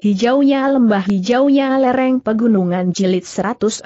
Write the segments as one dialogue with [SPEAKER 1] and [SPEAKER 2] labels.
[SPEAKER 1] Hijaunya lembah hijaunya lereng pegunungan jilid 116.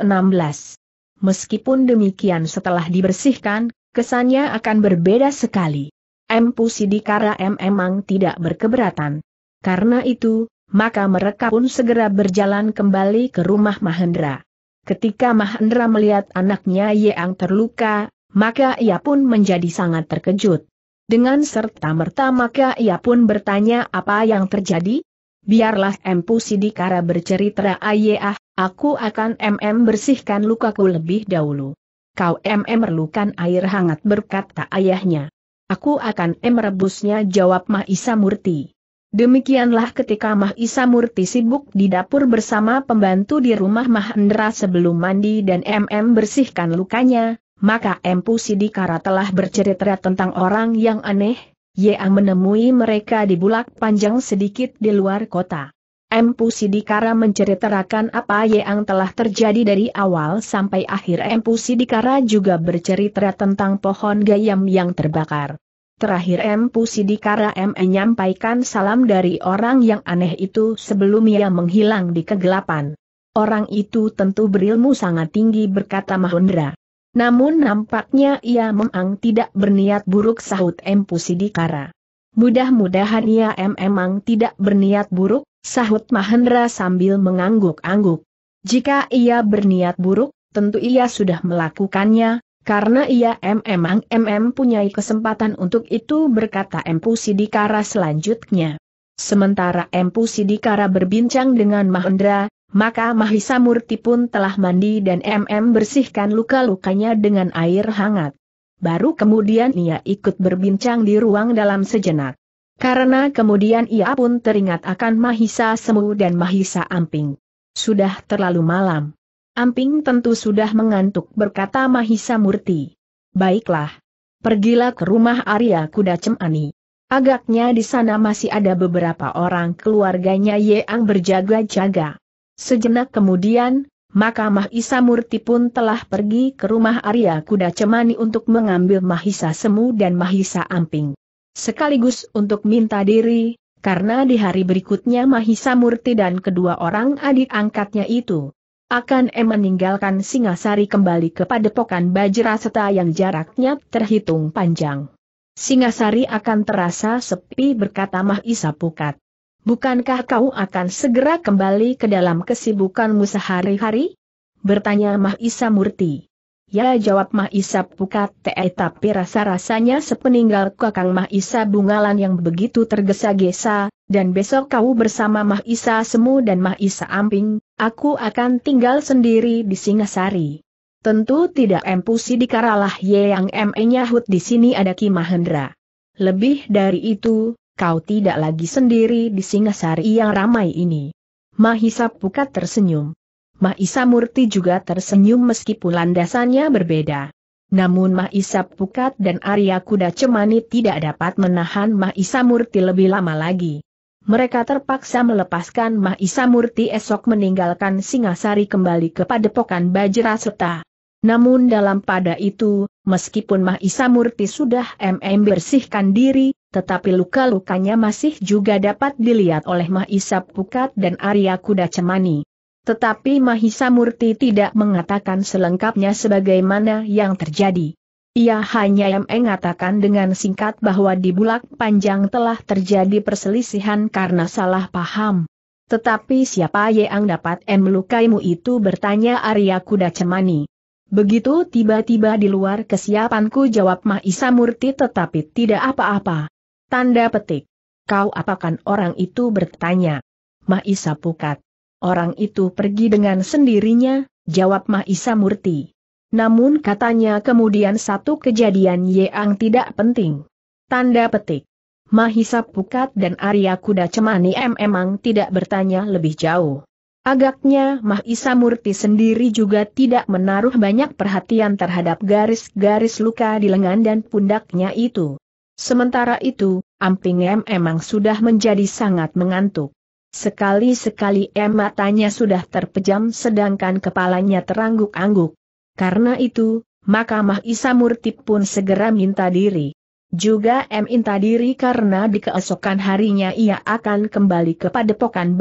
[SPEAKER 1] Meskipun demikian setelah dibersihkan, kesannya akan berbeda sekali. M. Sidikara M emang tidak berkeberatan. Karena itu, maka mereka pun segera berjalan kembali ke rumah Mahendra. Ketika Mahendra melihat anaknya Yeang terluka, maka ia pun menjadi sangat terkejut. Dengan serta-merta maka ia pun bertanya apa yang terjadi, biarlah Empu Sidikara bercerita ayah, aku akan MM bersihkan lukaku lebih dahulu. Kau MM merlukan air hangat berkata ayahnya. Aku akan M merebusnya jawab Mahisa Murti. Demikianlah ketika Mahisa Murti sibuk di dapur bersama pembantu di rumah Mahendra sebelum mandi dan MM bersihkan lukanya, maka Empu Sidikara telah bercerita tentang orang yang aneh, Ya menemui mereka di bulak panjang sedikit di luar kota. Empu Sidikara menceritakan apa yang telah terjadi dari awal sampai akhir Empu Sidikara juga bercerita tentang pohon gayam yang terbakar. Terakhir Empu Sidikara M menyampaikan salam dari orang yang aneh itu sebelum ia menghilang di kegelapan. Orang itu tentu berilmu sangat tinggi berkata Mahendra. Namun nampaknya ia memang tidak berniat buruk sahut Empu Sidikara. Mudah-mudahan ia memang tidak berniat buruk, sahut Mahendra sambil mengangguk-angguk. Jika ia berniat buruk, tentu ia sudah melakukannya, karena ia memang MM punyai kesempatan untuk itu berkata Empu Sidikara selanjutnya. Sementara Empu Sidikara berbincang dengan Mahendra, maka Mahisa Murti pun telah mandi dan MM bersihkan luka-lukanya dengan air hangat. Baru kemudian ia ikut berbincang di ruang dalam sejenak. Karena kemudian ia pun teringat akan Mahisa Semu dan Mahisa Amping. Sudah terlalu malam. Amping tentu sudah mengantuk berkata Mahisa Murti. Baiklah. Pergilah ke rumah Arya Kuda Cemani. Agaknya di sana masih ada beberapa orang keluarganya yang berjaga-jaga. Sejenak kemudian, maka Mahisa Murti pun telah pergi ke rumah Arya Kuda Cemani untuk mengambil Mahisa Semu dan Mahisa Amping. Sekaligus untuk minta diri, karena di hari berikutnya Mahisa Murti dan kedua orang adik angkatnya itu akan e meninggalkan Singasari kembali ke padepokan Bajraseta yang jaraknya terhitung panjang. Singasari akan terasa sepi berkata Mahisa Pukat. Bukankah kau akan segera kembali ke dalam kesibukanmu sehari-hari? Bertanya Mahisa Murti. Ya jawab Mahisa Pukat TE tapi rasa-rasanya sepeninggal kakang Mahisa Bungalan yang begitu tergesa-gesa, dan besok kau bersama Mahisa Semu dan Mahisa Amping, aku akan tinggal sendiri di Singasari. Tentu tidak empusi dikaralah ye yang me nyahut di sini ada Ki Mahendra. Lebih dari itu, kau tidak lagi sendiri di Singasari yang ramai ini. Mahisa Pukat tersenyum. Mahisa Murti juga tersenyum meskipun landasannya berbeda. Namun Mahisa Pukat dan Arya Kuda Cemani tidak dapat menahan Mahisa Murti lebih lama lagi. Mereka terpaksa melepaskan Mahisa Murti esok meninggalkan Singasari kembali ke Padepokan Bajraseta. Namun dalam pada itu, meskipun Mahisa Murti sudah MM bersihkan diri, tetapi luka-lukanya masih juga dapat dilihat oleh Mahisa Pukat dan Arya Kuda Cemani. Tetapi Mahisa Murti tidak mengatakan selengkapnya sebagaimana yang terjadi. Ia hanya mengatakan dengan singkat bahwa di bulak panjang telah terjadi perselisihan karena salah paham. Tetapi siapa yang dapat melukaimu itu bertanya Arya Kuda Cemani. Begitu tiba-tiba di luar kesiapanku jawab Mahisa Murti tetapi tidak apa-apa. Tanda petik. Kau apakan orang itu bertanya. Mahisa Pukat. Orang itu pergi dengan sendirinya, jawab Mahisa Murti. Namun katanya kemudian satu kejadian Yeang tidak penting. Tanda petik. Mahisa Pukat dan Arya Kuda Cemani M emang tidak bertanya lebih jauh. Agaknya Mahisa Murti sendiri juga tidak menaruh banyak perhatian terhadap garis-garis luka di lengan dan pundaknya itu. Sementara itu, Amping M emang sudah menjadi sangat mengantuk. Sekali-sekali M matanya sudah terpejam sedangkan kepalanya terangguk-angguk. Karena itu, Mahkamah Isa Murti pun segera minta diri. Juga M minta diri karena di keesokan harinya ia akan kembali ke padepokan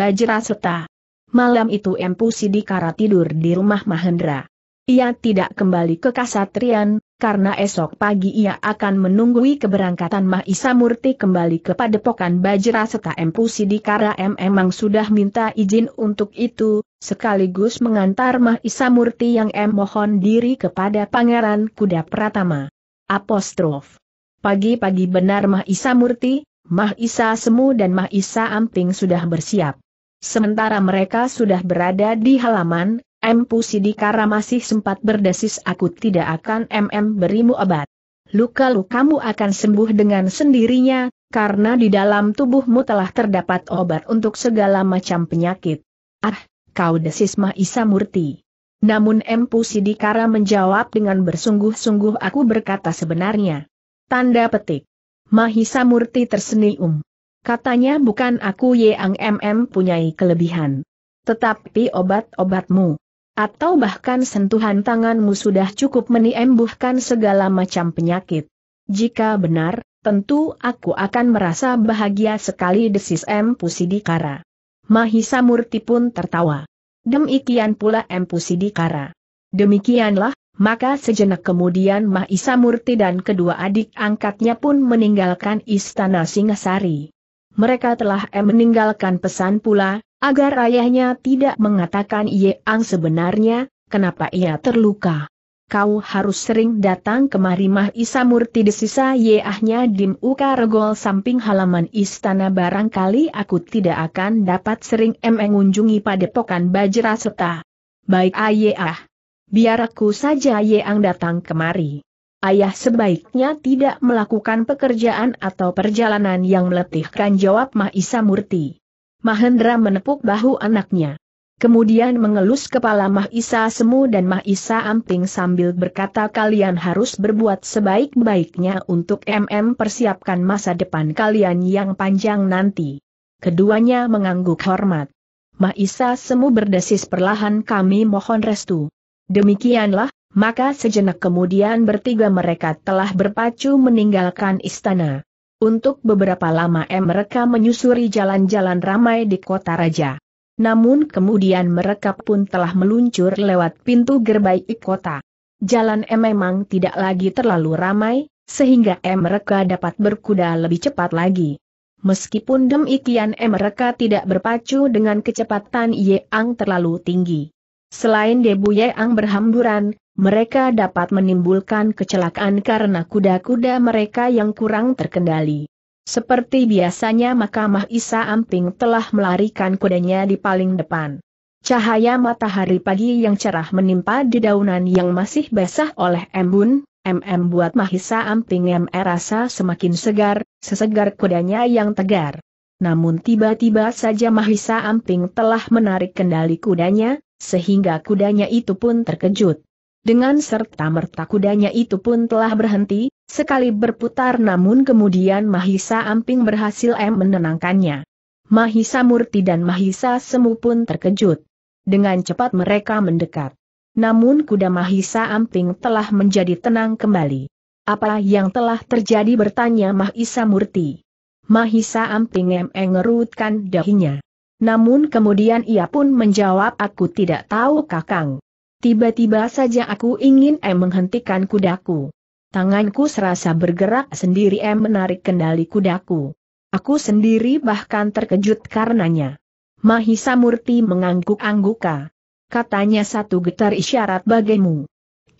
[SPEAKER 1] Seta. Malam itu M di Kara tidur di rumah Mahendra. Ia tidak kembali ke Kasatrian, karena esok pagi ia akan menunggui keberangkatan Mahisa Murti kembali ke Padepokan Bajra serta Empu Sidikara M emang sudah minta izin untuk itu, sekaligus mengantar Mahisa Murti yang M mohon diri kepada Pangeran Kuda Pratama. Apostrof. Pagi-pagi benar Mahisa Murti, Mahisa Semu dan Mahisa Amping sudah bersiap. Sementara mereka sudah berada di halaman, M. Sidikara masih sempat berdesis aku tidak akan MM berimu obat. luka kamu akan sembuh dengan sendirinya, karena di dalam tubuhmu telah terdapat obat untuk segala macam penyakit. Ah, kau desis Mahisa Murti. Namun M. Sidikara menjawab dengan bersungguh-sungguh aku berkata sebenarnya. Tanda petik. Mahisa Murti tersenyum. Katanya bukan aku yang MM punyai kelebihan. Tetapi obat-obatmu. Atau bahkan sentuhan tanganmu sudah cukup meniembuhkan segala macam penyakit. Jika benar, tentu aku akan merasa bahagia sekali desis M. Pusidikara. Mahisa Murti pun tertawa. Demikian pula M. Pusidikara. Demikianlah, maka sejenak kemudian Mahisa Murti dan kedua adik angkatnya pun meninggalkan istana Singasari. Mereka telah meninggalkan pesan pula, agar ayahnya tidak mengatakan Yeang sebenarnya, kenapa ia terluka. Kau harus sering datang kemari Mah Isamurti desisa Yeahnya di Uka regol samping halaman istana barangkali aku tidak akan dapat sering mengunjungi padepokan Bajra Seta. Baik Ayah, Biar aku saja Yeang datang kemari. Ayah sebaiknya tidak melakukan pekerjaan atau perjalanan yang meletihkan jawab Mahisa Murti. Mahendra menepuk bahu anaknya. Kemudian mengelus kepala Mahisa Semu dan Mahisa Amting sambil berkata kalian harus berbuat sebaik-baiknya untuk MM persiapkan masa depan kalian yang panjang nanti. Keduanya mengangguk hormat. Mahisa Semu berdesis perlahan kami mohon restu. Demikianlah, maka sejenak kemudian bertiga mereka telah berpacu meninggalkan istana. Untuk beberapa lama mereka menyusuri jalan-jalan ramai di kota raja. Namun kemudian mereka pun telah meluncur lewat pintu gerbai kota. Jalan M memang tidak lagi terlalu ramai, sehingga mereka dapat berkuda lebih cepat lagi. Meskipun demikian mereka tidak berpacu dengan kecepatan Yeang terlalu tinggi. Selain Debu Yeang berhamburan, mereka dapat menimbulkan kecelakaan karena kuda-kuda mereka yang kurang terkendali. Seperti biasanya Mahkamah Isa Amping telah melarikan kudanya di paling depan. Cahaya matahari pagi yang cerah menimpa di daunan yang masih basah oleh embun, MM buat Mahisa Amping merasa rasa semakin segar, sesegar kudanya yang tegar. Namun tiba-tiba saja Mahisa Amping telah menarik kendali kudanya, sehingga kudanya itu pun terkejut. Dengan serta-merta kudanya itu pun telah berhenti, sekali berputar namun kemudian Mahisa Amping berhasil M menenangkannya. Mahisa Murti dan Mahisa Semu pun terkejut. Dengan cepat mereka mendekat. Namun kuda Mahisa Amping telah menjadi tenang kembali. Apa yang telah terjadi bertanya Mahisa Murti. Mahisa Amping mengerutkan dahinya. Namun kemudian ia pun menjawab aku tidak tahu kakang. Tiba-tiba saja aku ingin M menghentikan kudaku. Tanganku serasa bergerak sendiri M menarik kendali kudaku. Aku sendiri bahkan terkejut karenanya. Mahisa Murti mengangguk-angguka. Katanya satu getar isyarat bagimu.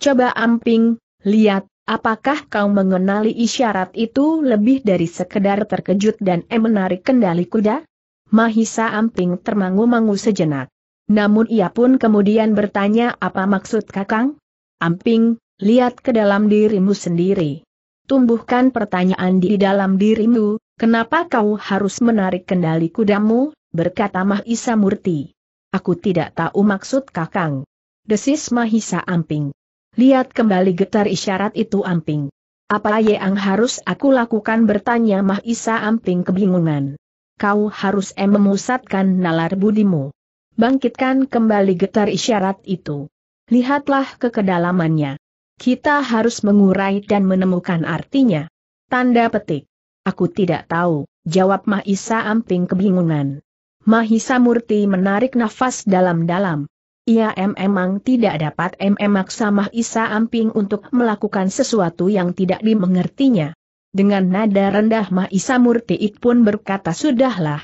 [SPEAKER 1] Coba amping, lihat, apakah kau mengenali isyarat itu lebih dari sekedar terkejut dan M menarik kendali kuda? Mahisa amping termangu-mangu sejenak. Namun ia pun kemudian bertanya apa maksud kakang? Amping, lihat ke dalam dirimu sendiri. Tumbuhkan pertanyaan di dalam dirimu, kenapa kau harus menarik kendali kudamu, berkata Mahisa Murti. Aku tidak tahu maksud kakang. Desis Mahisa Amping. Lihat kembali getar isyarat itu Amping. Apa yang harus aku lakukan bertanya Mahisa Amping kebingungan. Kau harus em memusatkan nalar budimu bangkitkan kembali getar isyarat itu. Lihatlah ke kedalamannya. Kita harus mengurai dan menemukan artinya. Tanda petik. Aku tidak tahu, jawab Mahisa Amping kebingungan. Mahisa Murti menarik nafas dalam-dalam. Ia memang tidak dapat memaksa Mahisa Amping untuk melakukan sesuatu yang tidak dimengertinya. Dengan nada rendah Mahisa Murti pun berkata sudahlah,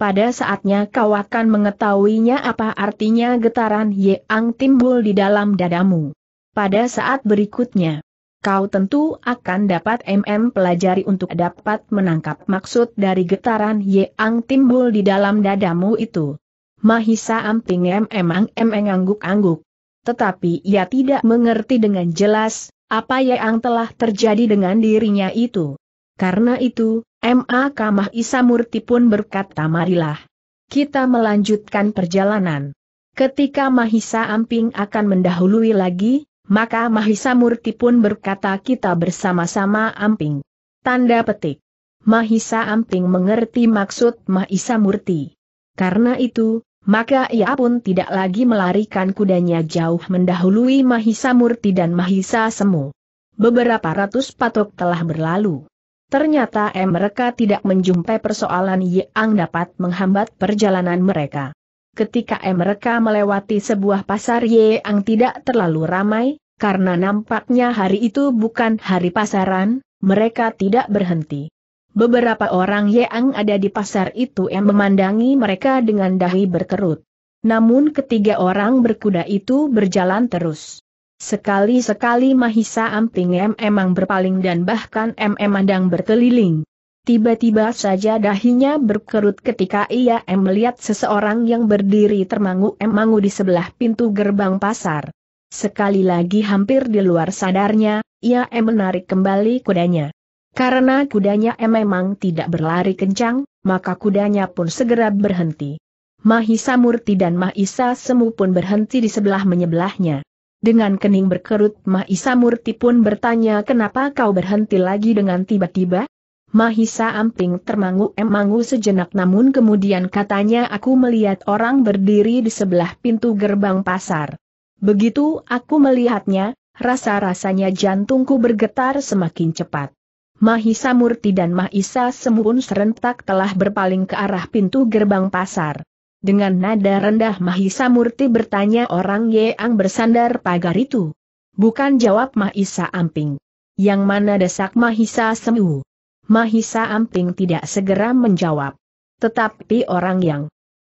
[SPEAKER 1] pada saatnya kau akan mengetahuinya apa artinya getaran yang timbul di dalam dadamu. Pada saat berikutnya, kau tentu akan dapat MM pelajari untuk dapat menangkap maksud dari getaran yang timbul di dalam dadamu itu. Mahisa Amping emang MM angguk-angguk. Tetapi ia tidak mengerti dengan jelas, apa yang telah terjadi dengan dirinya itu. Karena itu, M.A. Kamah Murti pun berkata marilah. Kita melanjutkan perjalanan. Ketika Mahisa Amping akan mendahului lagi, maka Mahisa Murti pun berkata kita bersama-sama Amping. Tanda petik. Mahisa Amping mengerti maksud Mahisa Murti. Karena itu, maka ia pun tidak lagi melarikan kudanya jauh mendahului Mahisa Murti dan Mahisa Semu. Beberapa ratus patok telah berlalu. Ternyata eh, mereka tidak menjumpai persoalan yang dapat menghambat perjalanan mereka. Ketika eh, mereka melewati sebuah pasar yang tidak terlalu ramai, karena nampaknya hari itu bukan hari pasaran, mereka tidak berhenti. Beberapa orang yang ada di pasar itu yang memandangi mereka dengan dahi berkerut. Namun ketiga orang berkuda itu berjalan terus. Sekali-sekali Mahisa Amping emang berpaling dan bahkan M emandang berkeliling. Tiba-tiba saja dahinya berkerut ketika ia melihat seseorang yang berdiri termangu-emangu di sebelah pintu gerbang pasar. Sekali lagi hampir di luar sadarnya, ia menarik kembali kudanya. Karena kudanya memang tidak berlari kencang, maka kudanya pun segera berhenti. Mahisa Murti dan Mahisa Semu pun berhenti di sebelah menyebelahnya. Dengan kening berkerut Mahisa Murti pun bertanya kenapa kau berhenti lagi dengan tiba-tiba? Mahisa Amping termangu-emangu sejenak namun kemudian katanya aku melihat orang berdiri di sebelah pintu gerbang pasar. Begitu aku melihatnya, rasa-rasanya jantungku bergetar semakin cepat. Mahisa Murti dan Mahisa Semun serentak telah berpaling ke arah pintu gerbang pasar. Dengan nada rendah Mahisa Murti bertanya orang Yeang bersandar pagar itu. Bukan jawab Mahisa Amping. Yang mana desak Mahisa Semu. Mahisa Amping tidak segera menjawab. Tetapi orang yang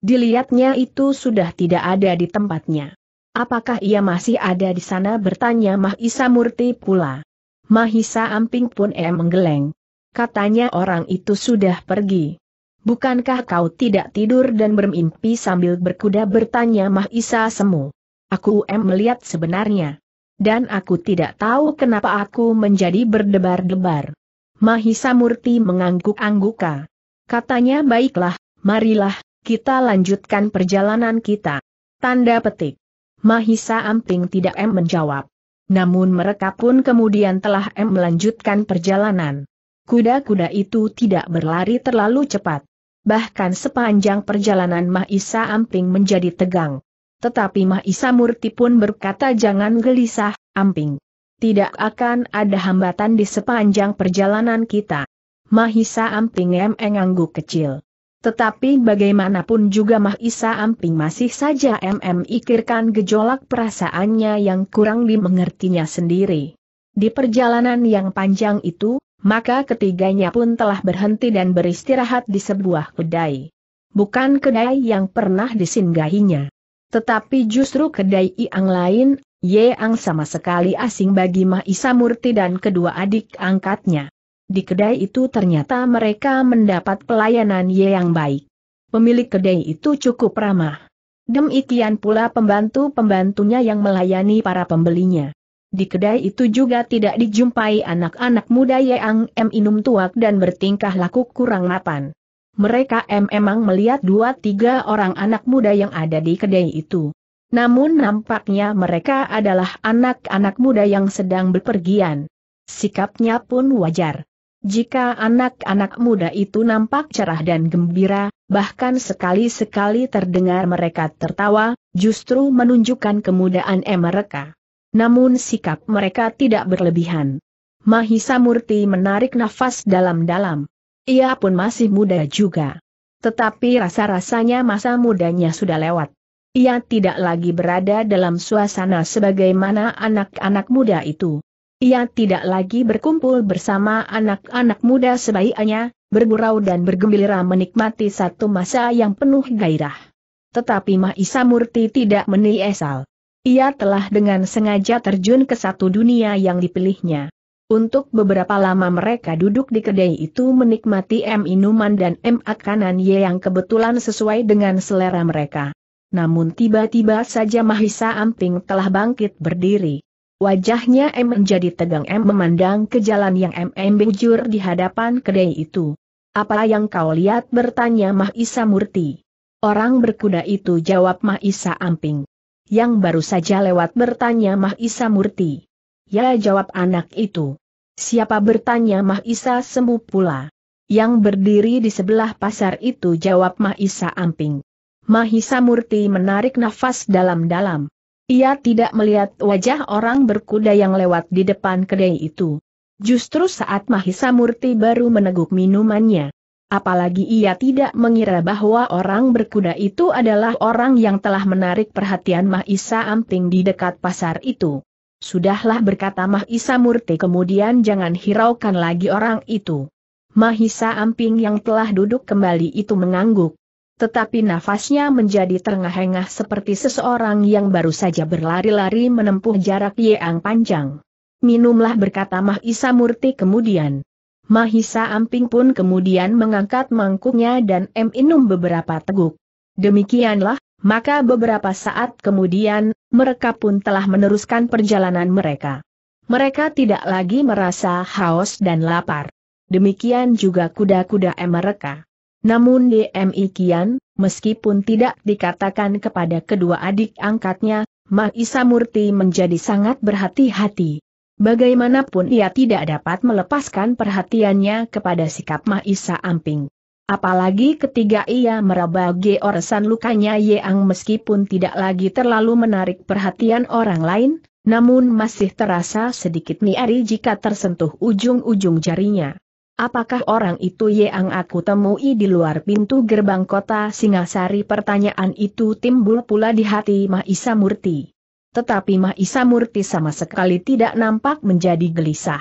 [SPEAKER 1] dilihatnya itu sudah tidak ada di tempatnya. Apakah ia masih ada di sana bertanya Mahisa Murti pula. Mahisa Amping pun eh menggeleng. Katanya orang itu sudah pergi. Bukankah kau tidak tidur dan bermimpi sambil berkuda bertanya Mahisa Semu? Aku em melihat sebenarnya. Dan aku tidak tahu kenapa aku menjadi berdebar-debar. Mahisa Murti mengangguk-angguka. Katanya baiklah, marilah, kita lanjutkan perjalanan kita. Tanda petik. Mahisa Amping tidak em menjawab. Namun mereka pun kemudian telah em melanjutkan perjalanan. Kuda-kuda itu tidak berlari terlalu cepat bahkan sepanjang perjalanan Mahisa Amping menjadi tegang. Tetapi Mahisa Murti pun berkata jangan gelisah, Amping. Tidak akan ada hambatan di sepanjang perjalanan kita. Mahisa Amping mengangguk kecil. Tetapi bagaimanapun juga Mahisa Amping masih saja ikirkan gejolak perasaannya yang kurang dimengertinya sendiri. Di perjalanan yang panjang itu, maka ketiganya pun telah berhenti dan beristirahat di sebuah kedai. Bukan kedai yang pernah disinggahinya. Tetapi justru kedai yang lain, Yeang sama sekali asing bagi Mahisa Murti dan kedua adik angkatnya. Di kedai itu ternyata mereka mendapat pelayanan Ye yang baik. Pemilik kedai itu cukup ramah. Demikian pula pembantu-pembantunya yang melayani para pembelinya. Di kedai itu juga tidak dijumpai anak-anak muda yang M minum tuak dan bertingkah laku kurang mapan. Mereka memang melihat dua tiga orang anak muda yang ada di kedai itu. Namun nampaknya mereka adalah anak-anak muda yang sedang berpergian. Sikapnya pun wajar. Jika anak-anak muda itu nampak cerah dan gembira, bahkan sekali-sekali terdengar mereka tertawa, justru menunjukkan kemudaan mereka. Namun sikap mereka tidak berlebihan. Mahisa Murti menarik nafas dalam-dalam. Ia pun masih muda juga. Tetapi rasa-rasanya masa mudanya sudah lewat. Ia tidak lagi berada dalam suasana sebagaimana anak-anak muda itu. Ia tidak lagi berkumpul bersama anak-anak muda sebaiknya, bergurau dan bergembira menikmati satu masa yang penuh gairah. Tetapi Mahisa Murti tidak meniesal. Ia telah dengan sengaja terjun ke satu dunia yang dipilihnya. Untuk beberapa lama mereka duduk di kedai itu menikmati M minuman dan M makanan Y yang kebetulan sesuai dengan selera mereka. Namun tiba-tiba saja Mahisa Amping telah bangkit berdiri. Wajahnya M menjadi tegang M memandang ke jalan yang M M bujur di hadapan kedai itu. Apa yang kau lihat bertanya Mahisa Murti. Orang berkuda itu jawab Mahisa Amping yang baru saja lewat bertanya Mahisa Murti. Ya jawab anak itu. Siapa bertanya Mahisa sembuh pula. Yang berdiri di sebelah pasar itu jawab Mahisa Amping. Mahisa Murti menarik nafas dalam-dalam. Ia tidak melihat wajah orang berkuda yang lewat di depan kedai itu. Justru saat Mahisa Murti baru meneguk minumannya, apalagi ia tidak mengira bahwa orang berkuda itu adalah orang yang telah menarik perhatian Mahisa Amping di dekat pasar itu. Sudahlah berkata Mahisa Murti kemudian jangan hiraukan lagi orang itu. Mahisa Amping yang telah duduk kembali itu mengangguk. Tetapi nafasnya menjadi terengah-engah seperti seseorang yang baru saja berlari-lari menempuh jarak yang panjang. Minumlah berkata Mahisa Murti kemudian. Mahisa Amping pun kemudian mengangkat mangkuknya dan minum beberapa teguk. Demikianlah, maka beberapa saat kemudian, mereka pun telah meneruskan perjalanan mereka. Mereka tidak lagi merasa haus dan lapar. Demikian juga kuda-kuda mereka. Namun DMI Kian, meskipun tidak dikatakan kepada kedua adik angkatnya, Mahisa Murti menjadi sangat berhati-hati. Bagaimanapun ia tidak dapat melepaskan perhatiannya kepada sikap Mahisa Amping. Apalagi ketika ia meraba georesan lukanya Yeang meskipun tidak lagi terlalu menarik perhatian orang lain, namun masih terasa sedikit niari jika tersentuh ujung-ujung jarinya. Apakah orang itu Yeang aku temui di luar pintu gerbang kota Singasari? Pertanyaan itu timbul pula di hati Mahisa Murti tetapi Mahisa Murti sama sekali tidak nampak menjadi gelisah.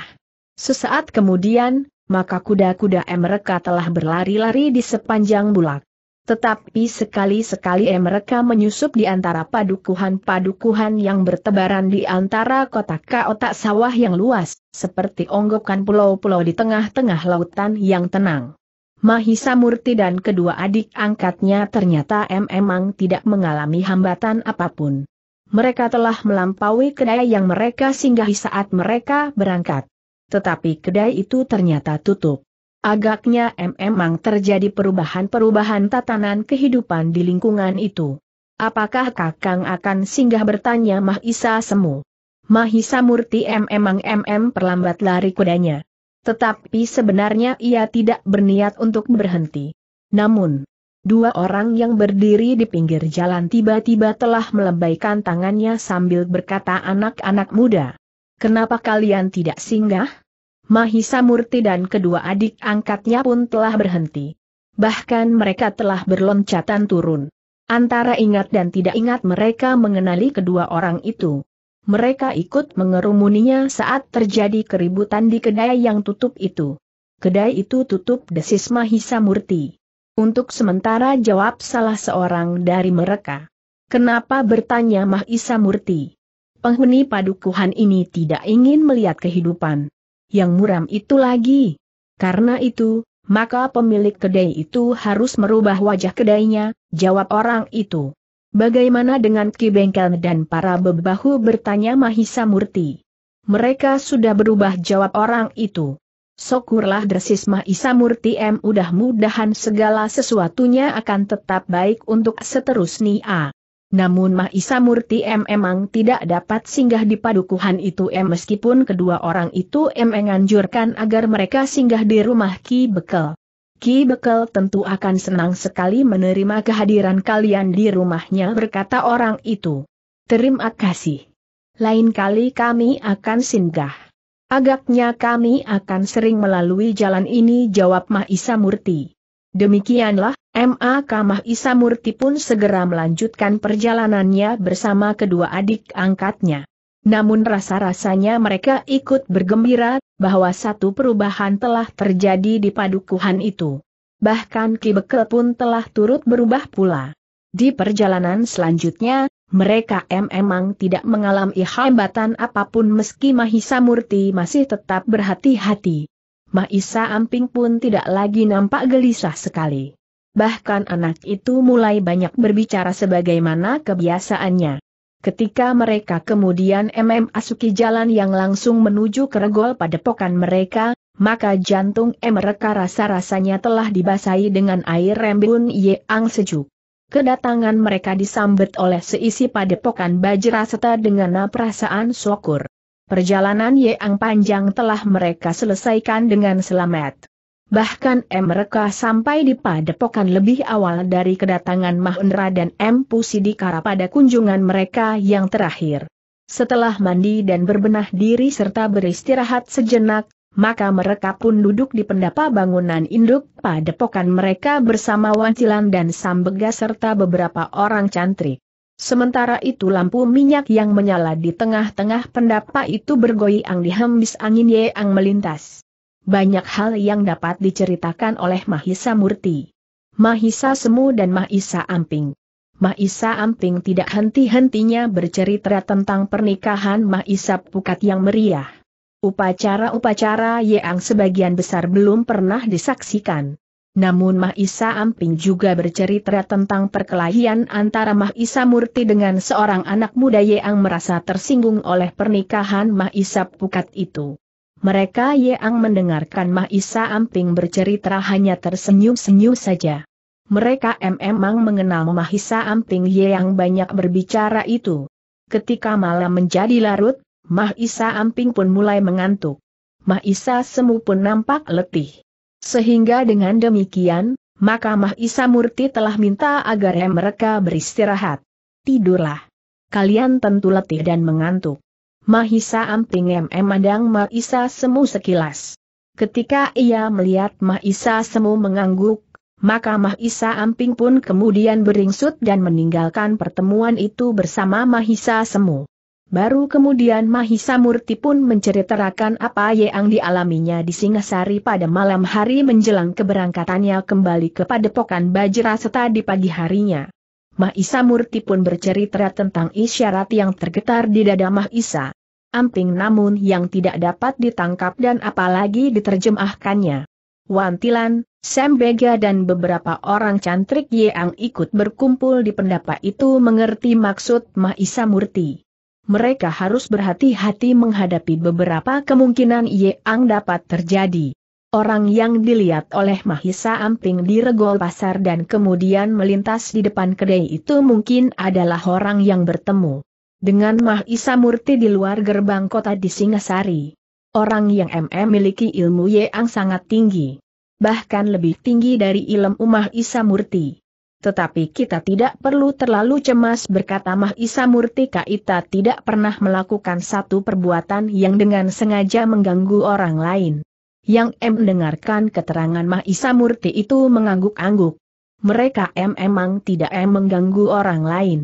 [SPEAKER 1] Sesaat kemudian, maka kuda-kuda mereka telah berlari-lari di sepanjang bulak. Tetapi sekali-sekali mereka menyusup di antara padukuhan-padukuhan yang bertebaran di antara kotak-kotak sawah yang luas, seperti onggokan pulau-pulau di tengah-tengah lautan yang tenang. Mahisa Murti dan kedua adik angkatnya ternyata memang tidak mengalami hambatan apapun mereka telah melampaui kedai yang mereka singgahi saat mereka berangkat. Tetapi kedai itu ternyata tutup. Agaknya memang terjadi perubahan-perubahan tatanan kehidupan di lingkungan itu. Apakah Kakang akan singgah bertanya Mahisa Semu? Mahisa Murti memang MM perlambat lari kudanya. Tetapi sebenarnya ia tidak berniat untuk berhenti. Namun, Dua orang yang berdiri di pinggir jalan tiba-tiba telah melembaikan tangannya sambil berkata anak-anak muda. Kenapa kalian tidak singgah? Mahisa Murti dan kedua adik angkatnya pun telah berhenti. Bahkan mereka telah berloncatan turun. Antara ingat dan tidak ingat mereka mengenali kedua orang itu. Mereka ikut mengerumuninya saat terjadi keributan di kedai yang tutup itu. Kedai itu tutup desis Mahisa Murti. Untuk sementara jawab salah seorang dari mereka. Kenapa bertanya Mahisa Murti? Penghuni padukuhan ini tidak ingin melihat kehidupan. Yang muram itu lagi. Karena itu, maka pemilik kedai itu harus merubah wajah kedainya, jawab orang itu. Bagaimana dengan Ki Bengkel dan para bebahu bertanya Mahisa Murti? Mereka sudah berubah jawab orang itu. Syukurlah Dersis Mahisa Murti M. Udah mudahan segala sesuatunya akan tetap baik untuk seterusnya. Namun Mahisa Murti M Emang tidak dapat singgah di padukuhan itu M meskipun kedua orang itu M menganjurkan agar mereka singgah di rumah Ki Bekel. Ki Bekel tentu akan senang sekali menerima kehadiran kalian di rumahnya berkata orang itu. Terima kasih. Lain kali kami akan singgah. Agaknya kami akan sering melalui jalan ini jawab Mahisa Murti. Demikianlah, M.A.K. Mahisa Murti pun segera melanjutkan perjalanannya bersama kedua adik angkatnya. Namun rasa-rasanya mereka ikut bergembira, bahwa satu perubahan telah terjadi di padukuhan itu. Bahkan Ki pun telah turut berubah pula. Di perjalanan selanjutnya, mereka memang tidak mengalami hambatan apapun meski Mahisa Murti masih tetap berhati-hati. Mahisa Amping pun tidak lagi nampak gelisah sekali. Bahkan anak itu mulai banyak berbicara sebagaimana kebiasaannya. Ketika mereka kemudian MM asuki jalan yang langsung menuju ke regol pokan mereka, maka jantung M mereka rasa-rasanya telah dibasahi dengan air rembun yang sejuk. Kedatangan mereka disambut oleh seisi padepokan Bajra seta dengan perasaan syukur. Perjalanan yang panjang telah mereka selesaikan dengan selamat. Bahkan M. mereka sampai di padepokan lebih awal dari kedatangan Mahendra dan M. Pusidikara pada kunjungan mereka yang terakhir. Setelah mandi dan berbenah diri serta beristirahat sejenak, maka mereka pun duduk di pendapa bangunan induk padepokan mereka bersama Wancilan dan Sambega serta beberapa orang cantri. Sementara itu lampu minyak yang menyala di tengah-tengah pendapa itu bergoyang dihembis angin yang melintas. Banyak hal yang dapat diceritakan oleh Mahisa Murti. Mahisa Semu dan Mahisa Amping. Mahisa Amping tidak henti-hentinya bercerita tentang pernikahan Mahisa Pukat yang meriah. Upacara-upacara yang sebagian besar belum pernah disaksikan. Namun Mahisa Amping juga bercerita tentang perkelahian antara Mahisa Murti dengan seorang anak muda yang merasa tersinggung oleh pernikahan Mahisa Pukat itu. Mereka yang mendengarkan Mahisa Amping bercerita hanya tersenyum-senyum saja. Mereka memang mengenal Mahisa Amping yang banyak berbicara itu. Ketika malam menjadi larut, Mahisa Amping pun mulai mengantuk. Mahisa Semu pun nampak letih. Sehingga dengan demikian, maka Mahisa Murti telah minta agar mereka beristirahat. Tidurlah. Kalian tentu letih dan mengantuk. Mahisa Amping memandang Mahisa Semu sekilas. Ketika ia melihat Mahisa Semu mengangguk, maka Mahisa Amping pun kemudian beringsut dan meninggalkan pertemuan itu bersama Mahisa Semu. Baru kemudian Mahisa Murti pun menceritakan apa yang dialaminya di Singasari pada malam hari menjelang keberangkatannya kembali ke padepokan Bajra setadi di pagi harinya. Mahisa Murti pun bercerita tentang isyarat yang tergetar di dada Mahisa. Amping namun yang tidak dapat ditangkap dan apalagi diterjemahkannya. Wantilan, Sembega dan beberapa orang cantrik yang ikut berkumpul di pendapa itu mengerti maksud Mahisa Murti mereka harus berhati-hati menghadapi beberapa kemungkinan yang dapat terjadi. Orang yang dilihat oleh Mahisa Amping di regol pasar dan kemudian melintas di depan kedai itu mungkin adalah orang yang bertemu dengan Mahisa Murti di luar gerbang kota di Singasari. Orang yang MM miliki ilmu yang sangat tinggi. Bahkan lebih tinggi dari ilmu Mahisa Murti. Tetapi kita tidak perlu terlalu cemas berkata Mahisa Murti, Kaita tidak pernah melakukan satu perbuatan yang dengan sengaja mengganggu orang lain. Yang M dengarkan keterangan Mahisa Murti itu mengangguk-angguk. Mereka M emang tidak M mengganggu orang lain.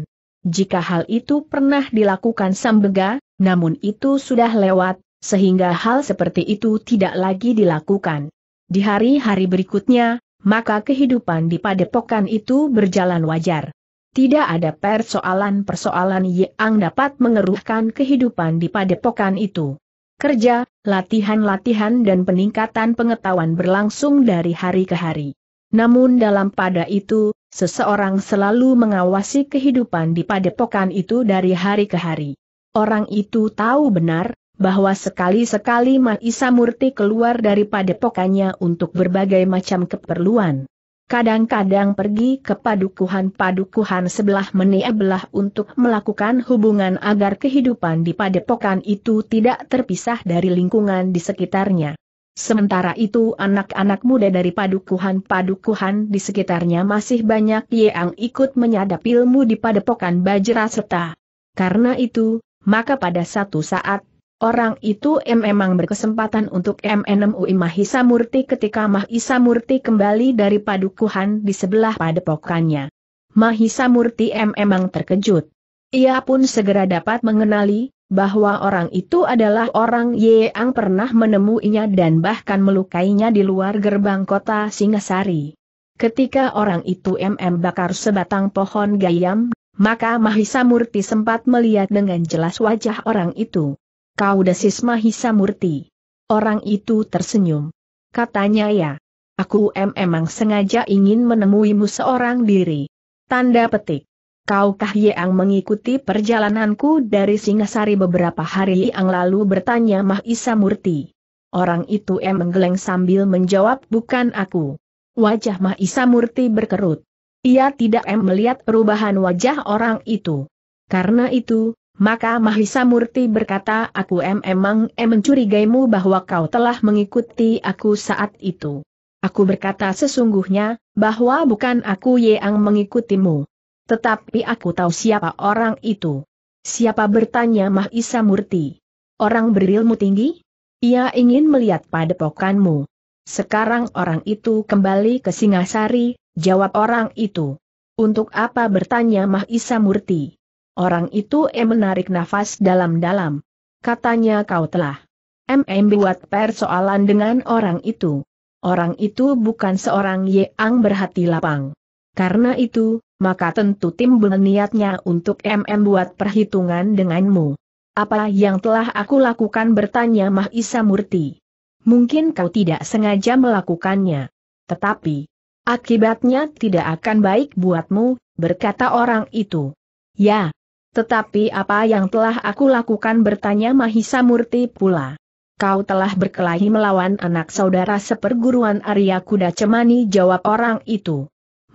[SPEAKER 1] Jika hal itu pernah dilakukan Sambega, namun itu sudah lewat, sehingga hal seperti itu tidak lagi dilakukan. Di hari-hari berikutnya, maka kehidupan di padepokan itu berjalan wajar. Tidak ada persoalan-persoalan yang dapat mengeruhkan kehidupan di padepokan itu. Kerja, latihan-latihan dan peningkatan pengetahuan berlangsung dari hari ke hari. Namun dalam pada itu, seseorang selalu mengawasi kehidupan di padepokan itu dari hari ke hari. Orang itu tahu benar, bahwa sekali-sekali Maisa Murti keluar dari padepokannya untuk berbagai macam keperluan. Kadang-kadang pergi ke padukuhan-padukuhan sebelah belah untuk melakukan hubungan agar kehidupan di padepokan itu tidak terpisah dari lingkungan di sekitarnya. Sementara itu anak-anak muda dari padukuhan-padukuhan di sekitarnya masih banyak yang ikut menyadap ilmu di padepokan Bajra serta. Karena itu, maka pada satu saat Orang itu memang berkesempatan untuk menemui Mahisa Murti ketika Mahisa Murti kembali dari padukuhan di sebelah padepokannya. Mahisa Murti memang terkejut. Ia pun segera dapat mengenali bahwa orang itu adalah orang yang pernah menemuinya dan bahkan melukainya di luar gerbang kota Singasari. Ketika orang itu MM bakar sebatang pohon gayam, maka Mahisa Murti sempat melihat dengan jelas wajah orang itu. Kau desis Mahisa Murti. Orang itu tersenyum. Katanya ya, aku em emang sengaja ingin menemuimu seorang diri. Tanda petik. Kaukah yang mengikuti perjalananku dari Singasari beberapa hari yang lalu bertanya Mahisa Murti. Orang itu em menggeleng sambil menjawab bukan aku. Wajah Mahisa Murti berkerut. Ia tidak em melihat perubahan wajah orang itu. Karena itu, maka Mahisa Murti berkata aku em emang em mencurigaimu bahwa kau telah mengikuti aku saat itu. Aku berkata sesungguhnya, bahwa bukan aku yang mengikutimu. Tetapi aku tahu siapa orang itu. Siapa bertanya Mahisa Murti? Orang berilmu tinggi? Ia ingin melihat pada padepokanmu. Sekarang orang itu kembali ke Singasari, jawab orang itu. Untuk apa bertanya Mahisa Murti? Orang itu M menarik nafas dalam-dalam. Katanya kau telah MM buat persoalan dengan orang itu. Orang itu bukan seorang yang berhati lapang. Karena itu, maka tentu tim berniatnya untuk MM buat perhitungan denganmu. Apa yang telah aku lakukan bertanya Mahisa Murti. Mungkin kau tidak sengaja melakukannya. Tetapi, akibatnya tidak akan baik buatmu, berkata orang itu. Ya, tetapi apa yang telah aku lakukan bertanya Mahisa Murti pula. Kau telah berkelahi melawan anak saudara seperguruan Arya Kuda Cemani jawab orang itu.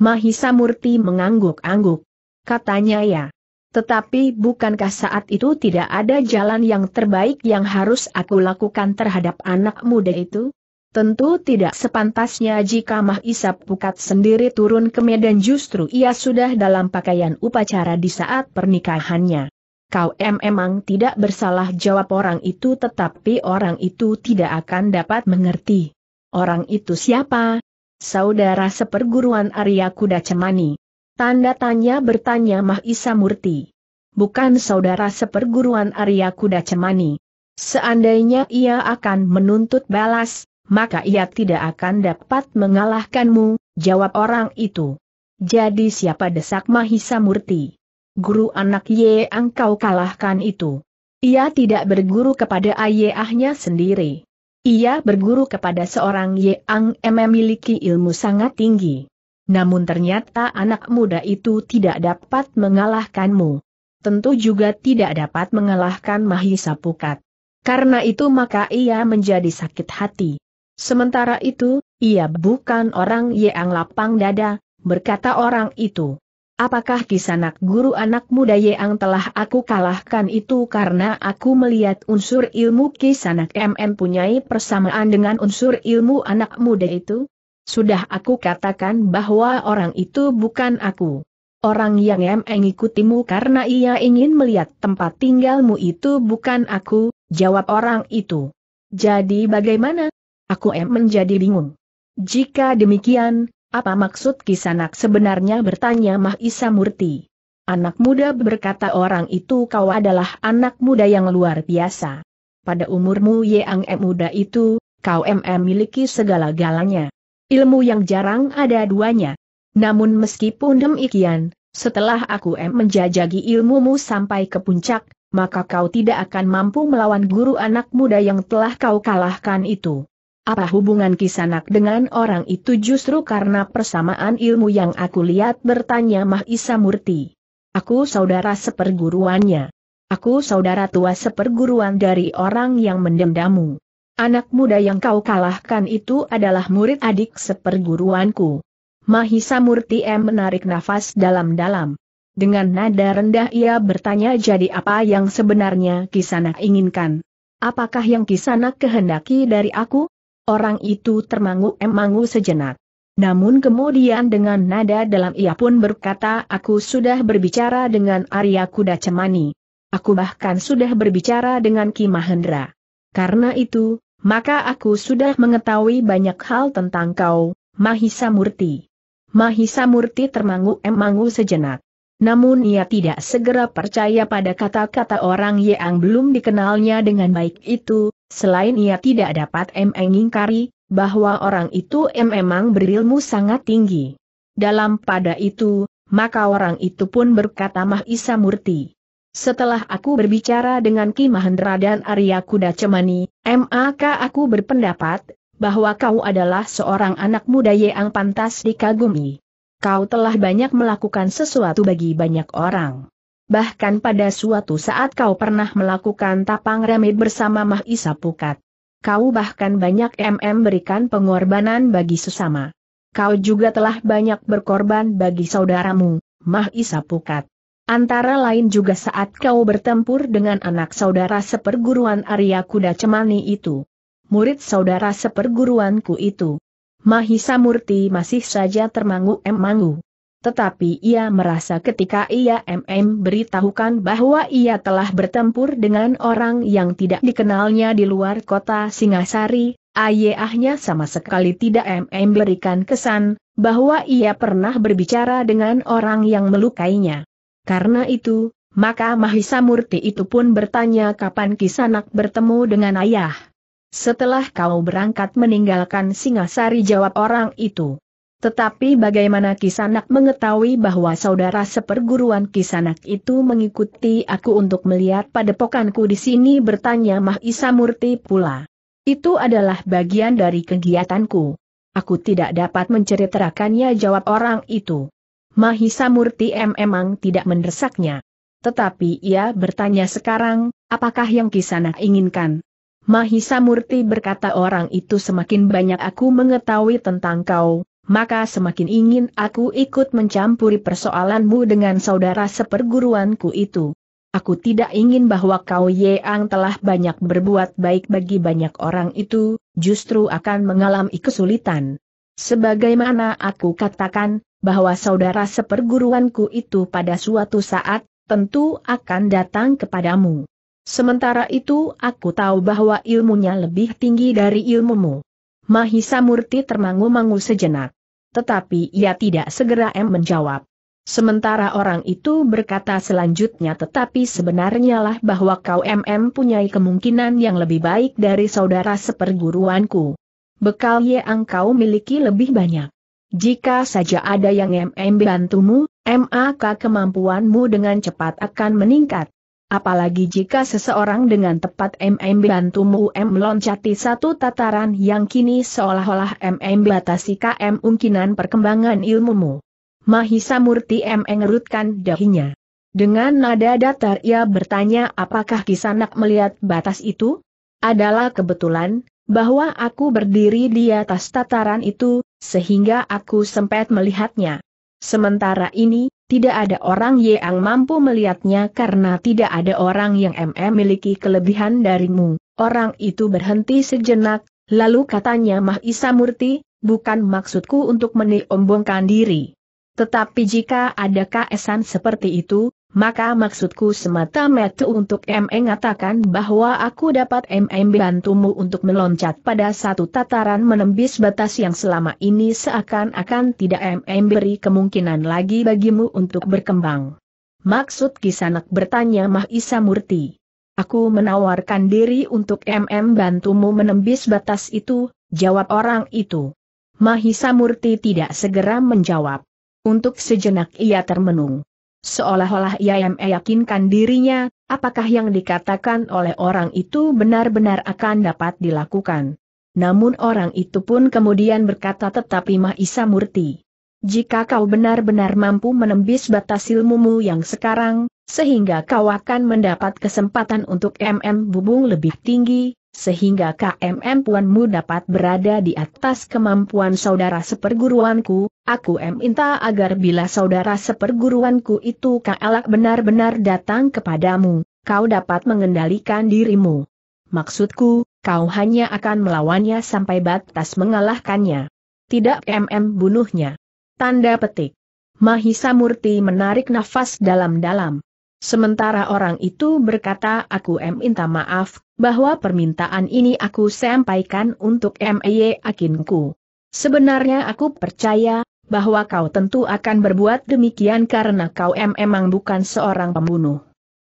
[SPEAKER 1] Mahisa Murti mengangguk-angguk. Katanya ya. Tetapi bukankah saat itu tidak ada jalan yang terbaik yang harus aku lakukan terhadap anak muda itu? Tentu tidak sepantasnya jika Mahisa Pukat sendiri turun ke Medan justru ia sudah dalam pakaian upacara di saat pernikahannya. Kau em emang tidak bersalah jawab orang itu tetapi orang itu tidak akan dapat mengerti. Orang itu siapa? Saudara seperguruan Arya Kuda Cemani. Tanda tanya bertanya Mahisa Murti. Bukan saudara seperguruan Arya Kuda Cemani. Seandainya ia akan menuntut balas, maka ia tidak akan dapat mengalahkanmu, jawab orang itu. Jadi siapa desak Mahisa Murti? Guru anak Ye engkau kalahkan itu. Ia tidak berguru kepada ayahnya sendiri. Ia berguru kepada seorang ye ang Yang memiliki ilmu sangat tinggi. Namun ternyata anak muda itu tidak dapat mengalahkanmu. Tentu juga tidak dapat mengalahkan Mahisa Pukat. Karena itu maka ia menjadi sakit hati. Sementara itu, ia bukan orang yang lapang dada, berkata orang itu. Apakah kisanak guru anak muda yang telah aku kalahkan itu karena aku melihat unsur ilmu kisanak MM punyai persamaan dengan unsur ilmu anak muda itu? Sudah aku katakan bahwa orang itu bukan aku. Orang yang MM ikutimu karena ia ingin melihat tempat tinggalmu itu bukan aku, jawab orang itu. Jadi bagaimana, Aku em menjadi bingung. Jika demikian, apa maksud kisanak sebenarnya bertanya Mahisa Murti? Anak muda berkata orang itu kau adalah anak muda yang luar biasa. Pada umurmu yang em muda itu, kau em miliki segala galanya. Ilmu yang jarang ada duanya. Namun meskipun demikian, setelah aku em menjajagi ilmumu sampai ke puncak, maka kau tidak akan mampu melawan guru anak muda yang telah kau kalahkan itu. Apa hubungan kisanak dengan orang itu justru karena persamaan ilmu yang aku lihat bertanya Mahisa Murti. Aku saudara seperguruannya. Aku saudara tua seperguruan dari orang yang mendendamu. Anak muda yang kau kalahkan itu adalah murid adik seperguruanku. Mahisa Murti M menarik nafas dalam-dalam. Dengan nada rendah ia bertanya jadi apa yang sebenarnya Kisanak inginkan. Apakah yang Kisanak kehendaki dari aku? Orang itu termangu-emangu eh, sejenak. Namun kemudian dengan nada dalam ia pun berkata aku sudah berbicara dengan Arya Kuda Cemani. Aku bahkan sudah berbicara dengan Ki Mahendra. Karena itu, maka aku sudah mengetahui banyak hal tentang kau, Mahisa Murti. Mahisa Murti termangu-emangu eh, sejenak namun ia tidak segera percaya pada kata-kata orang yang belum dikenalnya dengan baik itu, selain ia tidak dapat mengingkari, bahwa orang itu memang berilmu sangat tinggi. Dalam pada itu, maka orang itu pun berkata Mahisa Murti. Setelah aku berbicara dengan Ki Mahendra dan Arya Kuda Cemani, maka aku berpendapat, bahwa kau adalah seorang anak muda yang pantas dikagumi kau telah banyak melakukan sesuatu bagi banyak orang. Bahkan pada suatu saat kau pernah melakukan tapang remit bersama Mahisa Pukat. Kau bahkan banyak MM berikan pengorbanan bagi sesama. Kau juga telah banyak berkorban bagi saudaramu, Mahisa Pukat. Antara lain juga saat kau bertempur dengan anak saudara seperguruan Arya Kuda Cemani itu. Murid saudara seperguruanku itu. Mahisa Murti masih saja termangu-emangu. Tetapi ia merasa ketika ia MM beritahukan bahwa ia telah bertempur dengan orang yang tidak dikenalnya di luar kota Singasari, ayahnya sama sekali tidak MM berikan kesan, bahwa ia pernah berbicara dengan orang yang melukainya. Karena itu, maka Mahisa Murti itu pun bertanya kapan Kisanak bertemu dengan ayah. Setelah kau berangkat meninggalkan Singasari jawab orang itu. Tetapi bagaimana Kisanak mengetahui bahwa saudara seperguruan Kisanak itu mengikuti aku untuk melihat padepokanku di sini bertanya Mahisa Murti pula. Itu adalah bagian dari kegiatanku. Aku tidak dapat menceritakannya jawab orang itu. Mahisa Murti memang tidak mendesaknya. Tetapi ia bertanya sekarang, apakah yang Kisanak inginkan? Mahisa Murti berkata orang itu semakin banyak aku mengetahui tentang kau, maka semakin ingin aku ikut mencampuri persoalanmu dengan saudara seperguruanku itu. Aku tidak ingin bahwa kau Yeang telah banyak berbuat baik bagi banyak orang itu, justru akan mengalami kesulitan. Sebagaimana aku katakan, bahwa saudara seperguruanku itu pada suatu saat, tentu akan datang kepadamu. Sementara itu aku tahu bahwa ilmunya lebih tinggi dari ilmumu. Mahisa Murti termangu-mangu sejenak. Tetapi ia tidak segera M menjawab. Sementara orang itu berkata selanjutnya tetapi sebenarnya lah bahwa kau MM punyai kemungkinan yang lebih baik dari saudara seperguruanku. Bekal yang kau miliki lebih banyak. Jika saja ada yang MM bantumu, maka kemampuanmu dengan cepat akan meningkat. Apalagi jika seseorang dengan tepat MM mu M loncati satu tataran yang kini seolah-olah MM batasi KM mungkinan perkembangan ilmumu. Mahisa Murti M mengerutkan dahinya. Dengan nada datar ia bertanya apakah Kisanak melihat batas itu? Adalah kebetulan, bahwa aku berdiri di atas tataran itu, sehingga aku sempat melihatnya. Sementara ini, tidak ada orang yang mampu melihatnya karena tidak ada orang yang MM miliki kelebihan darimu. Orang itu berhenti sejenak, lalu katanya Mah Isa Murti, bukan maksudku untuk meniombongkan diri. Tetapi jika ada kaesan seperti itu, maka maksudku semata-mata untuk MM mengatakan bahwa aku dapat MM e bantumu untuk meloncat pada satu tataran menembis batas yang selama ini seakan-akan tidak MM e beri kemungkinan lagi bagimu untuk berkembang. Maksud Kisanak bertanya Mahisa Murti. Aku menawarkan diri untuk MM bantumu menembis batas itu, jawab orang itu. Mahisa Murti tidak segera menjawab. Untuk sejenak ia termenung. Seolah-olah ia yang meyakinkan dirinya, apakah yang dikatakan oleh orang itu benar-benar akan dapat dilakukan. Namun orang itu pun kemudian berkata tetapi Mahisa Murti. Jika kau benar-benar mampu menembus batas ilmumu yang sekarang, sehingga kau akan mendapat kesempatan untuk MM Bubung lebih tinggi, sehingga KMM Puanmu dapat berada di atas kemampuan saudara seperguruanku, aku minta agar bila saudara seperguruanku itu kalak benar-benar datang kepadamu, kau dapat mengendalikan dirimu. Maksudku, kau hanya akan melawannya sampai batas mengalahkannya. Tidak MM bunuhnya. Tanda petik. Mahisa Murti menarik nafas dalam-dalam. Sementara orang itu berkata aku m minta maaf, bahwa permintaan ini aku sampaikan untuk M.E.Y. Akinku. Sebenarnya aku percaya, bahwa kau tentu akan berbuat demikian karena kau memang bukan seorang pembunuh.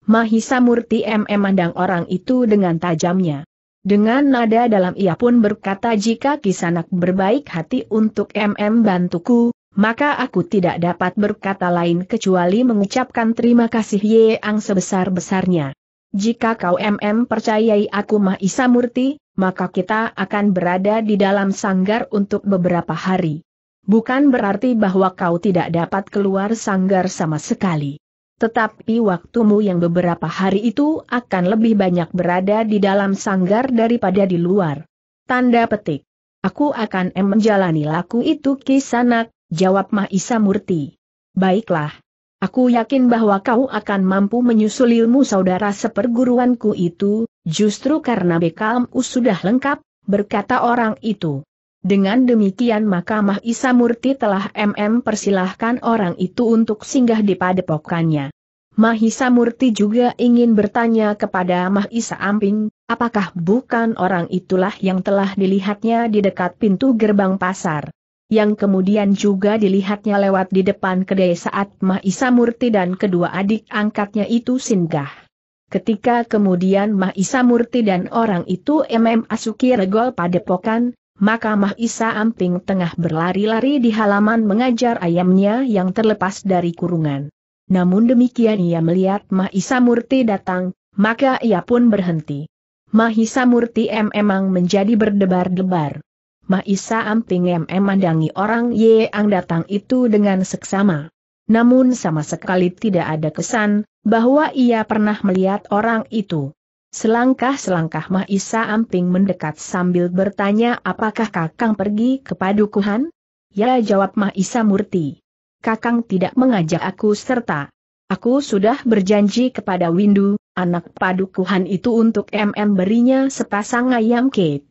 [SPEAKER 1] Mahisa Murti M memandang orang itu dengan tajamnya. Dengan nada dalam ia pun berkata jika kisanak berbaik hati untuk MM bantuku, maka aku tidak dapat berkata lain kecuali mengucapkan terima kasih Yeang sebesar-besarnya. Jika kau MM percayai aku Mahisa Murti, maka kita akan berada di dalam sanggar untuk beberapa hari. Bukan berarti bahwa kau tidak dapat keluar sanggar sama sekali. Tetapi waktumu yang beberapa hari itu akan lebih banyak berada di dalam sanggar daripada di luar. Tanda petik. Aku akan em menjalani laku itu kisanak, jawab Mahisa Murti. Baiklah. Aku yakin bahwa kau akan mampu menyusul ilmu saudara seperguruanku itu, justru karena bekalmu sudah lengkap, berkata orang itu. Dengan demikian maka Mahisa Murti telah MM persilahkan orang itu untuk singgah di padepokannya. Mahisa Murti juga ingin bertanya kepada Mahisa Amping, apakah bukan orang itulah yang telah dilihatnya di dekat pintu gerbang pasar yang kemudian juga dilihatnya lewat di depan kedai saat Mahisa Murti dan kedua adik angkatnya itu singgah. Ketika kemudian Mahisa Murti dan orang itu MM Asuki regol padepokan, maka Mahisa Amping tengah berlari-lari di halaman mengajar ayamnya yang terlepas dari kurungan. Namun demikian ia melihat Mahisa Murti datang, maka ia pun berhenti. Mahisa Murti memang menjadi berdebar-debar. Maisa Amping MM memandangi orang yang datang itu dengan seksama. Namun sama sekali tidak ada kesan, bahwa ia pernah melihat orang itu. Selangkah-selangkah Maisa Amping mendekat sambil bertanya apakah Kakang pergi ke Padukuhan? Ya jawab Maisa Murti. Kakang tidak mengajak aku serta. Aku sudah berjanji kepada Windu, anak Padukuhan itu untuk MM berinya sepasang ayam kek.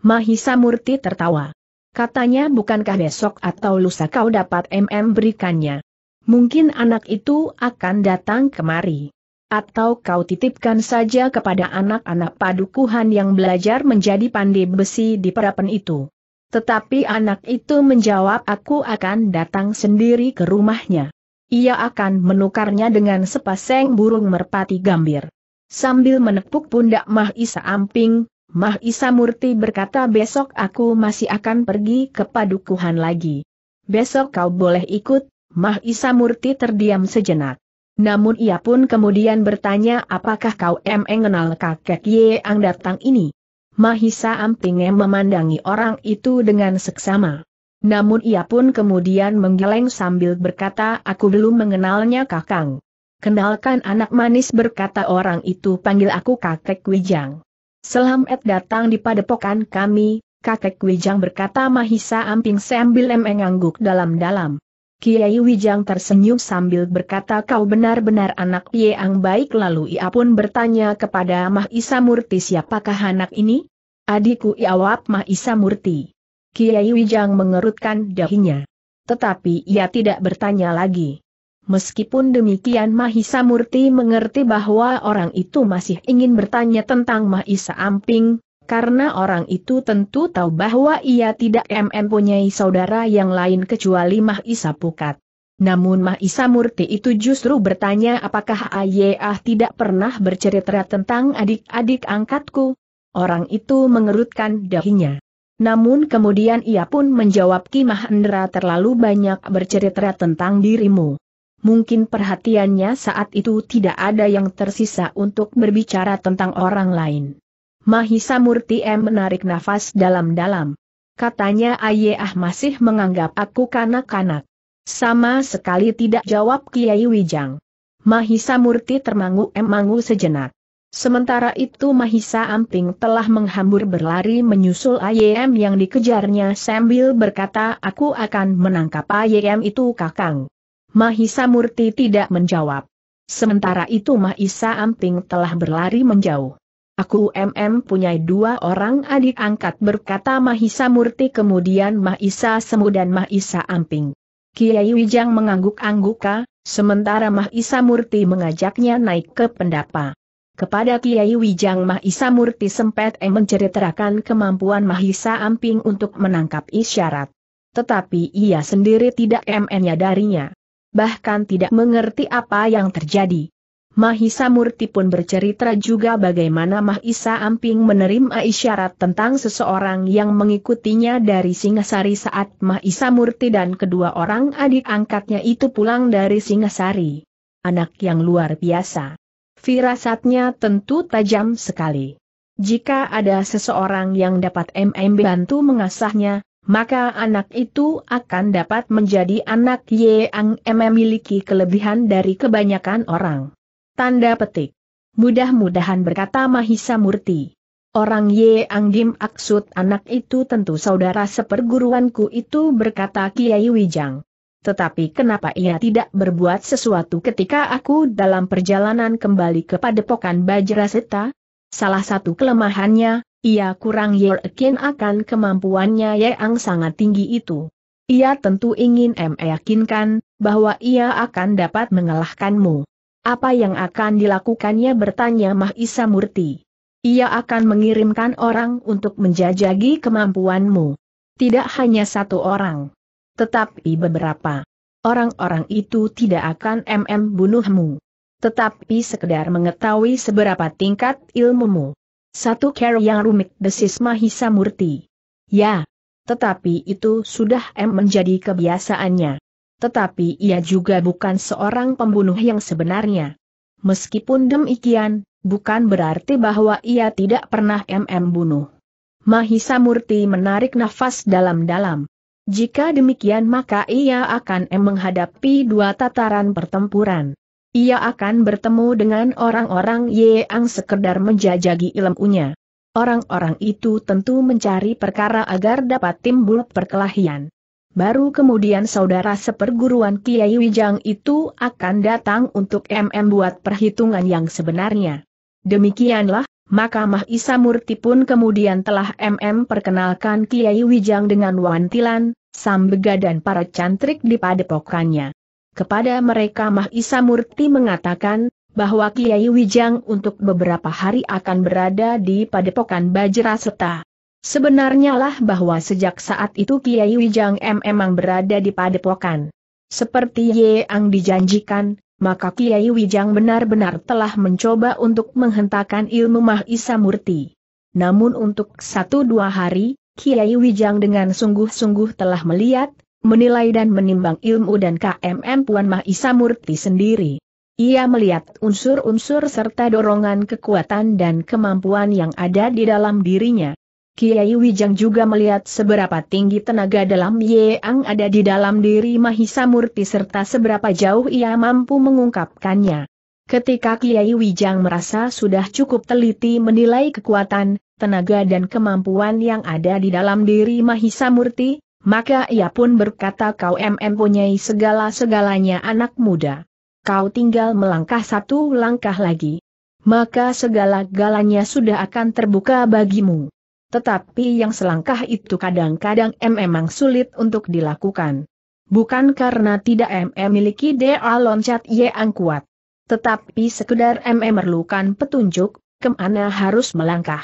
[SPEAKER 1] Mahisa Murti tertawa. Katanya bukankah besok atau lusa kau dapat MM berikannya? Mungkin anak itu akan datang kemari. Atau kau titipkan saja kepada anak-anak padukuhan yang belajar menjadi pandai besi di perapen itu. Tetapi anak itu menjawab aku akan datang sendiri ke rumahnya. Ia akan menukarnya dengan sepasang burung merpati gambir. Sambil menepuk pundak Mahisa Amping, Mah Isa Murti berkata besok aku masih akan pergi ke padukuhan lagi. Besok kau boleh ikut, Mah Isa Murti terdiam sejenak. Namun ia pun kemudian bertanya apakah kau mengenal kakek Yeang datang ini. Mahisa Ampinge memandangi orang itu dengan seksama. Namun ia pun kemudian menggeleng sambil berkata aku belum mengenalnya kakang. Kenalkan anak manis berkata orang itu panggil aku kakek Wijang. Selamat datang di padepokan kami, kakek Wijang berkata Mahisa Amping sambil mengangguk dalam-dalam. Kiai Wijang tersenyum sambil berkata kau benar-benar anak yang baik lalu ia pun bertanya kepada Mahisa Murti siapakah anak ini? Adikku jawab Mahisa Murti. Kiai Wijang mengerutkan dahinya. Tetapi ia tidak bertanya lagi. Meskipun demikian Mahisa Murti mengerti bahwa orang itu masih ingin bertanya tentang Mahisa Amping, karena orang itu tentu tahu bahwa ia tidak mempunyai saudara yang lain kecuali Mahisa Pukat. Namun Mahisa Murti itu justru bertanya apakah Ayah tidak pernah bercerita tentang adik-adik angkatku. Orang itu mengerutkan dahinya. Namun kemudian ia pun menjawab Ki Mahendra terlalu banyak bercerita tentang dirimu mungkin perhatiannya saat itu tidak ada yang tersisa untuk berbicara tentang orang lain. Mahisa Murti M menarik nafas dalam-dalam. Katanya Ayah masih menganggap aku kanak-kanak. Sama sekali tidak jawab Kiai Wijang. Mahisa Murti termangu-emangu sejenak. Sementara itu Mahisa Amping telah menghambur berlari menyusul Ayem yang dikejarnya sambil berkata aku akan menangkap Ayem itu kakang. Mahisa Murti tidak menjawab. Sementara itu Mahisa Amping telah berlari menjauh. Aku MM punya dua orang adik angkat berkata Mahisa Murti kemudian Mahisa Semu dan Mahisa Amping. Kiai Wijang mengangguk-angguka, sementara Mahisa Murti mengajaknya naik ke pendapa. Kepada Kiai Wijang Mahisa Murti sempat eh menceritakan kemampuan Mahisa Amping untuk menangkap isyarat. Tetapi ia sendiri tidak MN-nya darinya bahkan tidak mengerti apa yang terjadi. Mahisa Murti pun bercerita juga bagaimana Mahisa Amping menerima isyarat tentang seseorang yang mengikutinya dari Singasari saat Mahisa Murti dan kedua orang adik angkatnya itu pulang dari Singasari. Anak yang luar biasa. Firasatnya tentu tajam sekali. Jika ada seseorang yang dapat MM bantu mengasahnya, maka anak itu akan dapat menjadi anak yang memiliki kelebihan dari kebanyakan orang. Tanda petik. Mudah-mudahan berkata Mahisa Murti. Orang Yang Dim Aksud anak itu tentu saudara seperguruanku itu berkata Kiai Wijang. Tetapi kenapa ia tidak berbuat sesuatu ketika aku dalam perjalanan kembali ke padepokan Bajraseta? Salah satu kelemahannya, ia kurang yakin akan kemampuannya yang sangat tinggi itu. Ia tentu ingin meyakinkan bahwa ia akan dapat mengalahkanmu. Apa yang akan dilakukannya bertanya Mahisa Murti. Ia akan mengirimkan orang untuk menjajagi kemampuanmu. Tidak hanya satu orang. Tetapi beberapa. Orang-orang itu tidak akan mm bunuhmu. Tetapi sekedar mengetahui seberapa tingkat ilmumu. Satu care yang rumit desis Mahisa Murti. Ya, tetapi itu sudah M menjadi kebiasaannya. Tetapi ia juga bukan seorang pembunuh yang sebenarnya. Meskipun demikian, bukan berarti bahwa ia tidak pernah MM bunuh. Mahisa Murti menarik nafas dalam-dalam. Jika demikian maka ia akan M menghadapi dua tataran pertempuran. Ia akan bertemu dengan orang-orang yang sekedar menjajagi ilmunya. Orang-orang itu tentu mencari perkara agar dapat timbul perkelahian. Baru kemudian saudara seperguruan Kiai Wijang itu akan datang untuk MM buat perhitungan yang sebenarnya. Demikianlah, Mahkamah Isa Murti pun kemudian telah MM perkenalkan Kiai Wijang dengan wantilan, dan para cantrik di padepokannya. Kepada mereka Mahisa Murti mengatakan, bahwa Kiai Wijang untuk beberapa hari akan berada di Padepokan Bajraseta. Sebenarnya lah bahwa sejak saat itu Kiai Wijang M emang berada di Padepokan. Seperti yang dijanjikan, maka Kiai Wijang benar-benar telah mencoba untuk menghentakkan ilmu Mahisa Murti. Namun untuk satu dua hari, Kiai Wijang dengan sungguh-sungguh telah melihat, menilai dan menimbang ilmu dan KMM Puan Mahisa Murti sendiri. Ia melihat unsur-unsur serta dorongan kekuatan dan kemampuan yang ada di dalam dirinya. Kiai Wijang juga melihat seberapa tinggi tenaga dalam Yeang ada di dalam diri Mahisa Murti serta seberapa jauh ia mampu mengungkapkannya. Ketika Kiai Wijang merasa sudah cukup teliti menilai kekuatan, tenaga dan kemampuan yang ada di dalam diri Mahisa Murti, maka ia pun berkata kau mm punyai segala-segalanya anak muda. Kau tinggal melangkah satu langkah lagi. Maka segala-galanya sudah akan terbuka bagimu. Tetapi yang selangkah itu kadang-kadang mm memang sulit untuk dilakukan. Bukan karena tidak mm memiliki daya loncat yang kuat. Tetapi sekedar MM memerlukan petunjuk, kemana harus melangkah.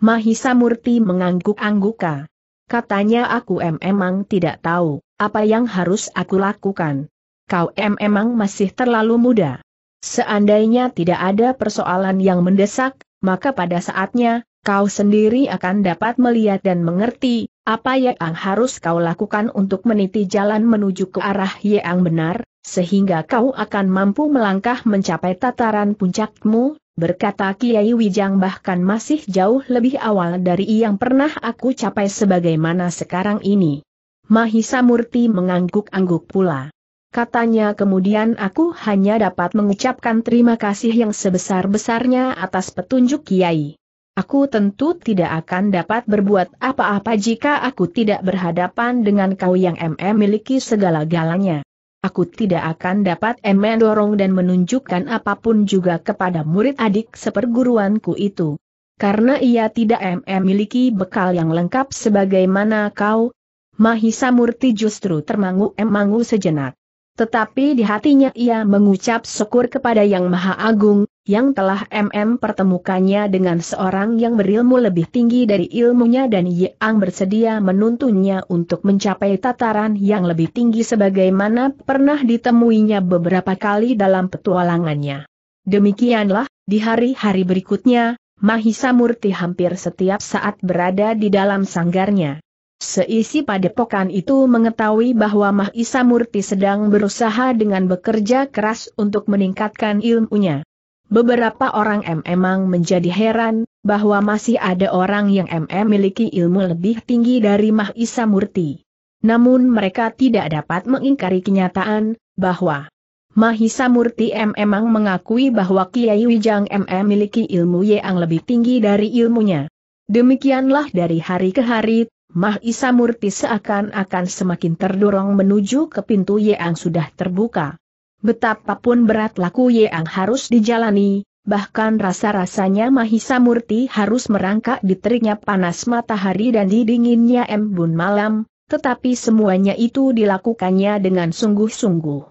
[SPEAKER 1] Mahisa Murti mengangguk-angguka. Katanya aku emang tidak tahu, apa yang harus aku lakukan. Kau emang masih terlalu muda. Seandainya tidak ada persoalan yang mendesak, maka pada saatnya, kau sendiri akan dapat melihat dan mengerti, apa yang harus kau lakukan untuk meniti jalan menuju ke arah yang benar, sehingga kau akan mampu melangkah mencapai tataran puncakmu, berkata Kiai Wijang bahkan masih jauh lebih awal dari yang pernah aku capai sebagaimana sekarang ini. Mahisa Murti mengangguk-angguk pula. Katanya kemudian aku hanya dapat mengucapkan terima kasih yang sebesar-besarnya atas petunjuk Kiai. Aku tentu tidak akan dapat berbuat apa-apa jika aku tidak berhadapan dengan kau yang MM miliki segala-galanya aku tidak akan dapat mendorong dan menunjukkan apapun juga kepada murid adik seperguruanku itu. Karena ia tidak memiliki bekal yang lengkap sebagaimana kau, Mahisa Murti justru termangu-emangu sejenak. Tetapi di hatinya ia mengucap syukur kepada Yang Maha Agung, yang telah MM pertemukannya dengan seorang yang berilmu lebih tinggi dari ilmunya dan yang bersedia menuntunnya untuk mencapai tataran yang lebih tinggi sebagaimana pernah ditemuinya beberapa kali dalam petualangannya. Demikianlah, di hari-hari berikutnya, Mahisa Murti hampir setiap saat berada di dalam sanggarnya. Seisi padepokan itu mengetahui bahwa Mahisa Murti sedang berusaha dengan bekerja keras untuk meningkatkan ilmunya. Beberapa orang M emang menjadi heran, bahwa masih ada orang yang M memiliki ilmu lebih tinggi dari Mahisa Murti. Namun mereka tidak dapat mengingkari kenyataan, bahwa Mahisa Murti M emang mengakui bahwa Kiai Wijang M memiliki ilmu yang lebih tinggi dari ilmunya. Demikianlah dari hari ke hari, Mahisa Murti seakan-akan semakin terdorong menuju ke pintu yang sudah terbuka. Betapapun berat laku yang harus dijalani, bahkan rasa-rasanya Mahisa Murti harus merangkak di teriknya panas matahari dan di dinginnya embun malam, tetapi semuanya itu dilakukannya dengan sungguh-sungguh.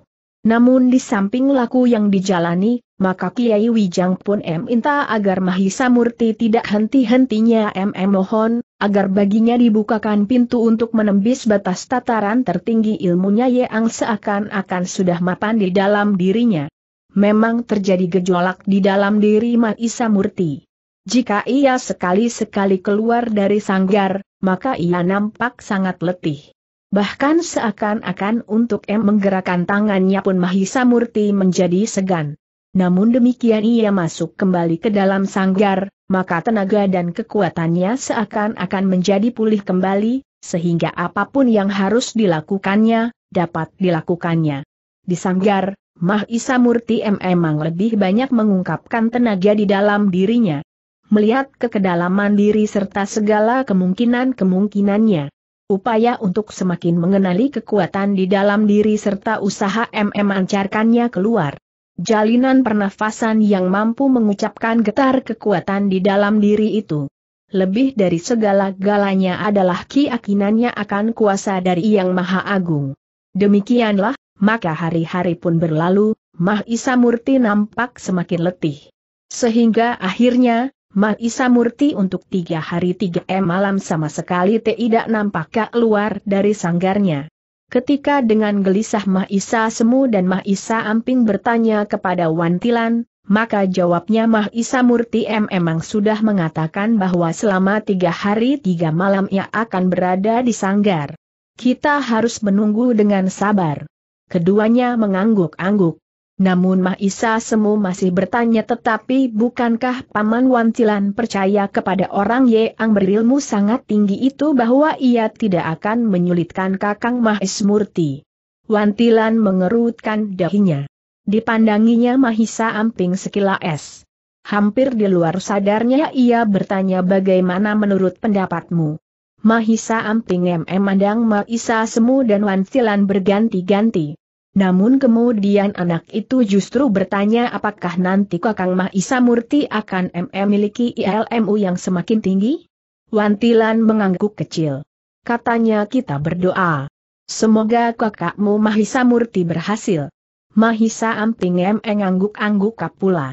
[SPEAKER 1] Namun di samping laku yang dijalani, maka Kiai Wijang pun M minta agar Mahisa Murti tidak henti-hentinya M, agar baginya dibukakan pintu untuk menembis batas tataran tertinggi ilmunya yang seakan-akan sudah mapan di dalam dirinya. Memang terjadi gejolak di dalam diri Maisa Murti. Jika ia sekali-sekali keluar dari sanggar, maka ia nampak sangat letih. Bahkan seakan-akan untuk menggerakkan tangannya pun Mahisa Murti menjadi segan. Namun demikian ia masuk kembali ke dalam sanggar, maka tenaga dan kekuatannya seakan-akan menjadi pulih kembali, sehingga apapun yang harus dilakukannya, dapat dilakukannya. Di sanggar, Mah Isa Murti memang lebih banyak mengungkapkan tenaga di dalam dirinya. Melihat kekedalaman diri serta segala kemungkinan-kemungkinannya. Upaya untuk semakin mengenali kekuatan di dalam diri serta usaha MM ancarkannya keluar. Jalinan pernafasan yang mampu mengucapkan getar kekuatan di dalam diri itu. Lebih dari segala-galanya adalah keyakinannya akan kuasa dari Yang Maha Agung. Demikianlah, maka hari-hari pun berlalu, Mahisa Murti nampak semakin letih. Sehingga akhirnya, Mahisa Murti untuk tiga hari tiga malam sama sekali tidak nampak keluar dari sanggarnya. Ketika dengan gelisah Mahisa Semu dan Mahisa Amping bertanya kepada Wantilan, maka jawabnya Mahisa Murti M memang sudah mengatakan bahwa selama tiga hari tiga malam ia akan berada di sanggar. Kita harus menunggu dengan sabar. Keduanya mengangguk-angguk. Namun Mahisa Semu masih bertanya tetapi bukankah Paman Wantilan percaya kepada orang yang berilmu sangat tinggi itu bahwa ia tidak akan menyulitkan Kakang Mahis Murti? Wantilan mengerutkan dahinya. Dipandanginya Mahisa Amping sekilas es. Hampir di luar sadarnya ia bertanya bagaimana menurut pendapatmu. Mahisa Amping memandang Mahisa Semu dan Wantilan berganti-ganti. Namun kemudian anak itu justru bertanya apakah nanti Kakang Mahisa Murti akan memiliki ILMU yang semakin tinggi? Wantilan mengangguk kecil. Katanya kita berdoa. Semoga kakakmu Mahisa Murti berhasil. Mahisa Amping mengangguk angguk-angguk kapula.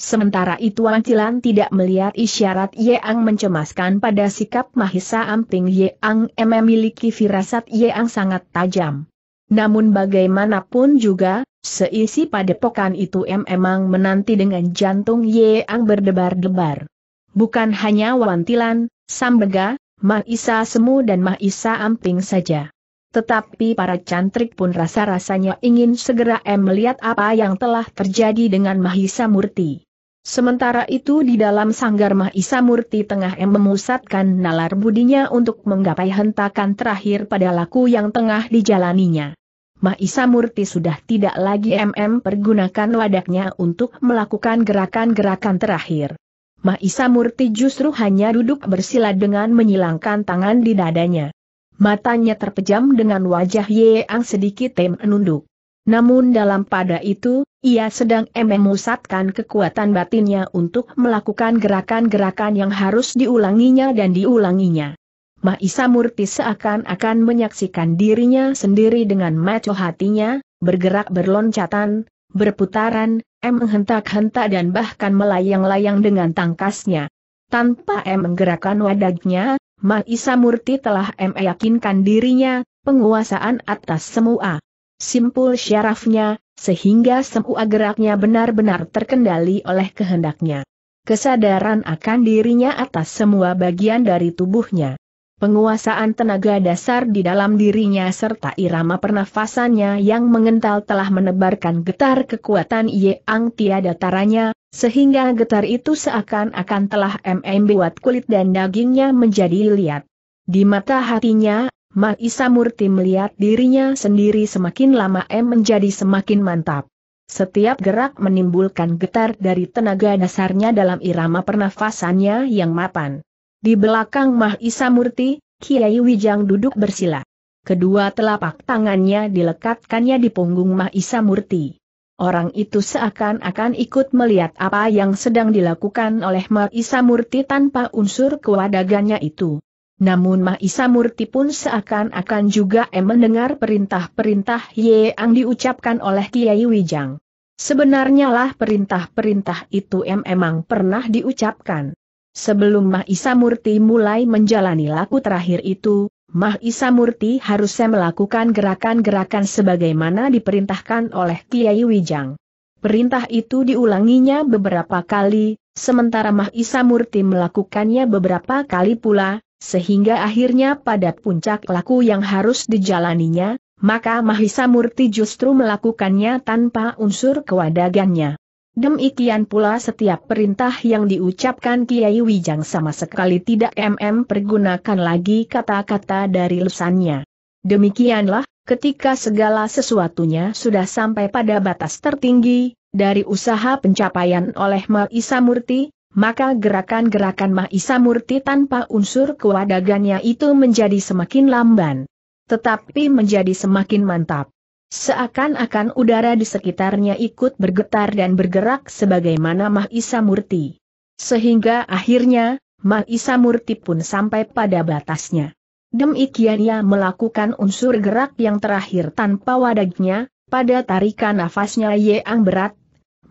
[SPEAKER 1] Sementara itu Wantilan tidak melihat isyarat Yeang mencemaskan pada sikap Mahisa Amping Yeang memiliki firasat Yeang sangat tajam. Namun bagaimanapun juga, seisi padepokan itu memang menanti dengan jantung yang berdebar-debar. Bukan hanya Wantilan, Sambega, Mahisa Semu dan Mahisa Amping saja. Tetapi para cantrik pun rasa-rasanya ingin segera em melihat apa yang telah terjadi dengan Mahisa Murti. Sementara itu di dalam sanggar Mahisa Murti tengah em memusatkan nalar budinya untuk menggapai hentakan terakhir pada laku yang tengah dijalaninya. Mahisa Murti sudah tidak lagi MM pergunakan wadahnya untuk melakukan gerakan-gerakan terakhir. Mahisa Murti justru hanya duduk bersila dengan menyilangkan tangan di dadanya. Matanya terpejam dengan wajah Ye Yeang sedikit menunduk. Namun dalam pada itu, ia sedang memusatkan kekuatan batinnya untuk melakukan gerakan-gerakan yang harus diulanginya dan diulanginya. Mahisa Murti seakan-akan menyaksikan dirinya sendiri dengan maco hatinya, bergerak berloncatan, berputaran, M menghentak-hentak dan bahkan melayang-layang dengan tangkasnya. Tanpa M menggerakkan wadahnya, Mahisa Murti telah M meyakinkan dirinya, penguasaan atas semua. Simpul syarafnya, sehingga semua geraknya benar-benar terkendali oleh kehendaknya. Kesadaran akan dirinya atas semua bagian dari tubuhnya. Penguasaan tenaga dasar di dalam dirinya serta irama pernafasannya yang mengental telah menebarkan getar kekuatan Yang tiada taranya, sehingga getar itu seakan-akan telah MM buat kulit dan dagingnya menjadi liat. Di mata hatinya, Ma Isamurti melihat dirinya sendiri semakin lama M menjadi semakin mantap. Setiap gerak menimbulkan getar dari tenaga dasarnya dalam irama pernafasannya yang mapan. Di belakang Mahisa Murti, Kiai Wijang duduk bersila. Kedua telapak tangannya dilekatkannya di punggung Mahisa Murti. Orang itu seakan-akan ikut melihat apa yang sedang dilakukan oleh Mahisa Murti tanpa unsur kewadagannya itu. Namun Mahisa Murti pun seakan-akan juga mendengar perintah-perintah yang diucapkan oleh Kiai Wijang. Sebenarnya lah perintah-perintah itu em emang pernah diucapkan. Sebelum Mahisa Murti mulai menjalani laku terakhir itu, Mahisa Murti harusnya melakukan gerakan-gerakan sebagaimana diperintahkan oleh Kiai Wijang. Perintah itu diulanginya beberapa kali, sementara Mahisa Murti melakukannya beberapa kali pula, sehingga akhirnya pada puncak laku yang harus dijalaninya, maka Mahisa Murti justru melakukannya tanpa unsur kewadagannya. Demikian pula setiap perintah yang diucapkan Kiai Wijang sama sekali tidak MM pergunakan lagi kata-kata dari lesannya. Demikianlah, ketika segala sesuatunya sudah sampai pada batas tertinggi, dari usaha pencapaian oleh Maisa Murti, maka gerakan-gerakan Maisa Murti tanpa unsur kewadagannya itu menjadi semakin lamban. Tetapi menjadi semakin mantap. Seakan-akan udara di sekitarnya ikut bergetar dan bergerak sebagaimana Mahisa Murti. Sehingga akhirnya, Mahisa Murti pun sampai pada batasnya. Demikian ia melakukan unsur gerak yang terakhir tanpa wadagnya, pada tarikan nafasnya yang berat,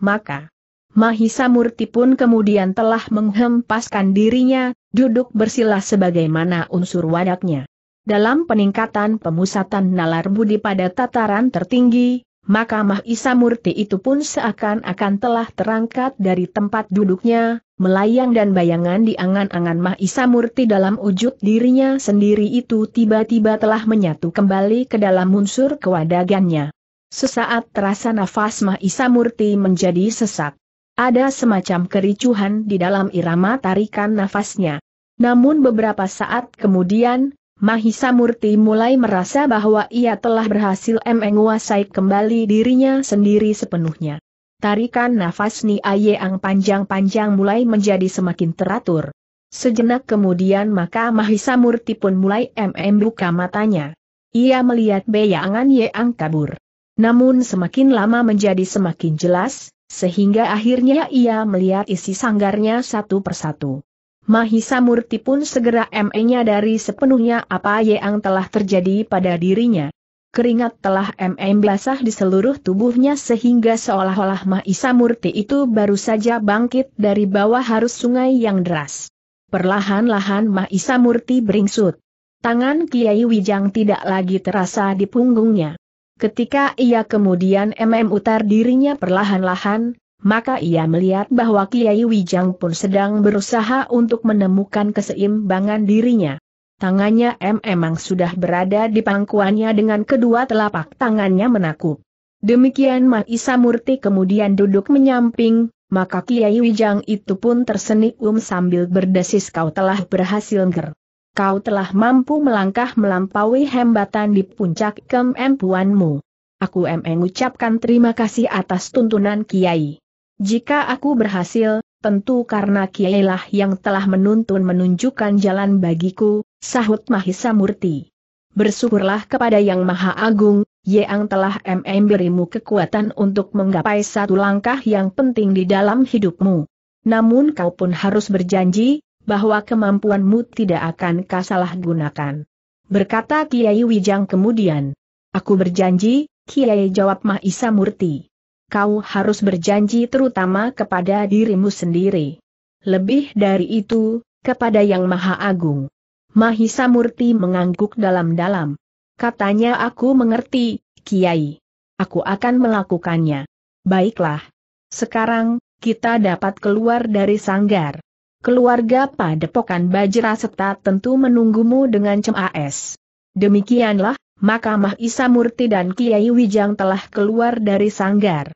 [SPEAKER 1] maka Mahisa Murti pun kemudian telah menghempaskan dirinya, duduk bersila sebagaimana unsur wadagnya dalam peningkatan pemusatan nalar budi pada tataran tertinggi, maka Mahisa Murti itu pun seakan-akan telah terangkat dari tempat duduknya, melayang dan bayangan di angan-angan Mahisa Murti dalam wujud dirinya sendiri itu tiba-tiba telah menyatu kembali ke dalam unsur kewadagannya. Sesaat terasa nafas Mahisa Murti menjadi sesak. Ada semacam kericuhan di dalam irama tarikan nafasnya. Namun beberapa saat kemudian, Mahisa Murti mulai merasa bahwa ia telah berhasil menguasai kembali dirinya sendiri sepenuhnya. Tarikan nafas Niaye Ang panjang-panjang mulai menjadi semakin teratur. Sejenak kemudian maka Mahisa Murti pun mulai MM buka matanya. Ia melihat Beyangan Yeang kabur. Namun semakin lama menjadi semakin jelas, sehingga akhirnya ia melihat isi sanggarnya satu persatu. Mahisa Murti pun segera ME-nya dari sepenuhnya apa yang telah terjadi pada dirinya. Keringat telah MM basah di seluruh tubuhnya sehingga seolah-olah Mahisa Murti itu baru saja bangkit dari bawah harus sungai yang deras. Perlahan-lahan Mahisa Murti beringsut. Tangan Kiai Wijang tidak lagi terasa di punggungnya. Ketika ia kemudian MM e utar dirinya perlahan-lahan, maka ia melihat bahwa Kiai Wijang pun sedang berusaha untuk menemukan keseimbangan dirinya. Tangannya M emang sudah berada di pangkuannya dengan kedua telapak tangannya menakup. Demikian Mak Isa Murti kemudian duduk menyamping, maka Kiai Wijang itu pun tersenyum um sambil berdesis kau telah berhasil nger. Kau telah mampu melangkah melampaui hambatan di puncak kemampuanmu. Aku M e mengucapkan terima kasih atas tuntunan Kiai. Jika aku berhasil, tentu karena Kiailah yang telah menuntun menunjukkan jalan bagiku, sahut Mahisa Murti. Bersyukurlah kepada Yang Maha Agung, yang telah MM kekuatan untuk menggapai satu langkah yang penting di dalam hidupmu. Namun kau pun harus berjanji, bahwa kemampuanmu tidak akan kau gunakan. Berkata Kiai Wijang kemudian. Aku berjanji, Kiai jawab Mahisa Murti kau harus berjanji terutama kepada dirimu sendiri. Lebih dari itu, kepada Yang Maha Agung. Mahisa Murti mengangguk dalam-dalam. Katanya aku mengerti, Kiai. Aku akan melakukannya. Baiklah. Sekarang, kita dapat keluar dari sanggar. Keluarga Padepokan Bajra Seta tentu menunggumu dengan cemas. Demikianlah, maka Mahisa Murti dan Kiai Wijang telah keluar dari sanggar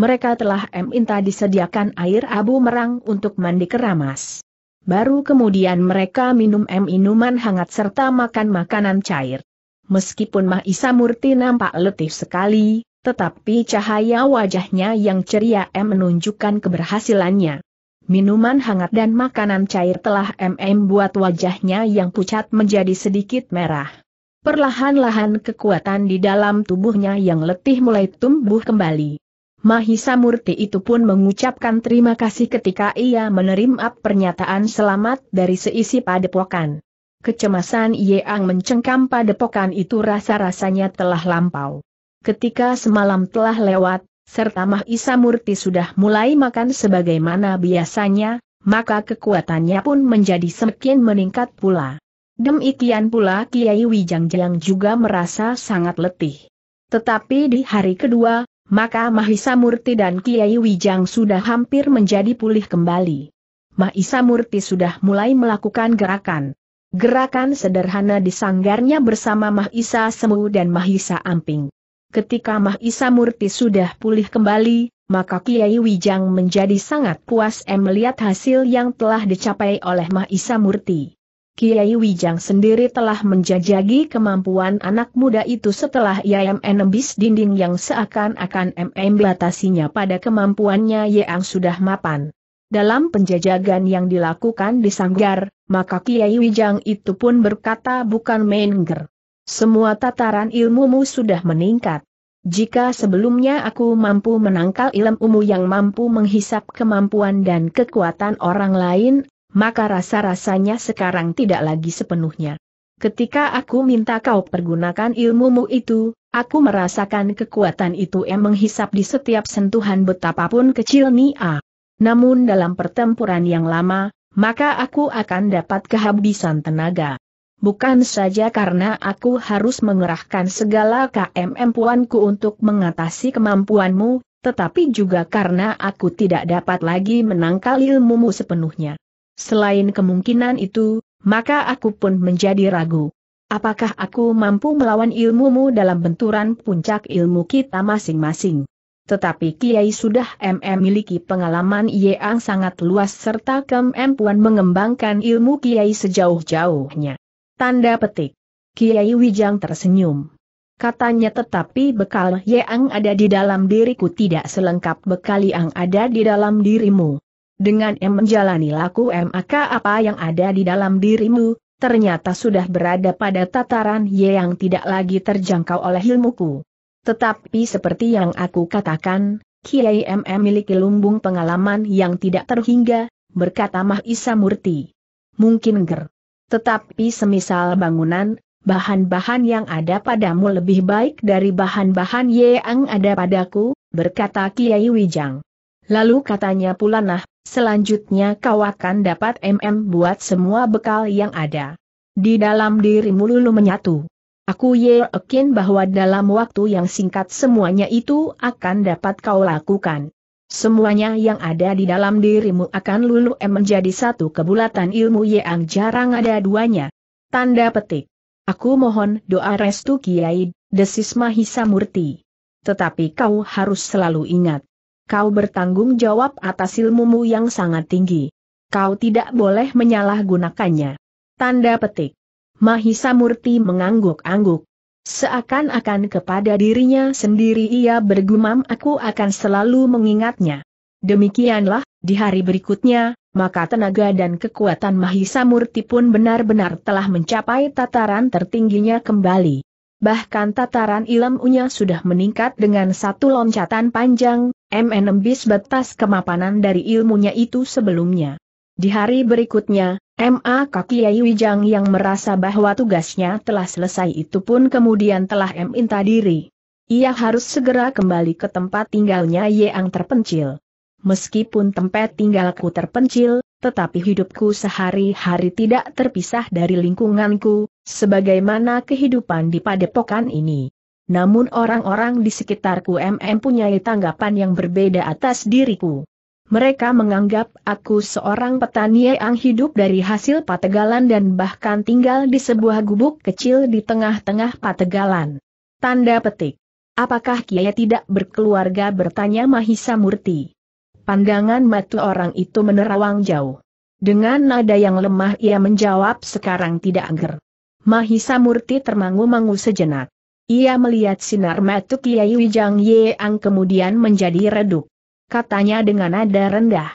[SPEAKER 1] mereka telah minta disediakan air abu merang untuk mandi keramas. Baru kemudian mereka minum minuman hangat serta makan makanan cair. Meskipun Mahisa Murti nampak letih sekali, tetapi cahaya wajahnya yang ceria M menunjukkan keberhasilannya. Minuman hangat dan makanan cair telah MM buat wajahnya yang pucat menjadi sedikit merah. Perlahan-lahan kekuatan di dalam tubuhnya yang letih mulai tumbuh kembali. Mahisa Murti itu pun mengucapkan terima kasih ketika ia menerima pernyataan selamat dari seisi padepokan. Kecemasan Yeang mencengkam padepokan itu rasa-rasanya telah lampau. Ketika semalam telah lewat, serta Mahisa Murti sudah mulai makan sebagaimana biasanya, maka kekuatannya pun menjadi semakin meningkat pula. Demikian pula Kiai Wijangjang juga merasa sangat letih. Tetapi di hari kedua, maka Mahisa Murti dan Kiai Wijang sudah hampir menjadi pulih kembali. Mahisa Murti sudah mulai melakukan gerakan. Gerakan sederhana di sanggarnya bersama Mahisa Semu dan Mahisa Amping. Ketika Mahisa Murti sudah pulih kembali, maka Kiai Wijang menjadi sangat puas melihat hasil yang telah dicapai oleh Mahisa Murti. Kiai Wijang sendiri telah menjajagi kemampuan anak muda itu setelah ia menembis dinding yang seakan-akan membatasinya pada kemampuannya yang sudah mapan. Dalam penjajagan yang dilakukan di Sanggar, maka Kiai Wijang itu pun berkata bukan main Semua tataran ilmumu sudah meningkat. Jika sebelumnya aku mampu menangkal ilmu yang mampu menghisap kemampuan dan kekuatan orang lain, maka rasa-rasanya sekarang tidak lagi sepenuhnya. Ketika aku minta kau pergunakan ilmumu itu, aku merasakan kekuatan itu yang menghisap di setiap sentuhan betapapun kecil Nia. Namun dalam pertempuran yang lama, maka aku akan dapat kehabisan tenaga. Bukan saja karena aku harus mengerahkan segala KMM puanku untuk mengatasi kemampuanmu, tetapi juga karena aku tidak dapat lagi menangkal ilmumu sepenuhnya. Selain kemungkinan itu, maka aku pun menjadi ragu. Apakah aku mampu melawan ilmumu dalam benturan puncak ilmu kita masing-masing? Tetapi Kiai sudah MM miliki pengalaman yang sangat luas serta kemampuan mengembangkan ilmu Kiai sejauh-jauhnya. Tanda petik. Kiai Wijang tersenyum. Katanya tetapi bekal yang ada di dalam diriku tidak selengkap bekal yang ada di dalam dirimu. Dengan M menjalani laku M maka apa yang ada di dalam dirimu, ternyata sudah berada pada tataran Y yang tidak lagi terjangkau oleh ilmuku. Tetapi seperti yang aku katakan, Kiai M memiliki lumbung pengalaman yang tidak terhingga, berkata Mah Murti. Mungkin ger. Tetapi semisal bangunan, bahan-bahan yang ada padamu lebih baik dari bahan-bahan yang ada padaku, berkata Kiai Wijang. Lalu katanya pula nah, selanjutnya kau akan dapat MM buat semua bekal yang ada. Di dalam dirimu lulu menyatu. Aku yakin bahwa dalam waktu yang singkat semuanya itu akan dapat kau lakukan. Semuanya yang ada di dalam dirimu akan lulu M menjadi satu kebulatan ilmu yang jarang ada duanya. Tanda petik. Aku mohon doa restu Kiai, desis Mahisa Murti. Tetapi kau harus selalu ingat kau bertanggung jawab atas ilmumu yang sangat tinggi. Kau tidak boleh menyalahgunakannya. Tanda petik. Mahisa Murti mengangguk-angguk. Seakan-akan kepada dirinya sendiri ia bergumam aku akan selalu mengingatnya. Demikianlah, di hari berikutnya, maka tenaga dan kekuatan Mahisa Murti pun benar-benar telah mencapai tataran tertingginya kembali. Bahkan tataran ilmunya sudah meningkat dengan satu loncatan panjang, MNMB sebatas kemapanan dari ilmunya itu sebelumnya. Di hari berikutnya, MA Kakiai Wijang yang merasa bahwa tugasnya telah selesai itu pun kemudian telah minta diri. Ia harus segera kembali ke tempat tinggalnya yang terpencil. Meskipun tempat tinggalku terpencil, tetapi hidupku sehari-hari tidak terpisah dari lingkunganku, sebagaimana kehidupan di padepokan ini. Namun orang-orang di sekitarku mm punya tanggapan yang berbeda atas diriku. Mereka menganggap aku seorang petani yang hidup dari hasil pategalan dan bahkan tinggal di sebuah gubuk kecil di tengah-tengah pategalan. Tanda petik. Apakah Kiai tidak berkeluarga bertanya Mahisa Murti. Pandangan mata orang itu menerawang jauh. Dengan nada yang lemah ia menjawab sekarang tidak angger. Mahisa Murti termangu-mangu sejenak. Ia melihat sinar mata Kiai Wijang Yeang kemudian menjadi redup. Katanya dengan nada rendah.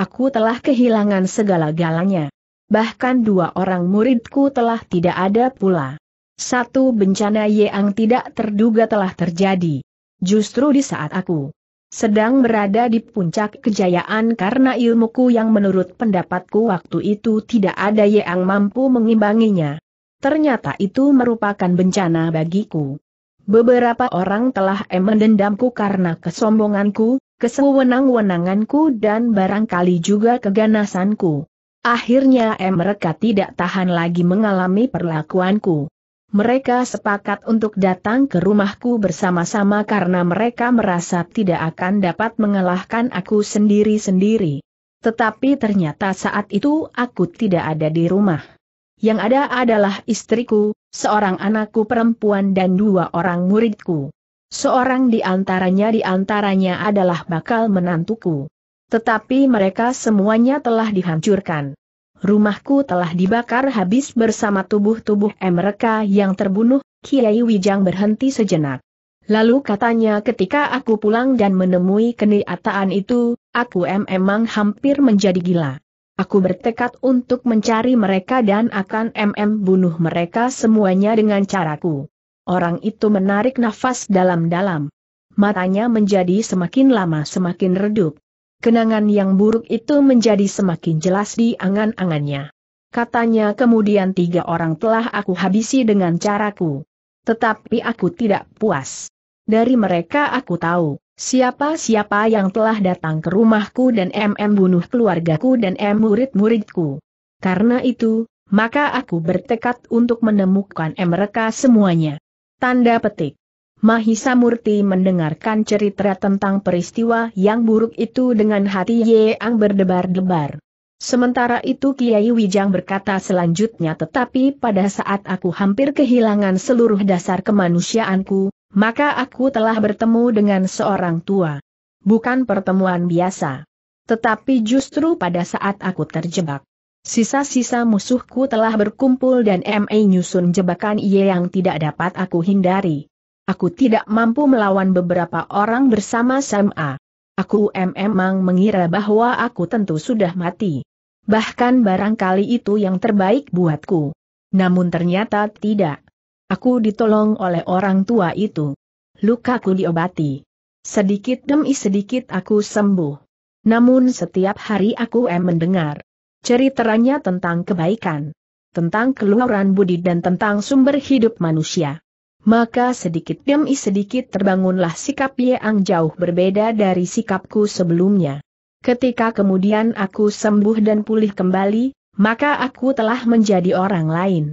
[SPEAKER 1] Aku telah kehilangan segala-galanya. Bahkan dua orang muridku telah tidak ada pula. Satu bencana yang tidak terduga telah terjadi. Justru di saat aku sedang berada di puncak kejayaan karena ilmuku yang menurut pendapatku waktu itu tidak ada yang mampu mengimbanginya. Ternyata itu merupakan bencana bagiku. Beberapa orang telah mendendamku karena kesombonganku, kesewenang-wenanganku dan barangkali juga keganasanku. Akhirnya mereka tidak tahan lagi mengalami perlakuanku. Mereka sepakat untuk datang ke rumahku bersama-sama karena mereka merasa tidak akan dapat mengalahkan aku sendiri-sendiri. Tetapi ternyata saat itu aku tidak ada di rumah. Yang ada adalah istriku, seorang anakku perempuan dan dua orang muridku. Seorang di antaranya di antaranya adalah bakal menantuku. Tetapi mereka semuanya telah dihancurkan. Rumahku telah dibakar habis bersama tubuh-tubuh mereka yang terbunuh, Kiai Wijang berhenti sejenak. Lalu katanya ketika aku pulang dan menemui kenyataan itu, aku em emang hampir menjadi gila. Aku bertekad untuk mencari mereka dan akan MM bunuh mereka semuanya dengan caraku. Orang itu menarik nafas dalam-dalam. Matanya menjadi semakin lama semakin redup. Kenangan yang buruk itu menjadi semakin jelas di angan-angannya. Katanya kemudian tiga orang telah aku habisi dengan caraku. Tetapi aku tidak puas. Dari mereka aku tahu, Siapa-siapa yang telah datang ke rumahku dan MM bunuh keluargaku dan M murid-muridku. Karena itu, maka aku bertekad untuk menemukan M mereka semuanya. Tanda petik. Mahisa Murti mendengarkan cerita tentang peristiwa yang buruk itu dengan hati yang berdebar-debar. Sementara itu Kiai Wijang berkata selanjutnya tetapi pada saat aku hampir kehilangan seluruh dasar kemanusiaanku, maka aku telah bertemu dengan seorang tua. Bukan pertemuan biasa. Tetapi justru pada saat aku terjebak. Sisa-sisa musuhku telah berkumpul dan M.A. nyusun jebakan ia yang tidak dapat aku hindari. Aku tidak mampu melawan beberapa orang bersama sama Aku memang mengira bahwa aku tentu sudah mati. Bahkan barangkali itu yang terbaik buatku. Namun ternyata tidak. Aku ditolong oleh orang tua itu. Lukaku diobati. Sedikit demi sedikit aku sembuh. Namun setiap hari aku em mendengar ceritanya tentang kebaikan, tentang keluaran budi dan tentang sumber hidup manusia. Maka sedikit demi sedikit terbangunlah sikap yang jauh berbeda dari sikapku sebelumnya. Ketika kemudian aku sembuh dan pulih kembali, maka aku telah menjadi orang lain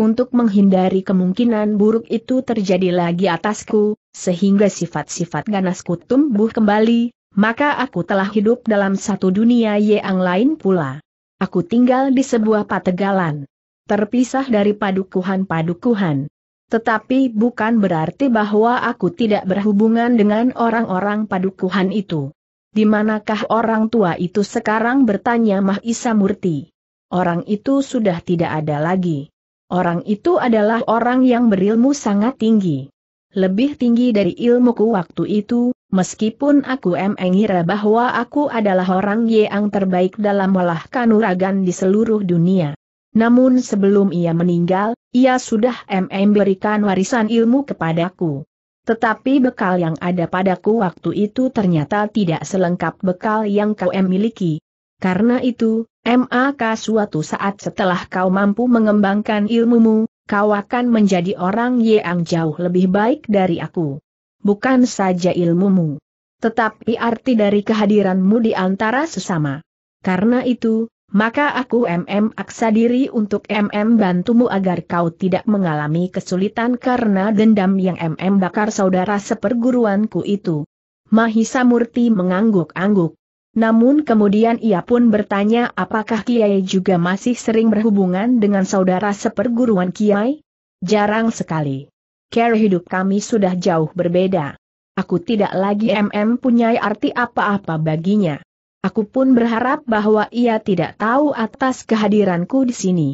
[SPEAKER 1] untuk menghindari kemungkinan buruk itu terjadi lagi atasku, sehingga sifat-sifat ganasku tumbuh kembali, maka aku telah hidup dalam satu dunia yang lain pula. Aku tinggal di sebuah pategalan. Terpisah dari padukuhan-padukuhan. Tetapi bukan berarti bahwa aku tidak berhubungan dengan orang-orang padukuhan itu. Di manakah orang tua itu sekarang bertanya Mahisa Murti? Orang itu sudah tidak ada lagi. Orang itu adalah orang yang berilmu sangat tinggi. Lebih tinggi dari ilmuku waktu itu, meskipun aku mengira bahwa aku adalah orang yang terbaik dalam olah kanuragan di seluruh dunia. Namun sebelum ia meninggal, ia sudah memberikan warisan ilmu kepadaku. Tetapi bekal yang ada padaku waktu itu ternyata tidak selengkap bekal yang kau miliki. Karena itu, MAK suatu saat setelah kau mampu mengembangkan ilmumu, kau akan menjadi orang yang jauh lebih baik dari aku. Bukan saja ilmumu. Tetapi arti dari kehadiranmu di antara sesama. Karena itu, maka aku MM aksa diri untuk MM bantumu agar kau tidak mengalami kesulitan karena dendam yang MM bakar saudara seperguruanku itu. Mahisa Murti mengangguk-angguk. Namun kemudian ia pun bertanya apakah Kiai juga masih sering berhubungan dengan saudara seperguruan Kiai? Jarang sekali. Cara hidup kami sudah jauh berbeda. Aku tidak lagi MM punya arti apa-apa baginya. Aku pun berharap bahwa ia tidak tahu atas kehadiranku di sini.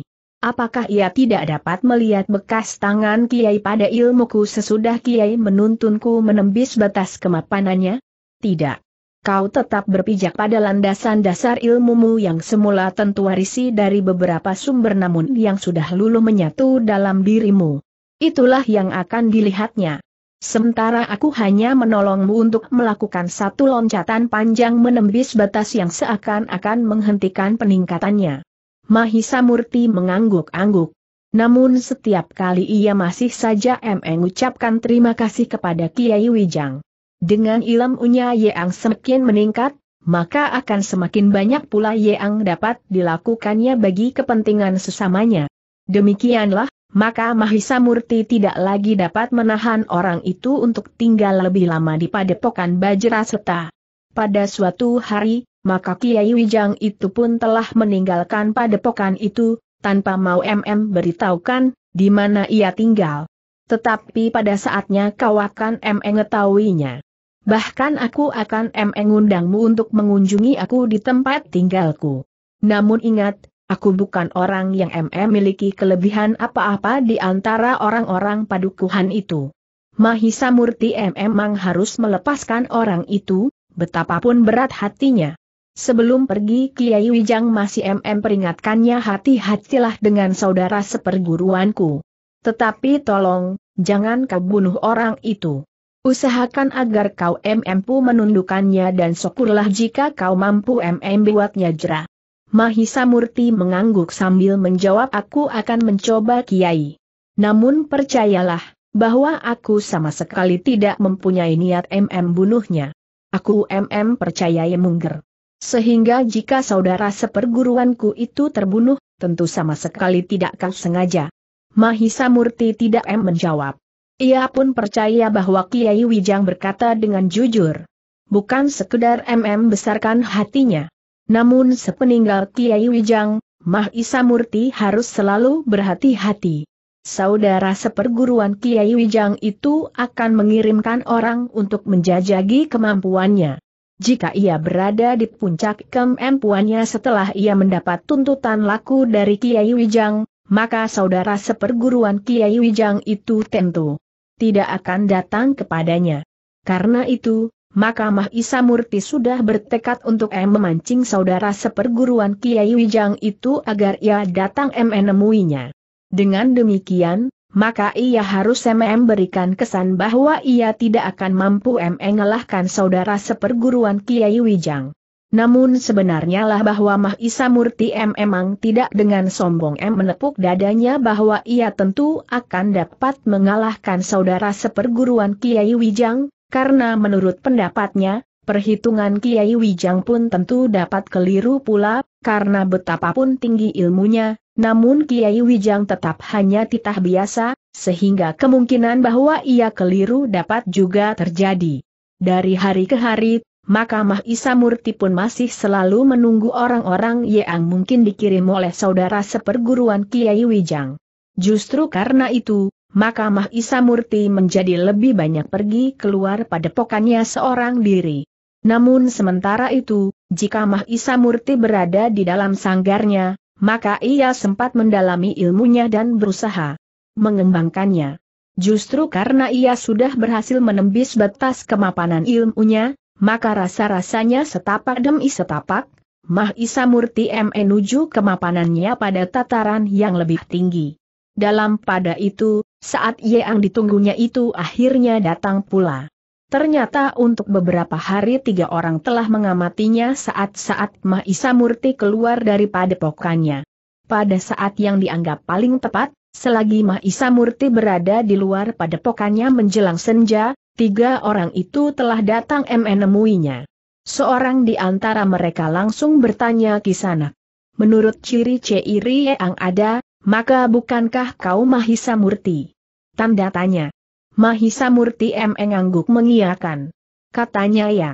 [SPEAKER 1] Apakah ia tidak dapat melihat bekas tangan Kiai pada ilmuku sesudah Kiai menuntunku menembis batas kemapanannya? Tidak kau tetap berpijak pada landasan dasar ilmumu yang semula tentu warisi dari beberapa sumber namun yang sudah luluh menyatu dalam dirimu. Itulah yang akan dilihatnya. Sementara aku hanya menolongmu untuk melakukan satu loncatan panjang menembus batas yang seakan-akan menghentikan peningkatannya. Mahisa Murti mengangguk-angguk. Namun setiap kali ia masih saja e mengucapkan terima kasih kepada Kiai Wijang. Dengan ilmunya Yeang semakin meningkat, maka akan semakin banyak pula Yeang dapat dilakukannya bagi kepentingan sesamanya. Demikianlah, maka Mahisa Murti tidak lagi dapat menahan orang itu untuk tinggal lebih lama di padepokan Bajraseta. Pada suatu hari, maka Kiai Wijang itu pun telah meninggalkan padepokan itu, tanpa mau MM beritahukan, di mana ia tinggal. Tetapi pada saatnya kawakan MM mengetahuinya bahkan aku akan mengundangmu untuk mengunjungi aku di tempat tinggalku. Namun ingat, aku bukan orang yang memiliki kelebihan apa-apa di antara orang-orang padukuhan itu. Mahisa Murti memang harus melepaskan orang itu, betapapun berat hatinya. Sebelum pergi Kiai Wijang masih MM peringatkannya hati-hatilah dengan saudara seperguruanku. Tetapi tolong, jangan kau bunuh orang itu. Usahakan agar kau mampu menundukannya dan syukurlah jika kau mampu mm buatnya jera. Mahisa Murti mengangguk sambil menjawab aku akan mencoba kiai. Namun percayalah, bahwa aku sama sekali tidak mempunyai niat mm bunuhnya. Aku mm percayai mungger. Sehingga jika saudara seperguruanku itu terbunuh, tentu sama sekali tidak kau sengaja. Mahisa Murti tidak M menjawab. Ia pun percaya bahwa Kiai Wijang berkata dengan jujur. Bukan sekedar MM besarkan hatinya. Namun sepeninggal Kiai Wijang, Mah Isa Murti harus selalu berhati-hati. Saudara seperguruan Kiai Wijang itu akan mengirimkan orang untuk menjajagi kemampuannya. Jika ia berada di puncak kemampuannya setelah ia mendapat tuntutan laku dari Kiai Wijang, maka saudara seperguruan Kiai Wijang itu tentu tidak akan datang kepadanya. Karena itu, maka Isamurti sudah bertekad untuk M memancing saudara seperguruan Kiai Wijang itu agar ia datang M menemuinya. Dengan demikian, maka ia harus MM berikan kesan bahwa ia tidak akan mampu MM mengalahkan saudara seperguruan Kiai Wijang. Namun sebenarnya lah bahwa Mahisa Murti M memang tidak dengan sombong M menepuk dadanya bahwa ia tentu akan dapat mengalahkan saudara seperguruan Kiai Wijang, karena menurut pendapatnya, perhitungan Kiai Wijang pun tentu dapat keliru pula, karena betapapun tinggi ilmunya, namun Kiai Wijang tetap hanya titah biasa, sehingga kemungkinan bahwa ia keliru dapat juga terjadi. Dari hari ke hari, maka Mahisa Murti pun masih selalu menunggu orang-orang yang mungkin dikirim oleh saudara seperguruan Kiai Wijang. Justru karena itu, maka Mahisa Murti menjadi lebih banyak pergi keluar pada pokannya seorang diri. Namun sementara itu, jika Mahisa Murti berada di dalam sanggarnya, maka ia sempat mendalami ilmunya dan berusaha mengembangkannya. Justru karena ia sudah berhasil menembis batas kemapanan ilmunya, maka rasa-rasanya setapak demi setapak, Mah Isa Murti menuju kemapanannya pada tataran yang lebih tinggi. Dalam pada itu, saat yang ditunggunya itu akhirnya datang pula. Ternyata untuk beberapa hari tiga orang telah mengamatinya saat-saat Mah Isa Murti keluar dari padepokannya. Pada saat yang dianggap paling tepat, selagi Mah Isa Murti berada di luar padepokannya menjelang senja, Tiga orang itu telah datang menemuinya. Seorang di antara mereka langsung bertanya sana. Menurut ciri-ciri yang ada, maka bukankah kau Mahisa Murti? Tanda tanya. Mahisa Murti M. ngangguk mengiyakan. Katanya ya.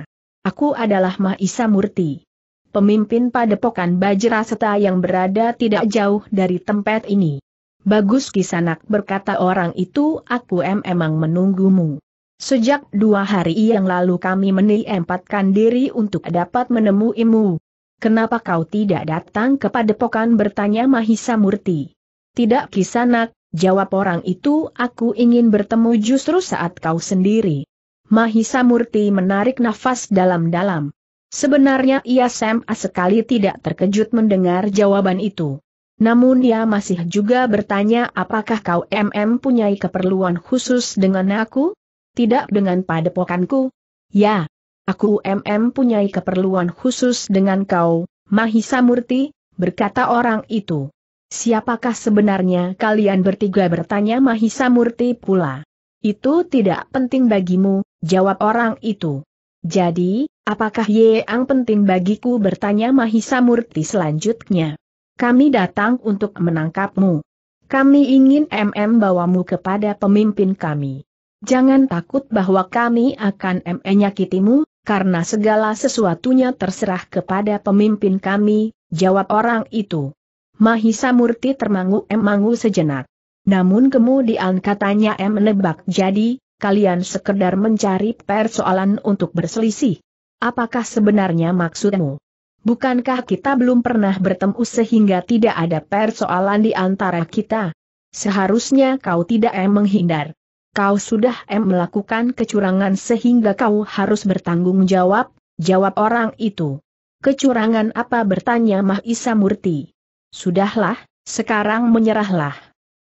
[SPEAKER 1] Aku adalah Mahisa Murti. Pemimpin padepokan Bajra Seta yang berada tidak jauh dari tempat ini. Bagus Kisanak berkata orang itu aku em menunggumu. Sejak dua hari yang lalu kami meniempatkan diri untuk dapat menemuimu. Kenapa kau tidak datang kepada padepokan bertanya Mahisa Murti? Tidak kisanak, jawab orang itu aku ingin bertemu justru saat kau sendiri. Mahisa Murti menarik nafas dalam-dalam. Sebenarnya ia sama sekali tidak terkejut mendengar jawaban itu. Namun ia masih juga bertanya apakah kau MM punyai keperluan khusus dengan aku? Tidak dengan padepokanku? Ya. Aku MM punyai keperluan khusus dengan kau, Mahisa Murti, berkata orang itu. Siapakah sebenarnya kalian bertiga bertanya Mahisa Murti pula. Itu tidak penting bagimu, jawab orang itu. Jadi, apakah Yeang penting bagiku bertanya Mahisa Murti selanjutnya? Kami datang untuk menangkapmu. Kami ingin MM bawamu kepada pemimpin kami jangan takut bahwa kami akan menyakitimu, karena segala sesuatunya terserah kepada pemimpin kami, jawab orang itu. Mahisa Murti termangu-emangu sejenak. Namun kemudian katanya em menebak jadi, kalian sekedar mencari persoalan untuk berselisih. Apakah sebenarnya maksudmu? Bukankah kita belum pernah bertemu sehingga tidak ada persoalan di antara kita? Seharusnya kau tidak em menghindar kau sudah em melakukan kecurangan sehingga kau harus bertanggung jawab, jawab orang itu. Kecurangan apa bertanya Mahisa Murti. Sudahlah, sekarang menyerahlah.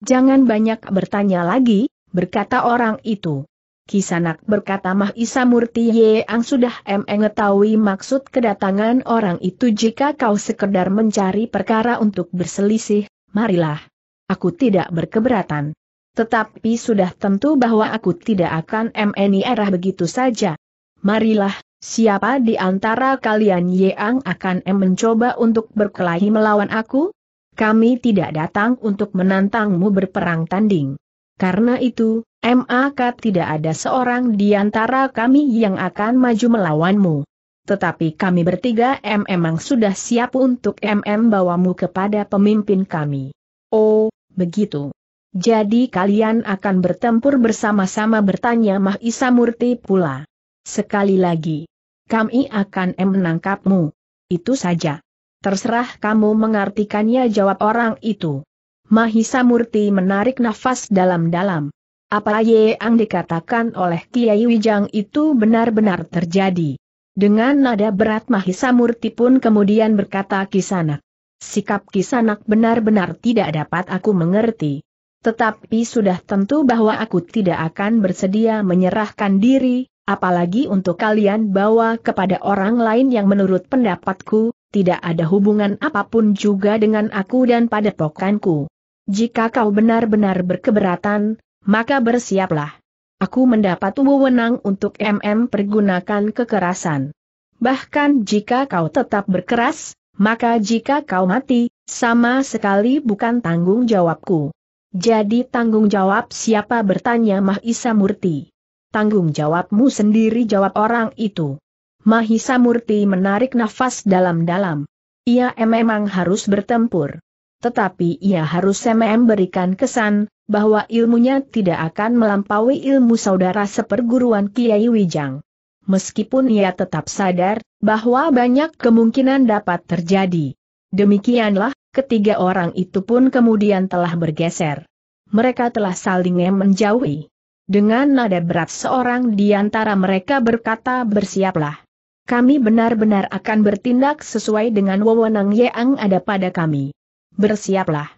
[SPEAKER 1] Jangan banyak bertanya lagi, berkata orang itu. Kisanak berkata Mahisa Murti Yeang sudah em mengetahui maksud kedatangan orang itu jika kau sekedar mencari perkara untuk berselisih, marilah. Aku tidak berkeberatan. Tetapi sudah tentu bahwa aku tidak akan MNI arah begitu saja. Marilah, siapa di antara kalian yang akan mencoba untuk berkelahi melawan aku? Kami tidak datang untuk menantangmu berperang tanding. Karena itu, MAK tidak ada seorang di antara kami yang akan maju melawanmu. Tetapi kami bertiga M memang sudah siap untuk MM bawamu kepada pemimpin kami. Oh, begitu. Jadi kalian akan bertempur bersama-sama bertanya Mahisa Murti pula. Sekali lagi. Kami akan menangkapmu. Itu saja. Terserah kamu mengartikannya jawab orang itu. Mahisa Murti menarik nafas dalam-dalam. Apa yang dikatakan oleh Kiai Wijang itu benar-benar terjadi. Dengan nada berat Mahisa Murti pun kemudian berkata Kisanak. Sikap Kisanak benar-benar tidak dapat aku mengerti. Tetapi sudah tentu bahwa aku tidak akan bersedia menyerahkan diri, apalagi untuk kalian bawa kepada orang lain yang menurut pendapatku, tidak ada hubungan apapun juga dengan aku dan padepokanku. Jika kau benar-benar berkeberatan, maka bersiaplah. Aku mendapat wewenang untuk MM pergunakan kekerasan. Bahkan jika kau tetap berkeras, maka jika kau mati, sama sekali bukan tanggung jawabku. Jadi tanggung jawab siapa bertanya Mahisa Murti. Tanggung jawabmu sendiri jawab orang itu. Mahisa Murti menarik nafas dalam-dalam. Ia memang harus bertempur. Tetapi ia harus berikan kesan, bahwa ilmunya tidak akan melampaui ilmu saudara seperguruan Kiai Wijang. Meskipun ia tetap sadar, bahwa banyak kemungkinan dapat terjadi. Demikianlah, Ketiga orang itu pun kemudian telah bergeser. Mereka telah saling menjauhi. Dengan nada berat seorang di antara mereka berkata bersiaplah. Kami benar-benar akan bertindak sesuai dengan wewenang yang ada pada kami. Bersiaplah.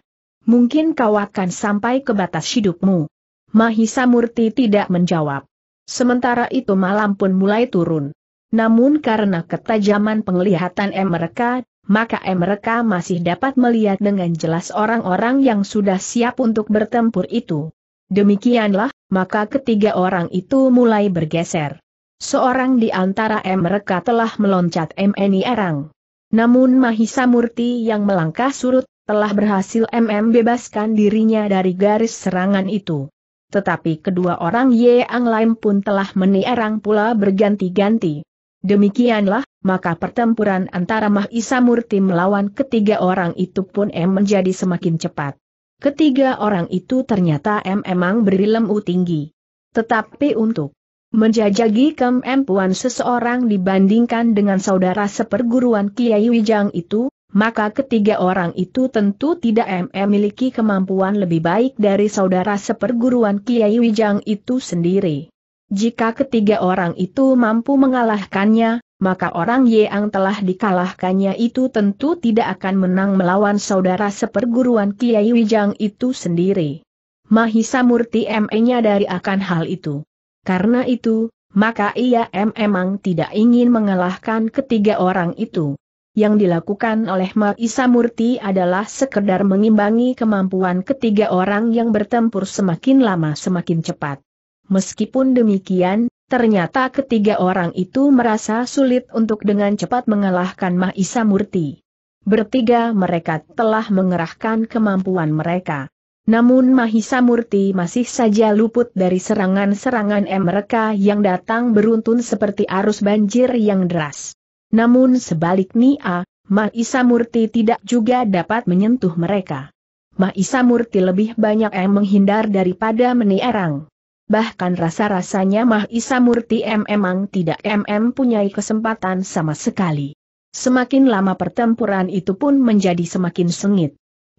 [SPEAKER 1] Mungkin kau akan sampai ke batas hidupmu. Mahisa Murti tidak menjawab. Sementara itu malam pun mulai turun. Namun karena ketajaman penglihatan mereka, maka mereka masih dapat melihat dengan jelas orang-orang yang sudah siap untuk bertempur itu. Demikianlah, maka ketiga orang itu mulai bergeser. Seorang di antara mereka telah meloncat MNI Erang. Namun Mahisa Murti yang melangkah surut, telah berhasil MM bebaskan dirinya dari garis serangan itu. Tetapi kedua orang Yang lain pun telah menierang pula berganti-ganti. Demikianlah, maka pertempuran antara Mahisa Murti melawan ketiga orang itu pun M menjadi semakin cepat. Ketiga orang itu ternyata M emang berilmu tinggi. Tetapi untuk menjajagi kemampuan seseorang dibandingkan dengan saudara seperguruan Kiai Wijang itu, maka ketiga orang itu tentu tidak M memiliki kemampuan lebih baik dari saudara seperguruan Kiai Wijang itu sendiri. Jika ketiga orang itu mampu mengalahkannya, maka orang Yeang telah dikalahkannya itu tentu tidak akan menang melawan saudara seperguruan Kiai Wijang itu sendiri. Mahisa Murti ME-nya dari akan hal itu. Karena itu, maka ia memang tidak ingin mengalahkan ketiga orang itu. Yang dilakukan oleh Mahisa Murti adalah sekedar mengimbangi kemampuan ketiga orang yang bertempur semakin lama semakin cepat. Meskipun demikian, ternyata ketiga orang itu merasa sulit untuk dengan cepat mengalahkan Mahisa Murti. Bertiga mereka telah mengerahkan kemampuan mereka. Namun Mahisa Murti masih saja luput dari serangan-serangan mereka yang datang beruntun seperti arus banjir yang deras. Namun sebaliknya, Mahisa Murti tidak juga dapat menyentuh mereka. Mahisa Murti lebih banyak yang menghindar daripada menierang bahkan rasa-rasanya Mahisa Murti M memang tidak MM punyai kesempatan sama sekali. Semakin lama pertempuran itu pun menjadi semakin sengit.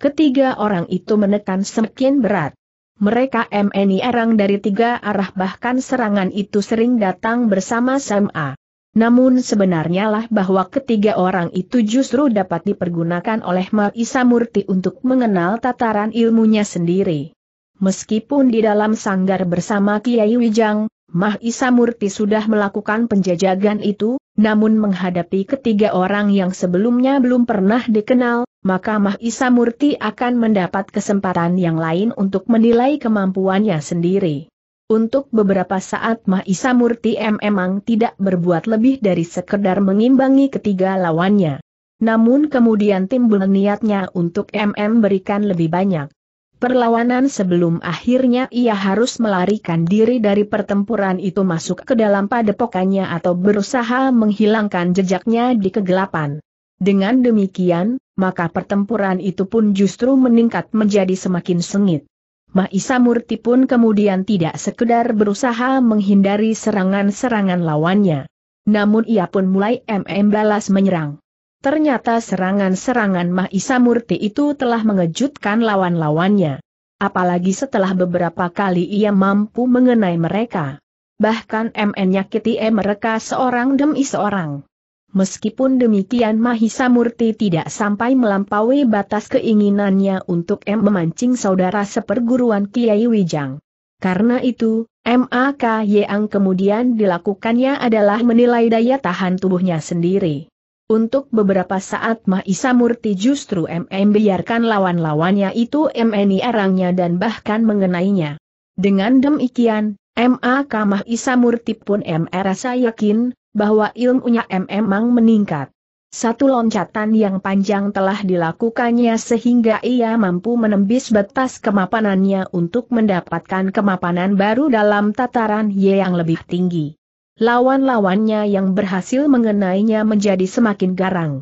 [SPEAKER 1] Ketiga orang itu menekan semakin berat. Mereka MNI erang dari tiga arah bahkan serangan itu sering datang bersama SMA. Namun sebenarnya lah bahwa ketiga orang itu justru dapat dipergunakan oleh Mahisa Murti untuk mengenal tataran ilmunya sendiri. Meskipun di dalam sanggar bersama Kiai Wijang, Mah Isa Murti sudah melakukan penjajagan itu, namun menghadapi ketiga orang yang sebelumnya belum pernah dikenal, maka Mah Isa Murti akan mendapat kesempatan yang lain untuk menilai kemampuannya sendiri. Untuk beberapa saat Mah Isa Murti memang tidak berbuat lebih dari sekedar mengimbangi ketiga lawannya. Namun kemudian timbul niatnya untuk MM berikan lebih banyak. Perlawanan sebelum akhirnya ia harus melarikan diri dari pertempuran itu masuk ke dalam padepokannya atau berusaha menghilangkan jejaknya di kegelapan. Dengan demikian, maka pertempuran itu pun justru meningkat menjadi semakin sengit. Maisa Murti pun kemudian tidak sekedar berusaha menghindari serangan-serangan lawannya. Namun ia pun mulai MM balas menyerang. Ternyata serangan-serangan Mahisa Murti itu telah mengejutkan lawan-lawannya. Apalagi setelah beberapa kali ia mampu mengenai mereka. Bahkan MN nyakiti e mereka seorang demi seorang. Meskipun demikian Mahisa Murti tidak sampai melampaui batas keinginannya untuk M memancing saudara seperguruan Kiai Wijang. Karena itu, MAK Yang kemudian dilakukannya adalah menilai daya tahan tubuhnya sendiri. Untuk beberapa saat Mahisa Murti justru MM biarkan lawan-lawannya itu MNI erangnya dan bahkan mengenainya. Dengan demikian, MA Kamah Isa Murti pun MR rasa yakin, bahwa ilmunya M memang meningkat. Satu loncatan yang panjang telah dilakukannya sehingga ia mampu menembus batas kemapanannya untuk mendapatkan kemapanan baru dalam tataran Y yang lebih tinggi. Lawan-lawannya yang berhasil mengenainya menjadi semakin garang.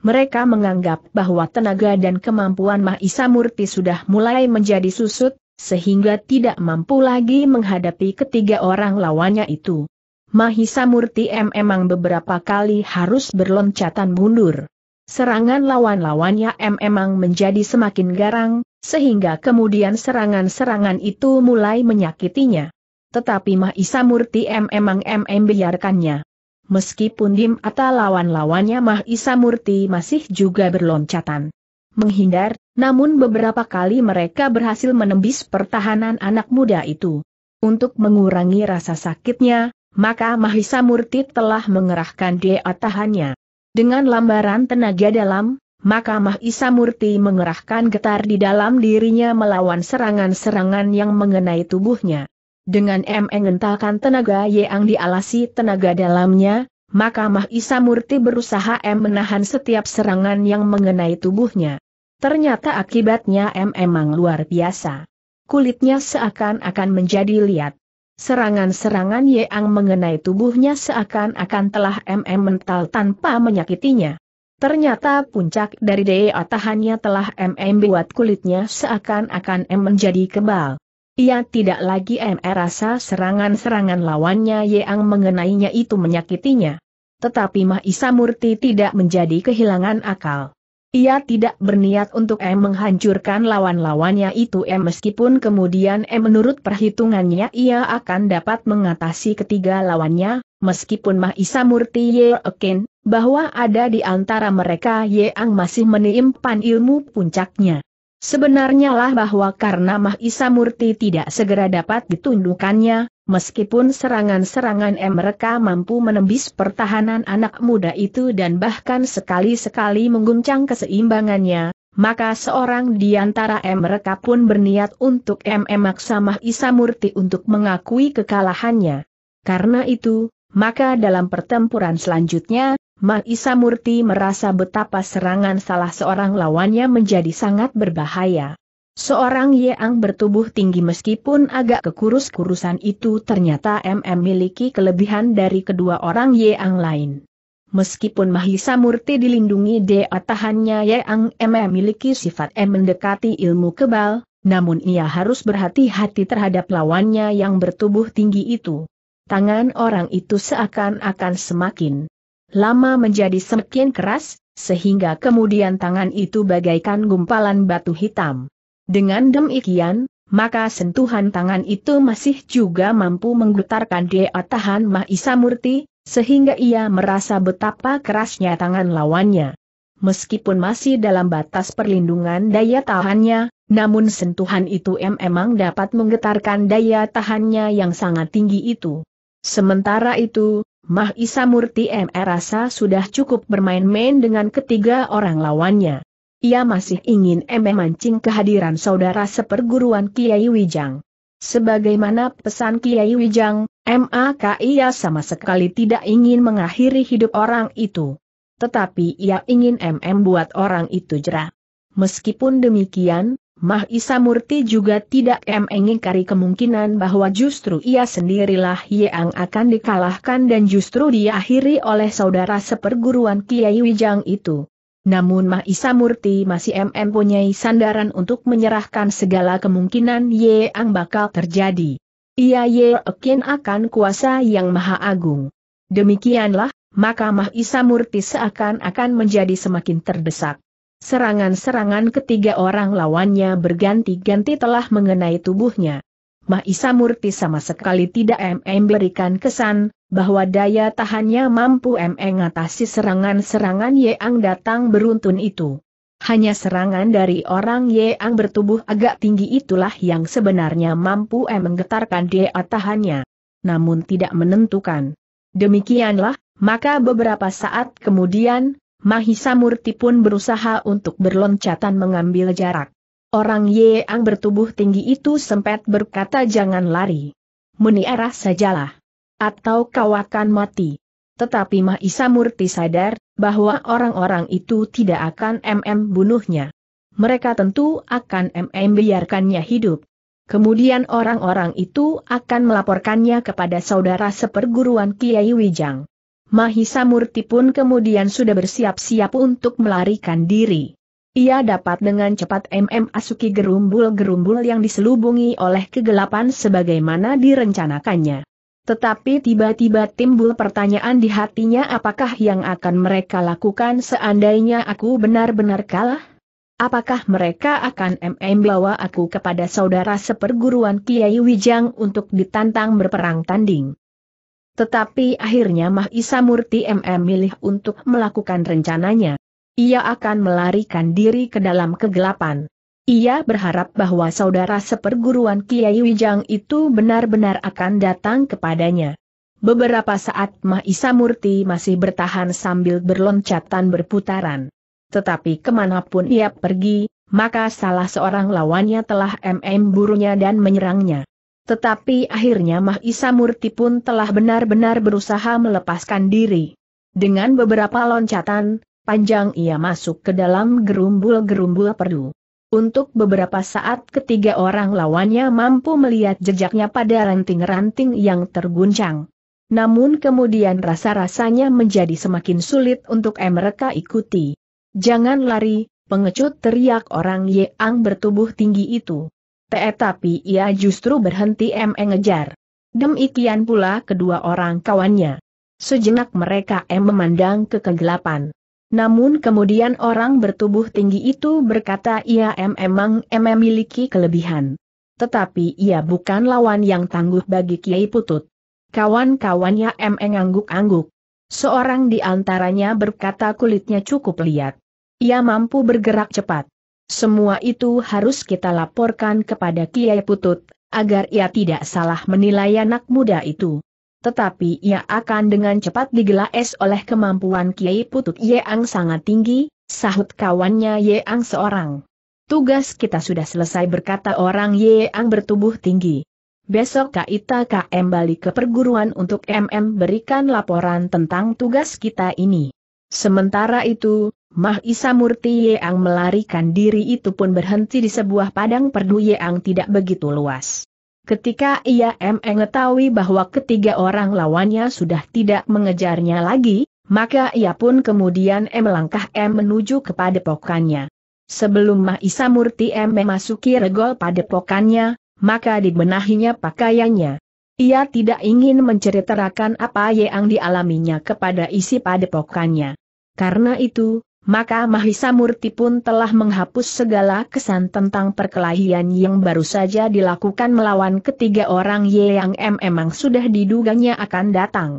[SPEAKER 1] Mereka menganggap bahwa tenaga dan kemampuan Mahisa Murti sudah mulai menjadi susut, sehingga tidak mampu lagi menghadapi ketiga orang lawannya itu. Mahisa Murti M memang beberapa kali harus berloncatan mundur. Serangan lawan-lawannya M memang menjadi semakin garang, sehingga kemudian serangan-serangan itu mulai menyakitinya tetapi Mahisa Murti M emang M biarkannya. Meskipun Dim atau lawan-lawannya Mahisa Murti masih juga berloncatan menghindar, namun beberapa kali mereka berhasil menembus pertahanan anak muda itu. Untuk mengurangi rasa sakitnya, maka Mahisa Murti telah mengerahkan dia atahannya. Dengan lambaran tenaga dalam, maka Mahisa Murti mengerahkan getar di dalam dirinya melawan serangan-serangan yang mengenai tubuhnya. Dengan M mengentalkan tenaga yang dialasi tenaga dalamnya, maka Mahisa Murti berusaha M menahan setiap serangan yang mengenai tubuhnya. Ternyata akibatnya M emang luar biasa. Kulitnya seakan-akan menjadi liat. Serangan-serangan yang mengenai tubuhnya seakan-akan telah MM mental tanpa menyakitinya. Ternyata puncak dari daya tahannya telah MM buat kulitnya seakan-akan M menjadi kebal. Ia tidak lagi merasa serangan-serangan lawannya yang mengenainya itu menyakitinya. Tetapi Mahisa Murti tidak menjadi kehilangan akal. Ia tidak berniat untuk M menghancurkan lawan-lawannya itu M meskipun kemudian M menurut perhitungannya ia akan dapat mengatasi ketiga lawannya, meskipun Mahisa Murti yakin bahwa ada di antara mereka yang masih menimpan ilmu puncaknya. Sebenarnya lah bahwa karena Mahisa Murti tidak segera dapat ditundukannya, meskipun serangan-serangan M mereka mampu menembus pertahanan anak muda itu dan bahkan sekali-sekali mengguncang keseimbangannya, maka seorang di antara mereka pun berniat untuk memaksa Mahisa Murti untuk mengakui kekalahannya. Karena itu, maka dalam pertempuran selanjutnya, Maisa Murti merasa betapa serangan salah seorang lawannya menjadi sangat berbahaya. Seorang Yeang bertubuh tinggi meskipun agak kekurus-kurusan itu ternyata MM miliki kelebihan dari kedua orang Yeang lain. Meskipun Mahisa Murti dilindungi dea tahannya Yeang MM miliki sifat M mendekati ilmu kebal, namun ia harus berhati-hati terhadap lawannya yang bertubuh tinggi itu. Tangan orang itu seakan-akan semakin lama menjadi semakin keras, sehingga kemudian tangan itu bagaikan gumpalan batu hitam. Dengan demikian, maka sentuhan tangan itu masih juga mampu menggetarkan tahan Mahisa Murti, sehingga ia merasa betapa kerasnya tangan lawannya. Meskipun masih dalam batas perlindungan daya tahannya, namun sentuhan itu memang dapat menggetarkan daya tahannya yang sangat tinggi itu. Sementara itu, Mah Isa Murti MR rasa sudah cukup bermain-main dengan ketiga orang lawannya. Ia masih ingin MM mancing kehadiran saudara seperguruan Kiai Wijang. Sebagaimana pesan Kiai Wijang, MAK ia sama sekali tidak ingin mengakhiri hidup orang itu. Tetapi ia ingin MM buat orang itu jerah. Meskipun demikian, Mah Isa Murti juga tidak mengingkari kemungkinan bahwa justru ia sendirilah yang akan dikalahkan dan justru diakhiri oleh saudara seperguruan Kiai Wijang itu. Namun Mah Isa Murti masih mempunyai sandaran untuk menyerahkan segala kemungkinan yang bakal terjadi. Ia yakin akan kuasa yang maha agung. Demikianlah, maka Mah Isa Murti seakan-akan menjadi semakin terdesak. Serangan-serangan ketiga orang lawannya berganti-ganti telah mengenai tubuhnya. Mahisa Murti sama sekali tidak memberikan kesan bahwa daya tahannya mampu mengatasi serangan-serangan Yeang datang beruntun itu. Hanya serangan dari orang Yeang bertubuh agak tinggi itulah yang sebenarnya mampu menggetarkan daya tahannya. Namun tidak menentukan. Demikianlah, maka beberapa saat kemudian, Mahisa Murti pun berusaha untuk berloncatan mengambil jarak. Orang Yeang bertubuh tinggi itu sempat berkata jangan lari. Meniarah sajalah. Atau kau akan mati. Tetapi Mahisa Murti sadar, bahwa orang-orang itu tidak akan MM bunuhnya. Mereka tentu akan MM biarkannya hidup. Kemudian orang-orang itu akan melaporkannya kepada saudara seperguruan Kiai Wijang. Mahisa Murti pun kemudian sudah bersiap-siap untuk melarikan diri. Ia dapat dengan cepat MM Asuki gerumbul-gerumbul yang diselubungi oleh kegelapan sebagaimana direncanakannya. Tetapi tiba-tiba timbul pertanyaan di hatinya apakah yang akan mereka lakukan seandainya aku benar-benar kalah? Apakah mereka akan MM bawa aku kepada saudara seperguruan Kiai Wijang untuk ditantang berperang tanding? Tetapi akhirnya Mahisa Murti MM milih untuk melakukan rencananya. Ia akan melarikan diri ke dalam kegelapan. Ia berharap bahwa saudara seperguruan Kiai Wijang itu benar-benar akan datang kepadanya. Beberapa saat Mahisa Murti masih bertahan sambil berloncatan berputaran. Tetapi kemanapun ia pergi, maka salah seorang lawannya telah MM burunya dan menyerangnya. Tetapi akhirnya Mahisa Murti pun telah benar-benar berusaha melepaskan diri. Dengan beberapa loncatan, panjang ia masuk ke dalam gerumbul-gerumbul perdu. Untuk beberapa saat ketiga orang lawannya mampu melihat jejaknya pada ranting-ranting yang terguncang. Namun kemudian rasa-rasanya menjadi semakin sulit untuk mereka ikuti. Jangan lari, pengecut teriak orang Yeang bertubuh tinggi itu. Tetapi ia justru berhenti mengejar. Demikian pula kedua orang kawannya. Sejenak mereka em memandang ke kegelapan. Namun kemudian orang bertubuh tinggi itu berkata ia em emang em memiliki kelebihan. Tetapi ia bukan lawan yang tangguh bagi Kiai Putut. Kawan-kawannya em ngangguk-angguk. Seorang di antaranya berkata kulitnya cukup liat. Ia mampu bergerak cepat. Semua itu harus kita laporkan kepada Kiai Putut, agar ia tidak salah menilai anak muda itu. Tetapi ia akan dengan cepat es oleh kemampuan Kiai Putut Yeang sangat tinggi, sahut kawannya Yeang seorang. Tugas kita sudah selesai berkata orang Yeang bertubuh tinggi. Besok Kaita KM balik ke perguruan untuk MM berikan laporan tentang tugas kita ini. Sementara itu, Mahisa Murti Yeang melarikan diri itu pun berhenti di sebuah padang perdu Yeang tidak begitu luas. Ketika ia mengetahui bahwa ketiga orang lawannya sudah tidak mengejarnya lagi, maka ia pun kemudian melangkah M menuju kepada pokannya. Sebelum Mahisa Murti M memasuki regol pada padepokannya, maka dibenahinya pakaiannya. Ia tidak ingin menceritakan apa yang dialaminya kepada isi pada padepokannya. Karena itu, maka Mahisa Murti pun telah menghapus segala kesan tentang perkelahian yang baru saja dilakukan melawan ketiga orang Ye yang M memang sudah diduganya akan datang.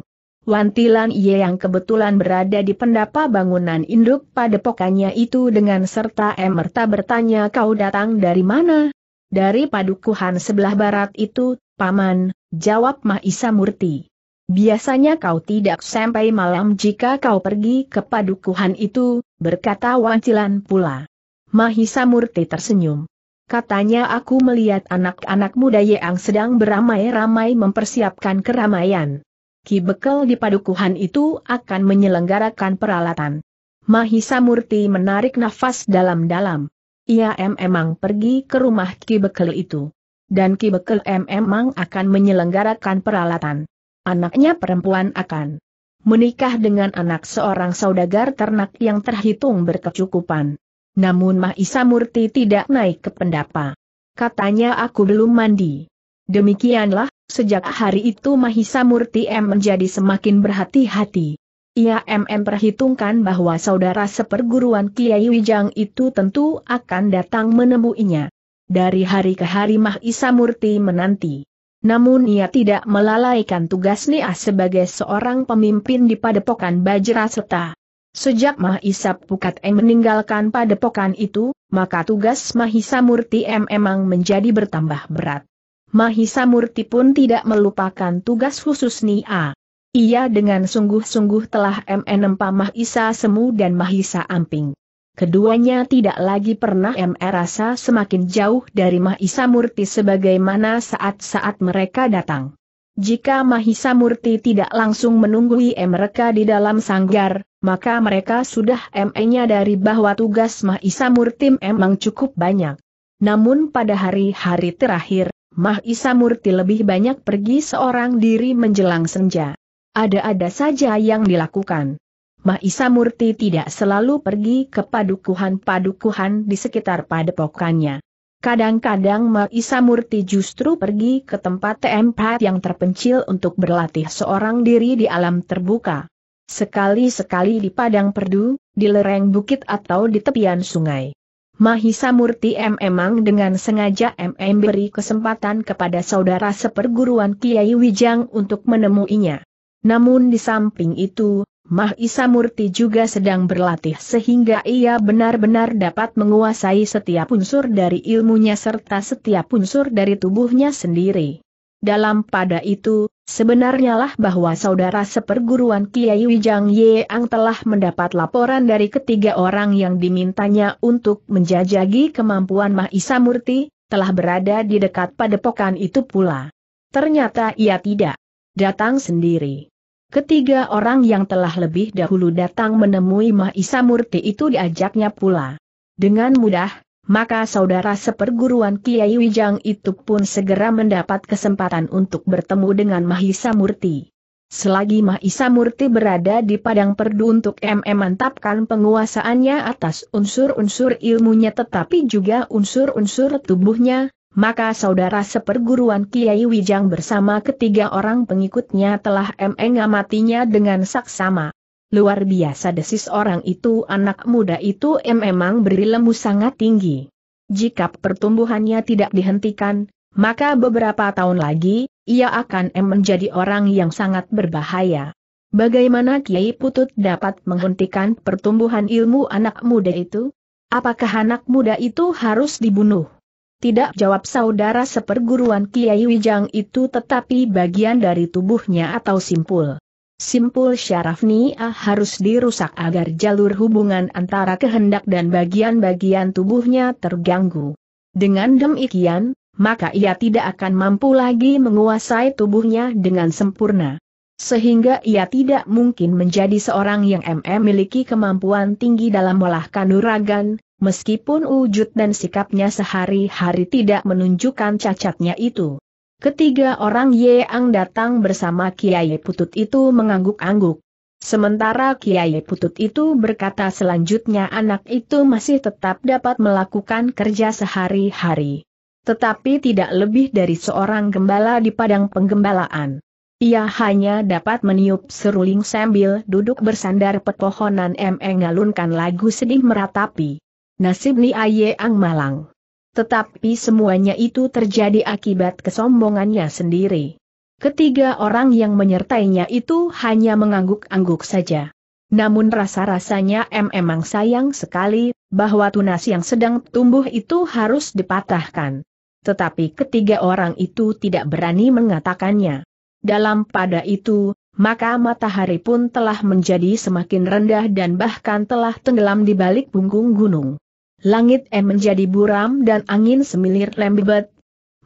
[SPEAKER 1] Wantilan Ye yang kebetulan berada di pendapa bangunan induk pada padepokannya itu dengan serta merta bertanya kau datang dari mana? Dari padukuhan sebelah barat itu, Paman, jawab Mahisa Murti. Biasanya kau tidak sampai malam jika kau pergi ke padukuhan itu, berkata Wancilan pula. Mahisa Murti tersenyum. Katanya aku melihat anak-anak muda yang sedang beramai-ramai mempersiapkan keramaian. Ki Bekel di padukuhan itu akan menyelenggarakan peralatan. Mahisa Murti menarik nafas dalam-dalam. Ia memang pergi ke rumah Ki Bekel itu. Dan Ki Bekel memang akan menyelenggarakan peralatan anaknya perempuan akan menikah dengan anak seorang saudagar ternak yang terhitung berkecukupan. Namun Mahisa Murti tidak naik ke pendapa. Katanya aku belum mandi. Demikianlah, sejak hari itu Mahisa Murti M menjadi semakin berhati-hati. Ia MM perhitungkan bahwa saudara seperguruan Kiai Wijang itu tentu akan datang menemuinya. Dari hari ke hari Mahisa Murti menanti. Namun ia tidak melalaikan tugas Nia sebagai seorang pemimpin di padepokan Bajra Bajraseta. Sejak Mahisa Pukat M meninggalkan padepokan itu, maka tugas Mahisa Murti M memang menjadi bertambah berat. Mahisa Murti pun tidak melupakan tugas khusus Nia. Ia dengan sungguh-sungguh telah M Empa Mahisa Semu dan Mahisa Amping. Keduanya tidak lagi pernah merasa semakin jauh dari Mahisa Murti sebagaimana saat-saat mereka datang. Jika Mahisa Murti tidak langsung menunggui mereka di dalam sanggar, maka mereka sudah dari bahwa tugas Mahisa Murti memang cukup banyak. Namun pada hari-hari terakhir, Mahisa Murti lebih banyak pergi seorang diri menjelang senja. Ada-ada saja yang dilakukan. Mahisa Murti tidak selalu pergi ke padukuhan-padukuhan di sekitar padepokannya. Kadang-kadang Mahisa Murti justru pergi ke tempat tempat yang terpencil untuk berlatih seorang diri di alam terbuka. Sekali-sekali di padang perdu, di lereng bukit atau di tepian sungai. Mahisa Murti M memang dengan sengaja MM beri kesempatan kepada saudara seperguruan Kiai Wijang untuk menemuinya. Namun di samping itu, Mahisa Murti juga sedang berlatih sehingga ia benar-benar dapat menguasai setiap unsur dari ilmunya serta setiap unsur dari tubuhnya sendiri. Dalam pada itu, sebenarnya lah bahwa saudara seperguruan Kiai Wijang Yeang telah mendapat laporan dari ketiga orang yang dimintanya untuk menjajagi kemampuan Mahisa Murti, telah berada di dekat padepokan itu pula. Ternyata ia tidak datang sendiri. Ketiga orang yang telah lebih dahulu datang menemui Mahisa Murti itu diajaknya pula. Dengan mudah, maka saudara seperguruan Kiai Wijang itu pun segera mendapat kesempatan untuk bertemu dengan Mahisa Murti. Selagi Mahisa Murti berada di Padang Perdu untuk MM mantapkan penguasaannya atas unsur-unsur ilmunya tetapi juga unsur-unsur tubuhnya, maka saudara seperguruan Kiai Wijang bersama ketiga orang pengikutnya telah mengamatinya dengan saksama. Luar biasa desis orang itu anak muda itu memang berilmu sangat tinggi. Jika pertumbuhannya tidak dihentikan, maka beberapa tahun lagi, ia akan menjadi orang yang sangat berbahaya. Bagaimana Kiai Putut dapat menghentikan pertumbuhan ilmu anak muda itu? Apakah anak muda itu harus dibunuh? Tidak jawab saudara seperguruan Kiai Wijang itu tetapi bagian dari tubuhnya atau simpul. Simpul syaraf ni'ah harus dirusak agar jalur hubungan antara kehendak dan bagian-bagian tubuhnya terganggu. Dengan demikian, maka ia tidak akan mampu lagi menguasai tubuhnya dengan sempurna. Sehingga ia tidak mungkin menjadi seorang yang memiliki kemampuan tinggi dalam melahkan nuragan meskipun wujud dan sikapnya sehari-hari tidak menunjukkan cacatnya itu. Ketiga orang Yeang datang bersama Kiai Putut itu mengangguk-angguk. Sementara Kiai Putut itu berkata selanjutnya anak itu masih tetap dapat melakukan kerja sehari-hari. Tetapi tidak lebih dari seorang gembala di padang penggembalaan. Ia hanya dapat meniup seruling sambil duduk bersandar pepohonan M. E lagu sedih meratapi nasib aye Ang Malang. Tetapi semuanya itu terjadi akibat kesombongannya sendiri. Ketiga orang yang menyertainya itu hanya mengangguk-angguk saja. Namun rasa-rasanya em emang sayang sekali, bahwa tunas yang sedang tumbuh itu harus dipatahkan. Tetapi ketiga orang itu tidak berani mengatakannya. Dalam pada itu, maka matahari pun telah menjadi semakin rendah dan bahkan telah tenggelam di balik punggung gunung langit M menjadi buram dan angin semilir lembebet.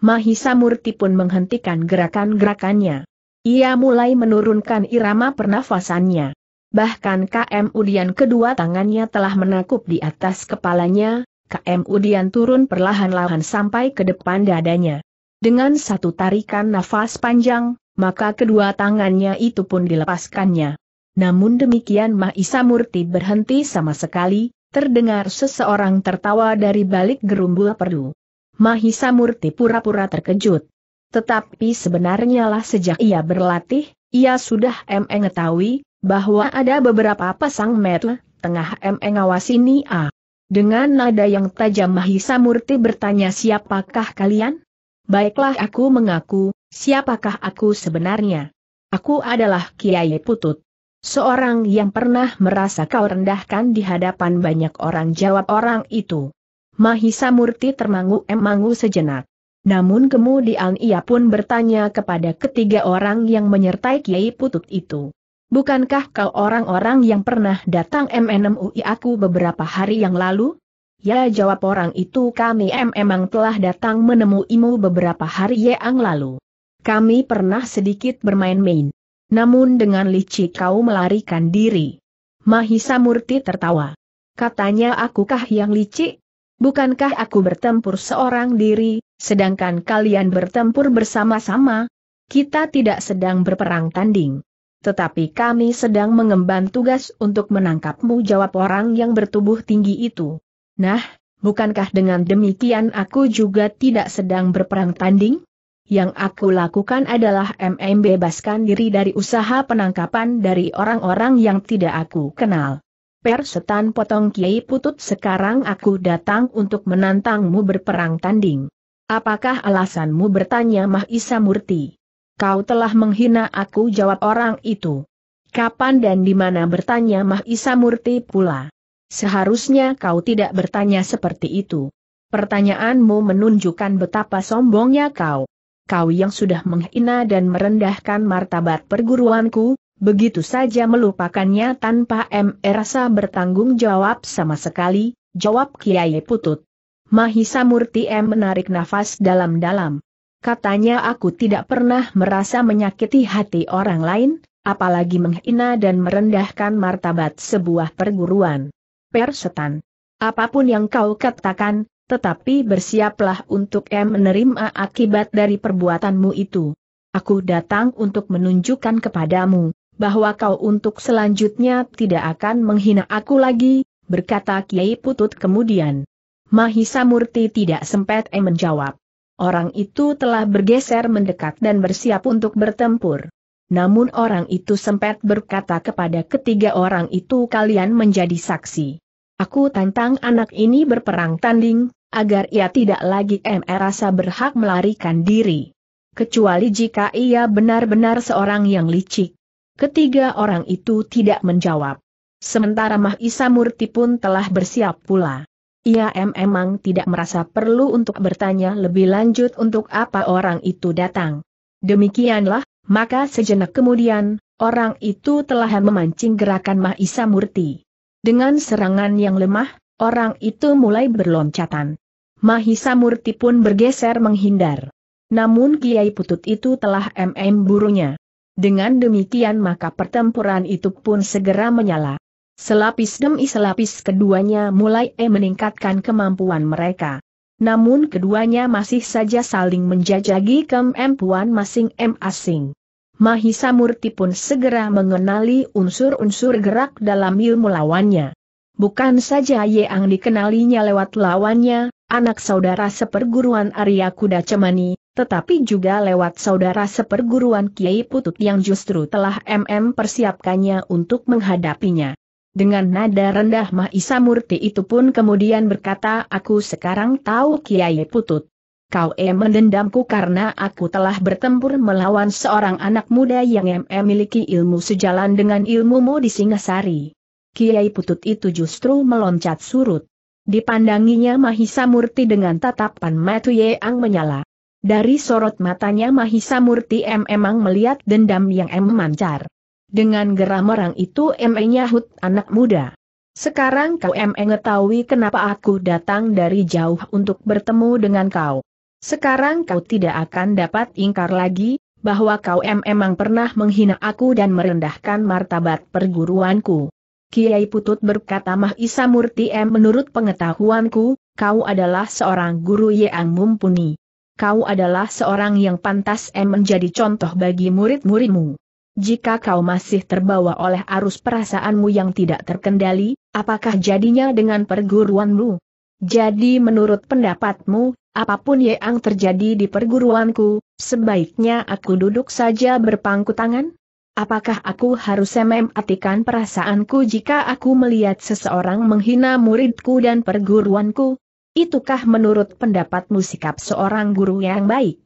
[SPEAKER 1] Mahisa Murti pun menghentikan gerakan-gerakannya. Ia mulai menurunkan irama pernafasannya. Bahkan KM Udian kedua tangannya telah menakup di atas kepalanya, KM Udian turun perlahan-lahan sampai ke depan dadanya. Dengan satu tarikan nafas panjang, maka kedua tangannya itu pun dilepaskannya. Namun demikian Mahisa Murti berhenti sama sekali, terdengar seseorang tertawa dari balik gerumbul perdu. Mahisa Murti pura-pura terkejut. Tetapi sebenarnya lah sejak ia berlatih, ia sudah mengetahui bahwa ada beberapa pasang mata tengah mengawasi Nia. Dengan nada yang tajam Mahisa Murti bertanya siapakah kalian? Baiklah aku mengaku, siapakah aku sebenarnya? Aku adalah Kiai Putut. Seorang yang pernah merasa kau rendahkan di hadapan banyak orang jawab orang itu. Mahisa Murti termangu-emangu sejenak. Namun kemudian ia pun bertanya kepada ketiga orang yang menyertai Kiai Putut itu. Bukankah kau orang-orang yang pernah datang MNMUI aku beberapa hari yang lalu? Ya jawab orang itu kami em emang telah datang menemuimu beberapa hari yang lalu. Kami pernah sedikit bermain-main. Namun dengan licik kau melarikan diri. Mahisa Murti tertawa. Katanya akukah yang licik? Bukankah aku bertempur seorang diri, sedangkan kalian bertempur bersama-sama? Kita tidak sedang berperang tanding. Tetapi kami sedang mengemban tugas untuk menangkapmu jawab orang yang bertubuh tinggi itu. Nah, bukankah dengan demikian aku juga tidak sedang berperang tanding? yang aku lakukan adalah MM bebaskan diri dari usaha penangkapan dari orang-orang yang tidak aku kenal. Persetan potong Kiai Putut sekarang aku datang untuk menantangmu berperang tanding. Apakah alasanmu bertanya Mahisa Murti? Kau telah menghina aku jawab orang itu. Kapan dan di mana bertanya Mahisa Murti pula? Seharusnya kau tidak bertanya seperti itu. Pertanyaanmu menunjukkan betapa sombongnya kau kau yang sudah menghina dan merendahkan martabat perguruanku, begitu saja melupakannya tanpa MR e. rasa bertanggung jawab sama sekali, jawab Kiai Putut. Mahisa Murti M menarik nafas dalam-dalam. Katanya aku tidak pernah merasa menyakiti hati orang lain, apalagi menghina dan merendahkan martabat sebuah perguruan. Persetan. Apapun yang kau katakan, tetapi bersiaplah untuk em menerima akibat dari perbuatanmu itu. Aku datang untuk menunjukkan kepadamu, bahwa kau untuk selanjutnya tidak akan menghina aku lagi, berkata Kiai Putut kemudian. Mahisa Murti tidak sempat em menjawab. Orang itu telah bergeser mendekat dan bersiap untuk bertempur. Namun orang itu sempat berkata kepada ketiga orang itu kalian menjadi saksi. Aku tantang anak ini berperang tanding, agar ia tidak lagi merasa berhak melarikan diri. Kecuali jika ia benar-benar seorang yang licik. Ketiga orang itu tidak menjawab. Sementara Mahisa Murti pun telah bersiap pula. Ia memang tidak merasa perlu untuk bertanya lebih lanjut untuk apa orang itu datang. Demikianlah, maka sejenak kemudian, orang itu telah memancing gerakan Mahisa Murti. Dengan serangan yang lemah, Orang itu mulai berloncatan. Mahisa Murti pun bergeser menghindar. Namun Kiai Putut itu telah MM burunya. Dengan demikian maka pertempuran itu pun segera menyala. Selapis demi selapis keduanya mulai e meningkatkan kemampuan mereka. Namun keduanya masih saja saling menjajagi kemampuan masing masing. Mahisa Murti pun segera mengenali unsur-unsur gerak dalam ilmu lawannya. Bukan saja Yeang dikenalinya lewat lawannya, anak saudara seperguruan Arya Kuda Cemani, tetapi juga lewat saudara seperguruan Kiai Putut yang justru telah MM persiapkannya untuk menghadapinya. Dengan nada rendah Mahisa Murti itu pun kemudian berkata aku sekarang tahu Kiai Putut. Kau eh mendendamku karena aku telah bertempur melawan seorang anak muda yang em miliki ilmu sejalan dengan ilmumu di Singasari. Kiai Putut itu justru meloncat surut. Dipandanginya Mahisa Murti dengan tatapan mata yang menyala. Dari sorot matanya Mahisa Murti M emang melihat dendam yang M mancar. Dengan geram orang itu M nyahut anak muda. Sekarang kau M mengetahui kenapa aku datang dari jauh untuk bertemu dengan kau. Sekarang kau tidak akan dapat ingkar lagi, bahwa kau M emang pernah menghina aku dan merendahkan martabat perguruanku. Kiai Putut berkata Mahisa Murti M menurut pengetahuanku, kau adalah seorang guru yang mumpuni. Kau adalah seorang yang pantas M menjadi contoh bagi murid-muridmu. Jika kau masih terbawa oleh arus perasaanmu yang tidak terkendali, apakah jadinya dengan perguruanmu? Jadi menurut pendapatmu, apapun yang terjadi di perguruanku, sebaiknya aku duduk saja berpangku tangan? Apakah aku harus mematikan perasaanku jika aku melihat seseorang menghina muridku dan perguruanku? Itukah menurut pendapatmu sikap seorang guru yang baik?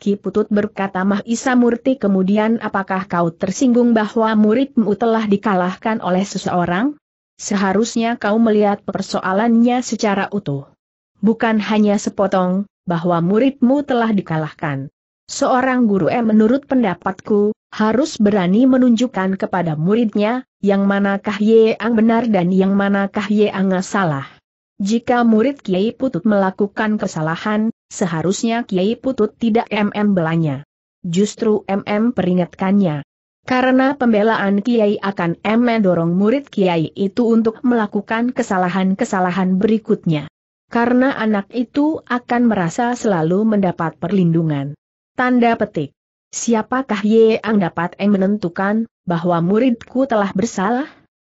[SPEAKER 1] Ki Putut berkata Mah Isa Murti kemudian apakah kau tersinggung bahwa muridmu telah dikalahkan oleh seseorang? Seharusnya kau melihat persoalannya secara utuh. Bukan hanya sepotong, bahwa muridmu telah dikalahkan. Seorang guru M e menurut pendapatku, harus berani menunjukkan kepada muridnya, yang manakah Yeang benar dan yang manakah Yeang salah. Jika murid Kiai Putut melakukan kesalahan, seharusnya Kiai Putut tidak MM belanya. Justru MM peringatkannya. Karena pembelaan Kiai akan M dorong murid Kiai itu untuk melakukan kesalahan-kesalahan berikutnya. Karena anak itu akan merasa selalu mendapat perlindungan. Tanda petik. Siapakah Yeang dapat M menentukan bahwa muridku telah bersalah?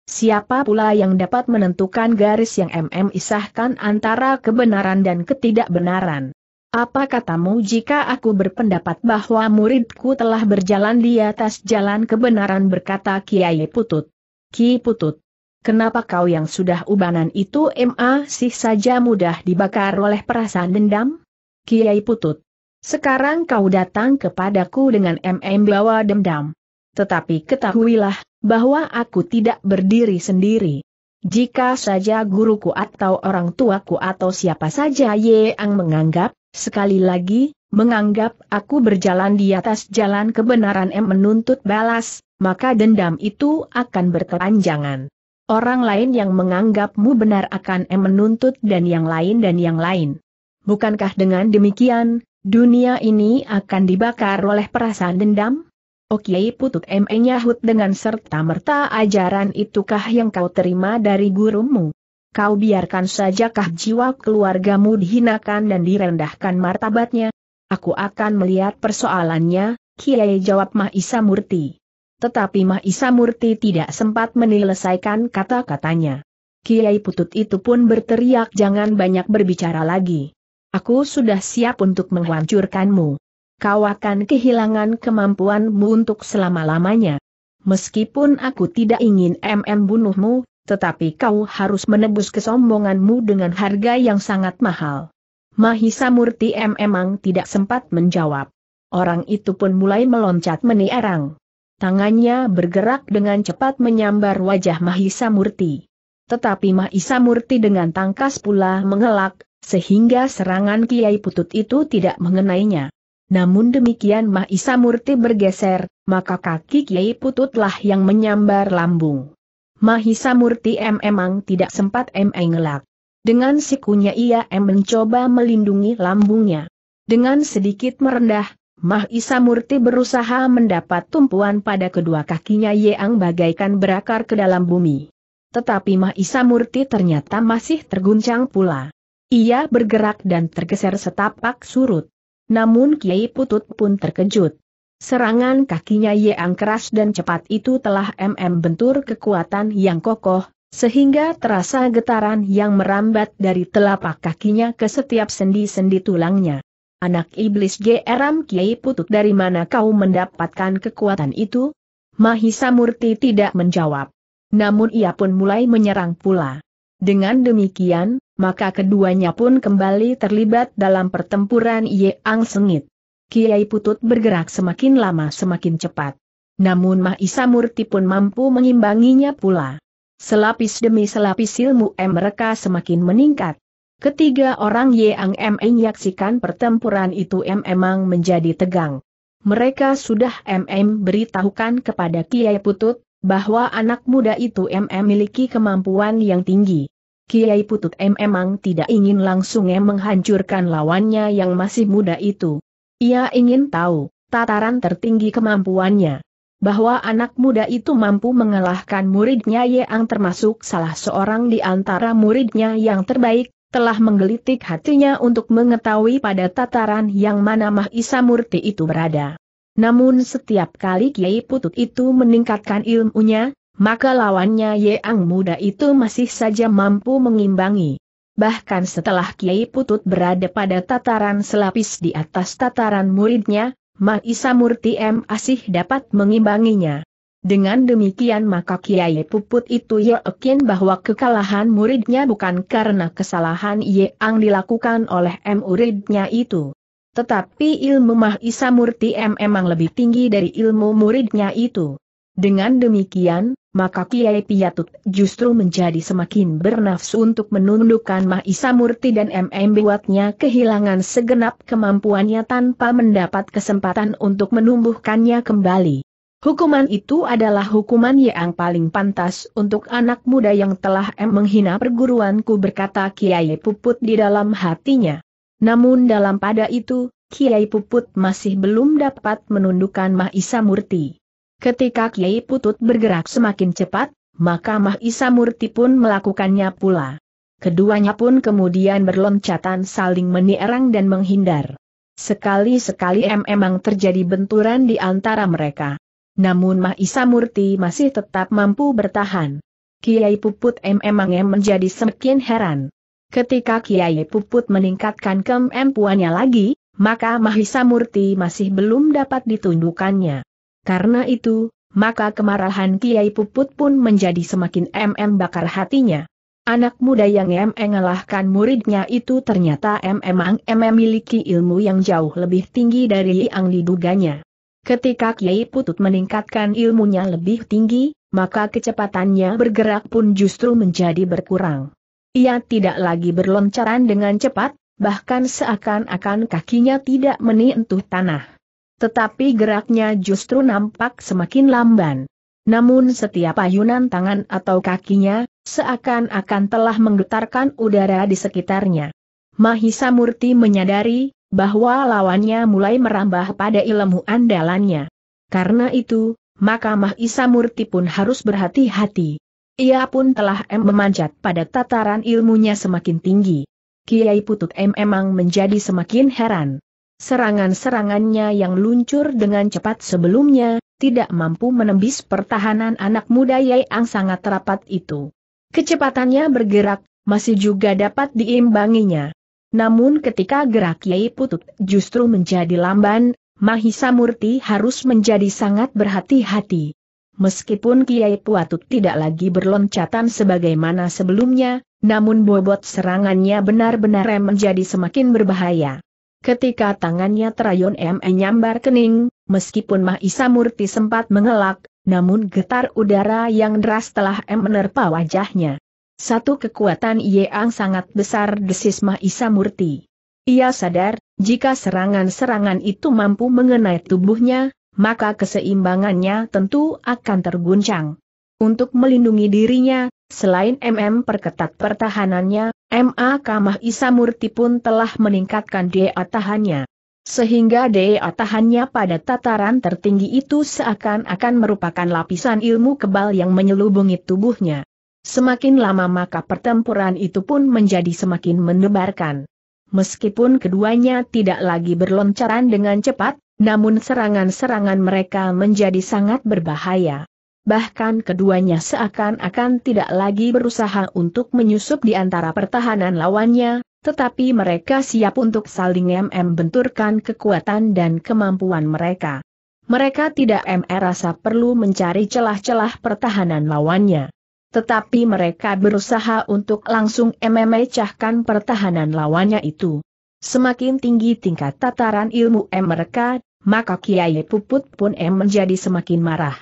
[SPEAKER 1] Siapa pula yang dapat menentukan garis yang MM isahkan antara kebenaran dan ketidakbenaran? Apa katamu jika aku berpendapat bahwa muridku telah berjalan di atas jalan kebenaran berkata Kiai Putut? Ki Putut, kenapa kau yang sudah ubanan itu MA sih saja mudah dibakar oleh perasaan dendam? Kiai Putut, sekarang kau datang kepadaku dengan MM bawa dendam. Tetapi ketahuilah, bahwa aku tidak berdiri sendiri. Jika saja guruku atau orang tuaku atau siapa saja yang menganggap, sekali lagi, menganggap aku berjalan di atas jalan kebenaran M menuntut balas, maka dendam itu akan berkepanjangan. Orang lain yang menganggapmu benar akan M menuntut dan yang lain dan yang lain. Bukankah dengan demikian, Dunia ini akan dibakar oleh perasaan dendam? okay, oh, Putut M.E. nyahut dengan serta-merta ajaran itukah yang kau terima dari gurumu? Kau biarkan sajakah jiwa keluargamu dihinakan dan direndahkan martabatnya? Aku akan melihat persoalannya, Kiai jawab Mahisa Murti. Tetapi Mahisa Murti tidak sempat menyelesaikan kata-katanya. Kiai Putut itu pun berteriak jangan banyak berbicara lagi. Aku sudah siap untuk menghancurkanmu. Kau akan kehilangan kemampuanmu untuk selama-lamanya. Meskipun aku tidak ingin MM bunuhmu, tetapi kau harus menebus kesombonganmu dengan harga yang sangat mahal. Mahisa Murti M memang tidak sempat menjawab. Orang itu pun mulai meloncat meniarang. Tangannya bergerak dengan cepat menyambar wajah Mahisa Murti. Tetapi Mahisa Murti dengan tangkas pula mengelak, sehingga serangan Kiai Putut itu tidak mengenainya. Namun demikian Mahisa Murti bergeser, maka kaki Kiai Pututlah yang menyambar lambung. Mahisa Murti M emang tidak sempat M e. ngelak. Dengan sikunya ia M mencoba melindungi lambungnya. Dengan sedikit merendah, Mahisa Murti berusaha mendapat tumpuan pada kedua kakinya Yang bagaikan berakar ke dalam bumi. Tetapi Mahisa Murti ternyata masih terguncang pula. Ia bergerak dan tergeser setapak surut. Namun Kiai Putut pun terkejut. Serangan kakinya yang keras dan cepat itu telah MM bentur kekuatan yang kokoh, sehingga terasa getaran yang merambat dari telapak kakinya ke setiap sendi-sendi tulangnya. Anak iblis Jeram Kiai Putut dari mana kau mendapatkan kekuatan itu? Mahisa Murti tidak menjawab. Namun ia pun mulai menyerang pula. Dengan demikian, maka keduanya pun kembali terlibat dalam pertempuran Ye Ang Sengit. Kiai Putut bergerak semakin lama semakin cepat. Namun Mahisa Murti pun mampu mengimbanginya pula. Selapis demi selapis ilmu mereka semakin meningkat. Ketiga orang Ang M menyaksikan pertempuran itu memang menjadi tegang. Mereka sudah MM beritahukan kepada Kiai Putut, bahwa anak muda itu MM memiliki kemampuan yang tinggi. Kiai Putut M memang tidak ingin langsung menghancurkan lawannya yang masih muda itu. Ia ingin tahu, tataran tertinggi kemampuannya. Bahwa anak muda itu mampu mengalahkan muridnya Yeang termasuk salah seorang di antara muridnya yang terbaik, telah menggelitik hatinya untuk mengetahui pada tataran yang mana Mahisa Murti itu berada. Namun setiap kali Kiai Putut itu meningkatkan ilmunya, maka lawannya Ang muda itu masih saja mampu mengimbangi. Bahkan setelah Kiai Putut berada pada tataran selapis di atas tataran muridnya, Ma Isa Murti M. Asih dapat mengimbanginya. Dengan demikian maka Kiai Puput itu yakin bahwa kekalahan muridnya bukan karena kesalahan Ye Ang dilakukan oleh M. Muridnya itu. Tetapi ilmu Mah Isa Murti M. memang lebih tinggi dari ilmu muridnya itu. Dengan demikian, maka Kiai Piatut justru menjadi semakin bernafsu untuk menundukkan Mahisa Murti dan MM Buatnya kehilangan segenap kemampuannya tanpa mendapat kesempatan untuk menumbuhkannya kembali. Hukuman itu adalah hukuman yang paling pantas untuk anak muda yang telah M menghina perguruanku berkata Kiai Puput di dalam hatinya. Namun dalam pada itu, Kiai Puput masih belum dapat menundukkan Mahisa Murti. Ketika Kiai Putut bergerak semakin cepat, maka Mahisa Murti pun melakukannya pula. Keduanya pun kemudian berloncatan saling menierang dan menghindar. Sekali-sekali memang terjadi benturan di antara mereka. Namun Mahisa Murti masih tetap mampu bertahan. Kiai Puput memang menjadi semakin heran. Ketika Kiai Puput meningkatkan kemampuannya lagi, maka Mahisa Murti masih belum dapat ditundukannya. Karena itu, maka kemarahan Kiai Puput pun menjadi semakin MM bakar hatinya. Anak muda yang MM ngalahkan muridnya itu ternyata MM memiliki ilmu yang jauh lebih tinggi dari yang diduganya. Ketika Kiai Putut meningkatkan ilmunya lebih tinggi, maka kecepatannya bergerak pun justru menjadi berkurang. Ia tidak lagi berloncaran dengan cepat, bahkan seakan-akan kakinya tidak menyentuh tanah. Tetapi geraknya justru nampak semakin lamban. Namun setiap ayunan tangan atau kakinya, seakan-akan telah menggetarkan udara di sekitarnya. Mahisa Murti menyadari, bahwa lawannya mulai merambah pada ilmu andalannya. Karena itu, maka Mahisa Murti pun harus berhati-hati. Ia pun telah M memanjat pada tataran ilmunya semakin tinggi. Kiai Putut M memang menjadi semakin heran. Serangan-serangannya yang luncur dengan cepat sebelumnya, tidak mampu menembus pertahanan anak muda yang sangat rapat itu. Kecepatannya bergerak, masih juga dapat diimbanginya. Namun ketika gerak Yai Putut justru menjadi lamban, Mahisa Murti harus menjadi sangat berhati-hati. Meskipun Kiai Puatut tidak lagi berloncatan sebagaimana sebelumnya, namun bobot serangannya benar-benar menjadi semakin berbahaya. Ketika tangannya terayun, M menyambar kening, meskipun Mahisa Murti sempat mengelak, namun getar udara yang deras telah M menerpa wajahnya. Satu kekuatan yang sangat besar desis Mahisa Murti. Ia sadar, jika serangan-serangan itu mampu mengenai tubuhnya, maka keseimbangannya tentu akan terguncang. Untuk melindungi dirinya, selain MM perketat pertahanannya, M.A. Kamah Isamurti pun telah meningkatkan DA tahannya. Sehingga DA tahannya pada tataran tertinggi itu seakan-akan merupakan lapisan ilmu kebal yang menyelubungi tubuhnya. Semakin lama maka pertempuran itu pun menjadi semakin mendebarkan. Meskipun keduanya tidak lagi berloncaran dengan cepat, namun serangan-serangan mereka menjadi sangat berbahaya bahkan keduanya seakan-akan tidak lagi berusaha untuk menyusup di antara pertahanan lawannya, tetapi mereka siap untuk saling MM benturkan kekuatan dan kemampuan mereka. Mereka tidak MR rasa perlu mencari celah-celah pertahanan lawannya. Tetapi mereka berusaha untuk langsung cahkan pertahanan lawannya itu. Semakin tinggi tingkat tataran ilmu M mereka, maka Kiai Puput pun M menjadi semakin marah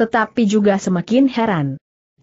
[SPEAKER 1] tetapi juga semakin heran.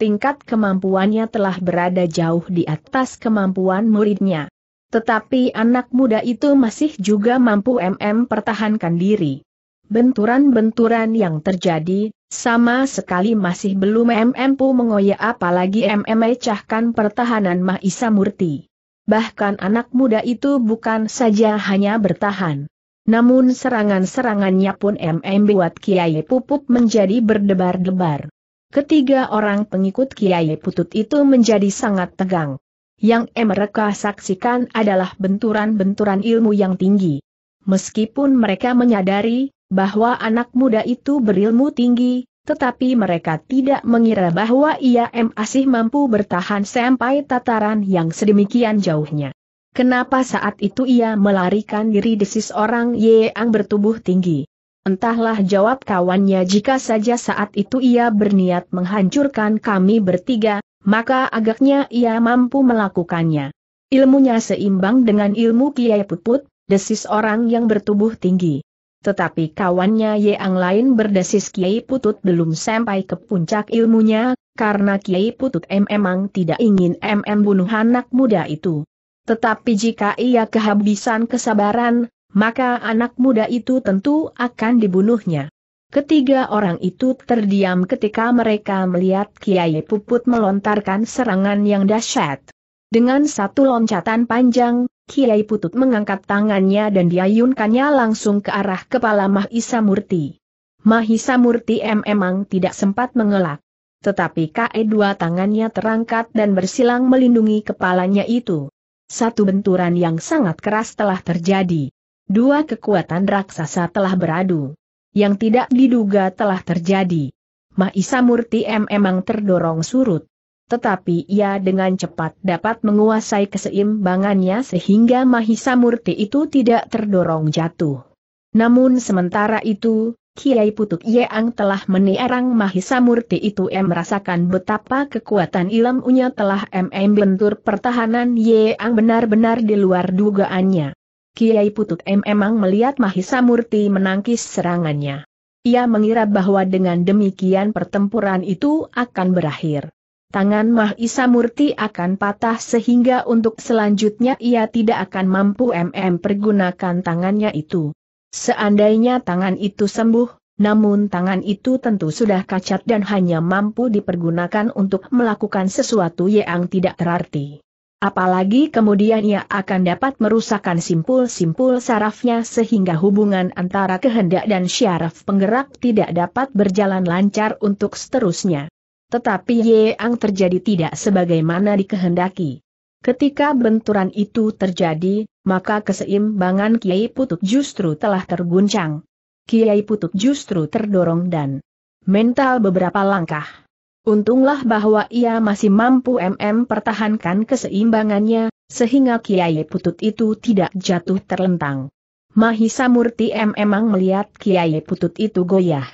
[SPEAKER 1] Tingkat kemampuannya telah berada jauh di atas kemampuan muridnya. Tetapi anak muda itu masih juga mampu MM pertahankan diri. Benturan-benturan yang terjadi, sama sekali masih belum MM pu mengoyak apalagi MM mecahkan pertahanan Mahisa Murti. Bahkan anak muda itu bukan saja hanya bertahan. Namun serangan-serangannya pun MM buat Kiai Pupup menjadi berdebar-debar. Ketiga orang pengikut Kiai Putut itu menjadi sangat tegang. Yang mereka saksikan adalah benturan-benturan ilmu yang tinggi. Meskipun mereka menyadari bahwa anak muda itu berilmu tinggi, tetapi mereka tidak mengira bahwa ia masih mampu bertahan sampai tataran yang sedemikian jauhnya. Kenapa saat itu ia melarikan diri desis orang yang bertubuh tinggi? Entahlah jawab kawannya jika saja saat itu ia berniat menghancurkan kami bertiga, maka agaknya ia mampu melakukannya. Ilmunya seimbang dengan ilmu Kiai Puput, desis orang yang bertubuh tinggi. Tetapi kawannya Yeang lain berdesis Kiai Putut belum sampai ke puncak ilmunya, karena Kiai Putut memang tidak ingin MM bunuh anak muda itu. Tetapi jika ia kehabisan kesabaran, maka anak muda itu tentu akan dibunuhnya. Ketiga orang itu terdiam ketika mereka melihat Kiai Puput melontarkan serangan yang dahsyat. Dengan satu loncatan panjang, Kiai Putut mengangkat tangannya dan diayunkannya langsung ke arah kepala Mahisa Murti. Mahisa Murti memang tidak sempat mengelak. Tetapi KE dua tangannya terangkat dan bersilang melindungi kepalanya itu. Satu benturan yang sangat keras telah terjadi. Dua kekuatan raksasa telah beradu. Yang tidak diduga telah terjadi. Mahisa Murti M emang terdorong surut. Tetapi ia dengan cepat dapat menguasai keseimbangannya sehingga Mahisa Murti itu tidak terdorong jatuh. Namun sementara itu, Kiai Putuk Yeang telah meniarang Mahisa Murti itu em merasakan betapa kekuatan ilmunya telah em bentur pertahanan Yeang benar-benar di luar dugaannya. Kiai Putuk M emang melihat Mahisa Murti menangkis serangannya. Ia mengira bahwa dengan demikian pertempuran itu akan berakhir tangan Mahisa Murti akan patah sehingga untuk selanjutnya ia tidak akan mampu MM pergunakan tangannya itu. Seandainya tangan itu sembuh, namun tangan itu tentu sudah kacat dan hanya mampu dipergunakan untuk melakukan sesuatu yang tidak terarti. Apalagi kemudian ia akan dapat merusakkan simpul-simpul sarafnya sehingga hubungan antara kehendak dan syaraf penggerak tidak dapat berjalan lancar untuk seterusnya. Tetapi yang terjadi tidak sebagaimana dikehendaki. Ketika benturan itu terjadi, maka keseimbangan Kiai Putut justru telah terguncang. Kiai Putut justru terdorong dan mental beberapa langkah. Untunglah bahwa ia masih mampu MM pertahankan keseimbangannya, sehingga Kiai Putut itu tidak jatuh terlentang. Mahisa Murti M memang melihat Kiai Putut itu goyah.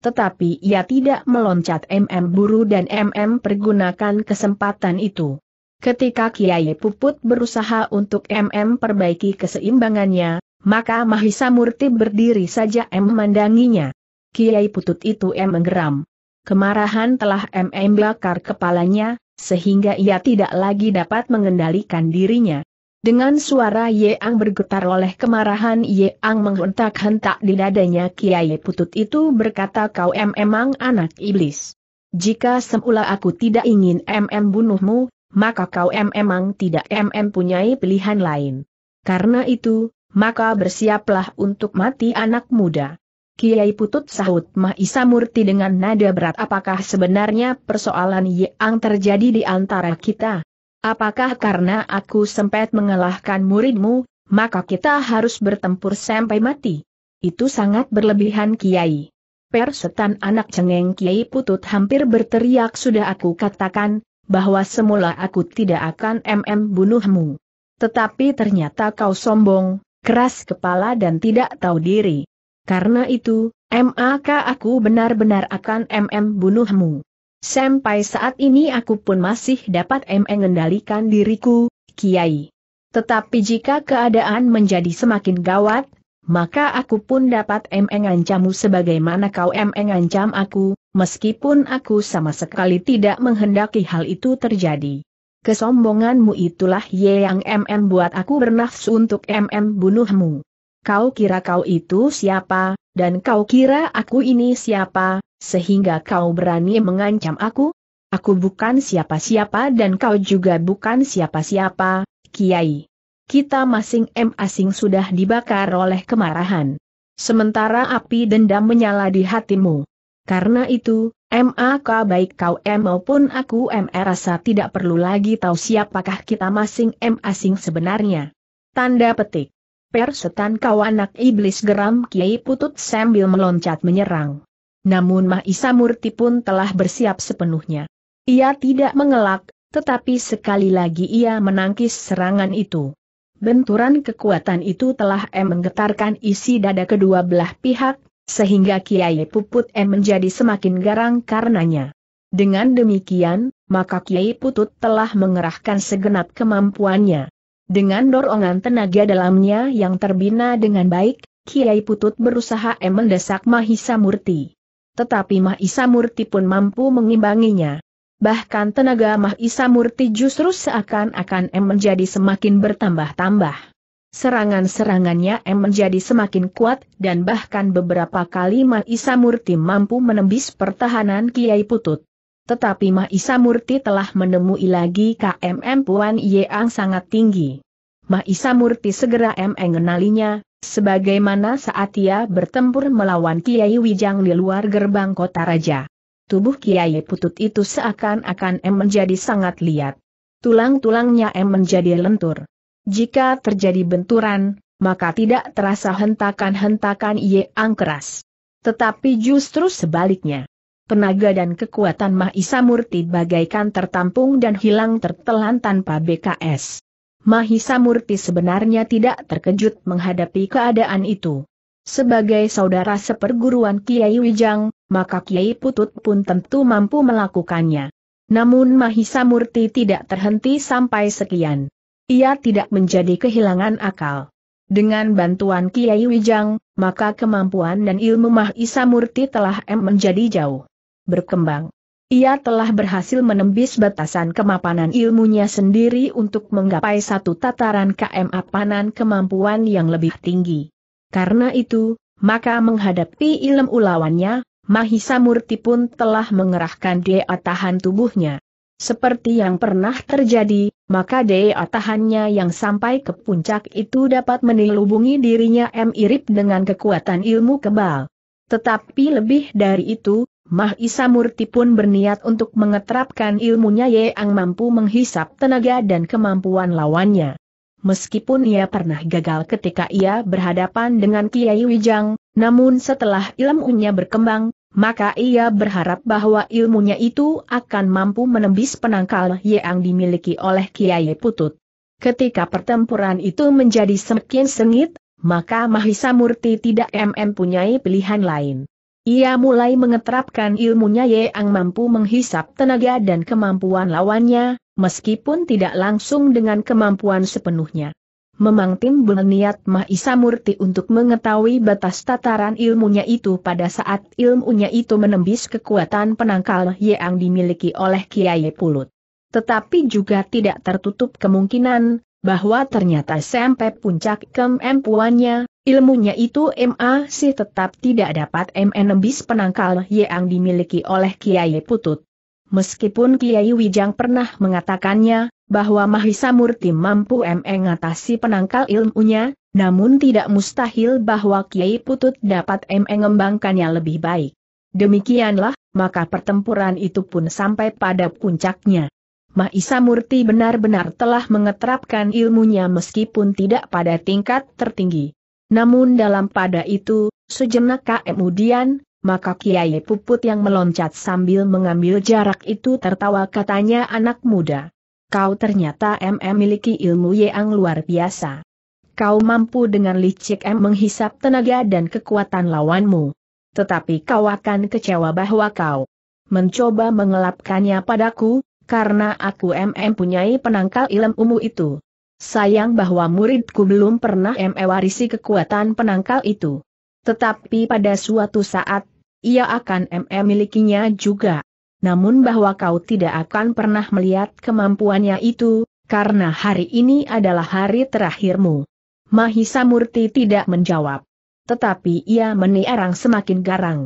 [SPEAKER 1] Tetapi ia tidak meloncat MM buru dan MM pergunakan kesempatan itu. Ketika Kiai Puput berusaha untuk MM perbaiki keseimbangannya, maka Mahisa Murti berdiri saja M memandanginya. Kiai Putut itu M menggeram. Kemarahan telah MM bakar kepalanya, sehingga ia tidak lagi dapat mengendalikan dirinya. Dengan suara Yeang bergetar oleh kemarahan Yeang menghentak-hentak di dadanya Kiai Putut itu berkata kau M memang anak iblis. Jika semula aku tidak ingin MM bunuhmu, maka kau memang tidak punyai pilihan lain. Karena itu, maka bersiaplah untuk mati anak muda. Kiai Putut sahut Mahisa Murti dengan nada berat apakah sebenarnya persoalan yang terjadi di antara kita? Apakah karena aku sempat mengalahkan muridmu, maka kita harus bertempur sampai mati? Itu sangat berlebihan Kiai. Persetan anak cengeng Kiai Putut hampir berteriak sudah aku katakan, bahwa semula aku tidak akan mm bunuhmu. Tetapi ternyata kau sombong, keras kepala dan tidak tahu diri. Karena itu, maka aku benar-benar akan mm bunuhmu. Sampai saat ini aku pun masih dapat mengendalikan diriku, Kiai. Tetapi jika keadaan menjadi semakin gawat, maka aku pun dapat mengancammu sebagaimana kau mengancam aku, meskipun aku sama sekali tidak menghendaki hal itu terjadi. Kesombonganmu itulah ye yang MM buat aku bernafs untuk MM bunuhmu. Kau kira kau itu siapa, dan kau kira aku ini siapa, sehingga kau berani mengancam aku? Aku bukan siapa-siapa dan kau juga bukan siapa-siapa, Kiai kita masing masing sudah dibakar oleh kemarahan. Sementara api dendam menyala di hatimu. Karena itu, MAK baik kau M maupun aku M rasa tidak perlu lagi tahu siapakah kita masing masing sebenarnya. Tanda petik. Persetan kau anak iblis geram Kiai Putut sambil meloncat menyerang. Namun Mahisa Murti pun telah bersiap sepenuhnya. Ia tidak mengelak, tetapi sekali lagi ia menangkis serangan itu. Benturan kekuatan itu telah M menggetarkan isi dada kedua belah pihak, sehingga Kiai Puput M menjadi semakin garang karenanya. Dengan demikian, maka Kiai Putut telah mengerahkan segenap kemampuannya. Dengan dorongan tenaga dalamnya yang terbina dengan baik, Kiai Putut berusaha M mendesak Mahisa Murti. Tetapi Mahisa Murti pun mampu mengimbanginya bahkan tenaga Mahisa Murti justru seakan-akan M menjadi semakin bertambah-tambah. Serangan-serangannya M menjadi semakin kuat dan bahkan beberapa kali Mahisa Murti mampu menembis pertahanan Kiai Putut. Tetapi Mahisa Murti telah menemui lagi KMM Puan Yeang sangat tinggi. Mahisa Murti segera M mengenalinya, sebagaimana saat ia bertempur melawan Kiai Wijang di luar gerbang kota raja. Tubuh Kiai Putut itu seakan-akan M menjadi sangat liat. Tulang-tulangnya M menjadi lentur. Jika terjadi benturan, maka tidak terasa hentakan-hentakan Ye Ang keras. Tetapi justru sebaliknya. Tenaga dan kekuatan Mahisa Murti bagaikan tertampung dan hilang tertelan tanpa BKS. Mahisa Murti sebenarnya tidak terkejut menghadapi keadaan itu. Sebagai saudara seperguruan Kiai Wijang, maka Kiai Putut pun tentu mampu melakukannya. Namun Mahisa Murti tidak terhenti sampai sekian. Ia tidak menjadi kehilangan akal. Dengan bantuan Kiai Wijang, maka kemampuan dan ilmu Mahisa Murti telah M menjadi jauh berkembang. Ia telah berhasil menembus batasan kemapanan ilmunya sendiri untuk menggapai satu tataran KM apanan kemampuan yang lebih tinggi. Karena itu, maka menghadapi ilmu lawannya, Mahisa Murti pun telah mengerahkan dea tahan tubuhnya. Seperti yang pernah terjadi, maka dea tahannya yang sampai ke puncak itu dapat menilubungi dirinya M. Irip dengan kekuatan ilmu kebal. Tetapi lebih dari itu, Mahisa Murti pun berniat untuk mengetrapkan ilmunya yang mampu menghisap tenaga dan kemampuan lawannya. Meskipun ia pernah gagal ketika ia berhadapan dengan Kiai Wijang, namun setelah ilmunya berkembang, maka ia berharap bahwa ilmunya itu akan mampu menembus penangkal yang dimiliki oleh Kiai Putut. Ketika pertempuran itu menjadi semakin sengit, maka Mahisa Murti tidak mempunyai pilihan lain. Ia mulai mengeterapkan ilmunya yang mampu menghisap tenaga dan kemampuan lawannya, meskipun tidak langsung dengan kemampuan sepenuhnya. Memang Tim berniat Mahisa Murti untuk mengetahui batas tataran ilmunya itu pada saat ilmunya itu menembus kekuatan penangkal yang dimiliki oleh Kiai Pulut. Tetapi juga tidak tertutup kemungkinan, bahwa ternyata sampai puncak kemampuannya, ilmunya itu MA sih tetap tidak dapat menembus penangkal yang dimiliki oleh Kiai Putut. Meskipun Kiai Wijang pernah mengatakannya, bahwa Mahisa Murti mampu e mengatasi penangkal ilmunya, namun tidak mustahil bahwa Kiai Putut dapat e mengembangkannya lebih baik. Demikianlah, maka pertempuran itu pun sampai pada puncaknya. Mahisa Murti benar-benar telah mengeterapkan ilmunya meskipun tidak pada tingkat tertinggi. Namun dalam pada itu, sejenak kemudian, maka Kiai Puput yang meloncat sambil mengambil jarak itu tertawa katanya anak muda. Kau ternyata MM miliki ilmu yang luar biasa. Kau mampu dengan licik M menghisap tenaga dan kekuatan lawanmu. Tetapi kau akan kecewa bahwa kau mencoba mengelapkannya padaku, karena aku MM punyai penangkal umu itu. Sayang bahwa muridku belum pernah warisi kekuatan penangkal itu. Tetapi pada suatu saat, ia akan MM milikinya juga. Namun bahwa kau tidak akan pernah melihat kemampuannya itu, karena hari ini adalah hari terakhirmu. Mahisa Murti tidak menjawab. Tetapi ia meniarang semakin garang.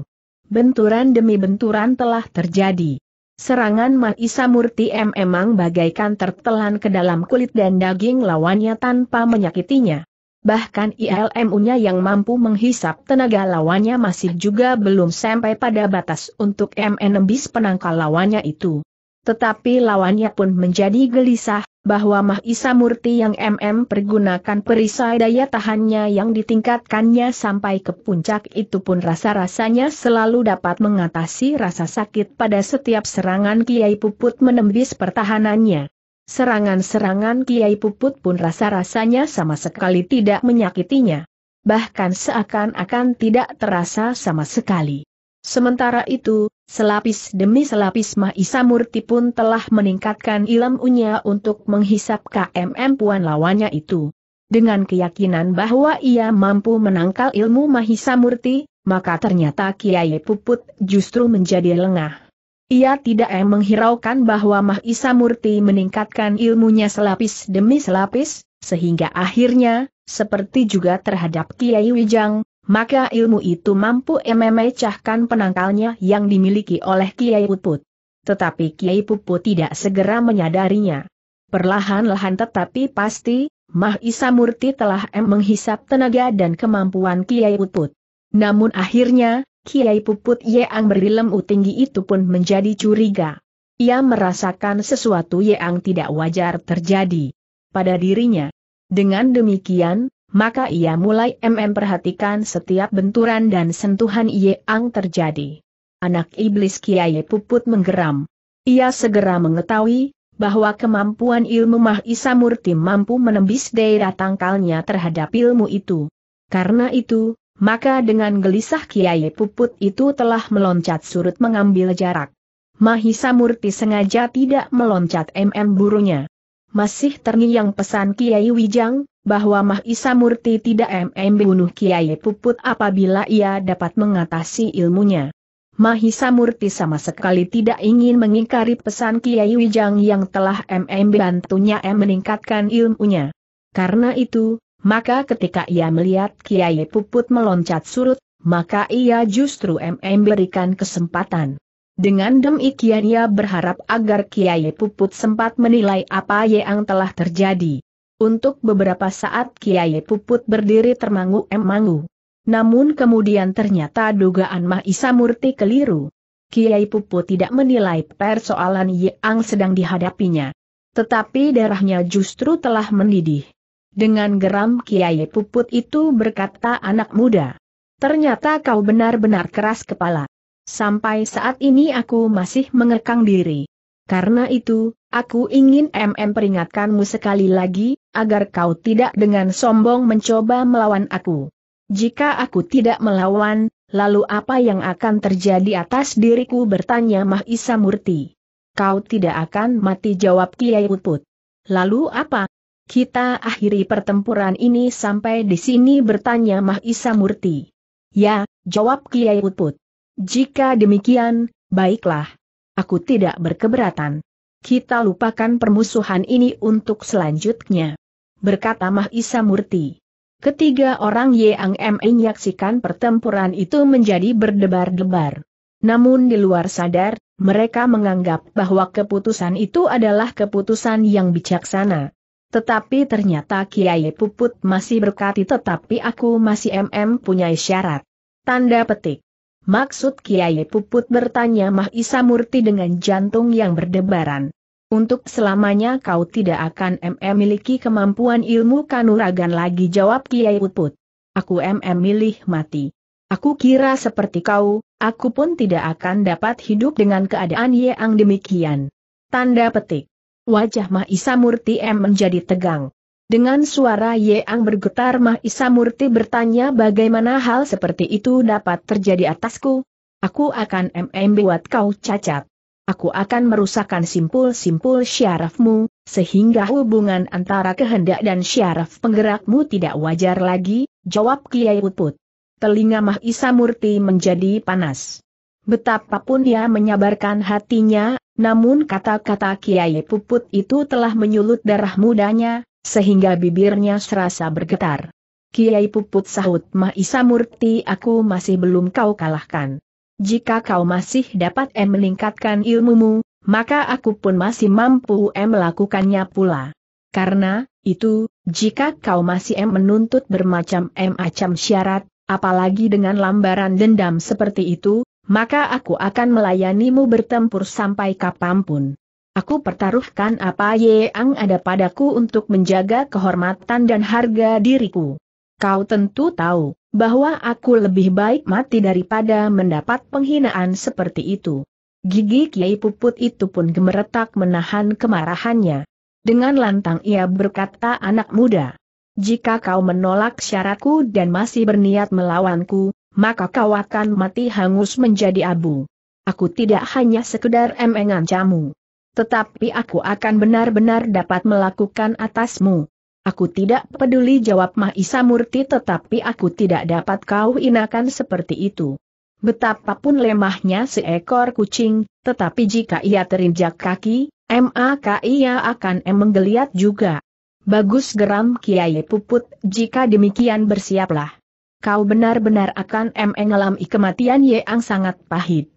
[SPEAKER 1] Benturan demi benturan telah terjadi. Serangan Mahisa Murti memang bagaikan tertelan ke dalam kulit dan daging lawannya tanpa menyakitinya bahkan ILMU-nya yang mampu menghisap tenaga lawannya masih juga belum sampai pada batas untuk MNMBIS penangkal lawannya itu. Tetapi lawannya pun menjadi gelisah, bahwa Mahisa Murti yang MM pergunakan perisai daya tahannya yang ditingkatkannya sampai ke puncak itu pun rasa-rasanya selalu dapat mengatasi rasa sakit pada setiap serangan Kiai Puput menembis pertahanannya. Serangan-serangan Kiai Puput pun rasa-rasanya sama sekali tidak menyakitinya. Bahkan seakan-akan tidak terasa sama sekali. Sementara itu, selapis demi selapis Mahisa Murti pun telah meningkatkan ilmunya untuk menghisap KMM puan lawannya itu. Dengan keyakinan bahwa ia mampu menangkal ilmu Mahisa Murti, maka ternyata Kiai Puput justru menjadi lengah. Ia tidak eh menghiraukan bahwa Mahisa Murti meningkatkan ilmunya selapis demi selapis, sehingga akhirnya, seperti juga terhadap Kiai Wijang, maka ilmu itu mampu memecahkan penangkalnya yang dimiliki oleh Kiai Puput. Tetapi Kiai Puput tidak segera menyadarinya. Perlahan-lahan tetapi pasti, Mahisa Murti telah eh menghisap tenaga dan kemampuan Kiai Puput. Namun akhirnya, Kiai Puput Yeang berilmu tinggi itu pun menjadi curiga. Ia merasakan sesuatu yang tidak wajar terjadi pada dirinya. Dengan demikian, maka ia mulai mm perhatikan setiap benturan dan sentuhan Yeang terjadi. Anak iblis Kiai Puput menggeram. Ia segera mengetahui bahwa kemampuan ilmu Mahisa Murti mampu menembis daerah tangkalnya terhadap ilmu itu. Karena itu, maka dengan gelisah Kiai Puput itu telah meloncat surut mengambil jarak. Mahisa Murti sengaja tidak meloncat MM burunya. Masih terngiang pesan Kiai Wijang, bahwa Mahisa Murti tidak MM bunuh Kiai Puput apabila ia dapat mengatasi ilmunya. Mahisa Murti sama sekali tidak ingin mengingkari pesan Kiai Wijang yang telah MM bantunya M meningkatkan ilmunya. Karena itu, maka ketika ia melihat Kiai Puput meloncat surut, maka ia justru memberikan kesempatan. Dengan demikian ia berharap agar Kiai Puput sempat menilai apa yang telah terjadi. Untuk beberapa saat Kiai Puput berdiri termangu mangu Namun kemudian ternyata dugaan Mahisa Murti keliru. Kiai Puput tidak menilai persoalan yang sedang dihadapinya. Tetapi darahnya justru telah mendidih. Dengan geram Kiai Puput itu berkata anak muda. Ternyata kau benar-benar keras kepala. Sampai saat ini aku masih mengekang diri. Karena itu, aku ingin MM peringatkanmu sekali lagi, agar kau tidak dengan sombong mencoba melawan aku. Jika aku tidak melawan, lalu apa yang akan terjadi atas diriku bertanya Mahisa Murti. Kau tidak akan mati jawab Kiai Puput. Lalu apa? Kita akhiri pertempuran ini sampai di sini bertanya Mahisa Murti. Ya, jawab Kiai Utput. Jika demikian, baiklah. Aku tidak berkeberatan. Kita lupakan permusuhan ini untuk selanjutnya. Berkata Mahisa Murti. Ketiga orang Yang M menyaksikan pertempuran itu menjadi berdebar-debar. Namun di luar sadar, mereka menganggap bahwa keputusan itu adalah keputusan yang bijaksana. Tetapi ternyata Kiai Puput masih berkati tetapi aku masih MM punya syarat. Tanda petik. Maksud Kiai Puput bertanya Mah Isa Murti dengan jantung yang berdebaran. Untuk selamanya kau tidak akan MM miliki kemampuan ilmu kanuragan lagi jawab Kiai Puput. Aku MM milih mati. Aku kira seperti kau, aku pun tidak akan dapat hidup dengan keadaan yang demikian. Tanda petik wajah Mahisa Murti M menjadi tegang. Dengan suara yang bergetar Mahisa Murti bertanya bagaimana hal seperti itu dapat terjadi atasku. Aku akan MM buat kau cacat. Aku akan merusakkan simpul-simpul syarafmu, sehingga hubungan antara kehendak dan syaraf penggerakmu tidak wajar lagi, jawab Kiai Uput. Telinga Mahisa Murti menjadi panas. Betapapun dia menyabarkan hatinya, namun kata-kata Kiai Puput itu telah menyulut darah mudanya, sehingga bibirnya serasa bergetar. Kiai Puput sahut Mahisa Murti aku masih belum kau kalahkan. Jika kau masih dapat em meningkatkan ilmumu, maka aku pun masih mampu em melakukannya pula. Karena, itu, jika kau masih em menuntut bermacam acam syarat, apalagi dengan lambaran dendam seperti itu, maka aku akan melayanimu bertempur sampai kapanpun. Aku pertaruhkan apa yang ada padaku untuk menjaga kehormatan dan harga diriku. Kau tentu tahu bahwa aku lebih baik mati daripada mendapat penghinaan seperti itu. Gigi Kiai Puput itu pun gemeretak menahan kemarahannya. Dengan lantang ia berkata anak muda, jika kau menolak syaratku dan masih berniat melawanku, maka kau akan mati hangus menjadi abu. Aku tidak hanya sekedar camu. Tetapi aku akan benar-benar dapat melakukan atasmu. Aku tidak peduli jawab Mahisa Murti tetapi aku tidak dapat kau inakan seperti itu. Betapapun lemahnya seekor kucing, tetapi jika ia terinjak kaki, maka ia akan menggeliat juga. Bagus geram Kiai Puput, jika demikian bersiaplah. Kau benar-benar akan mengalami kematian yang sangat pahit.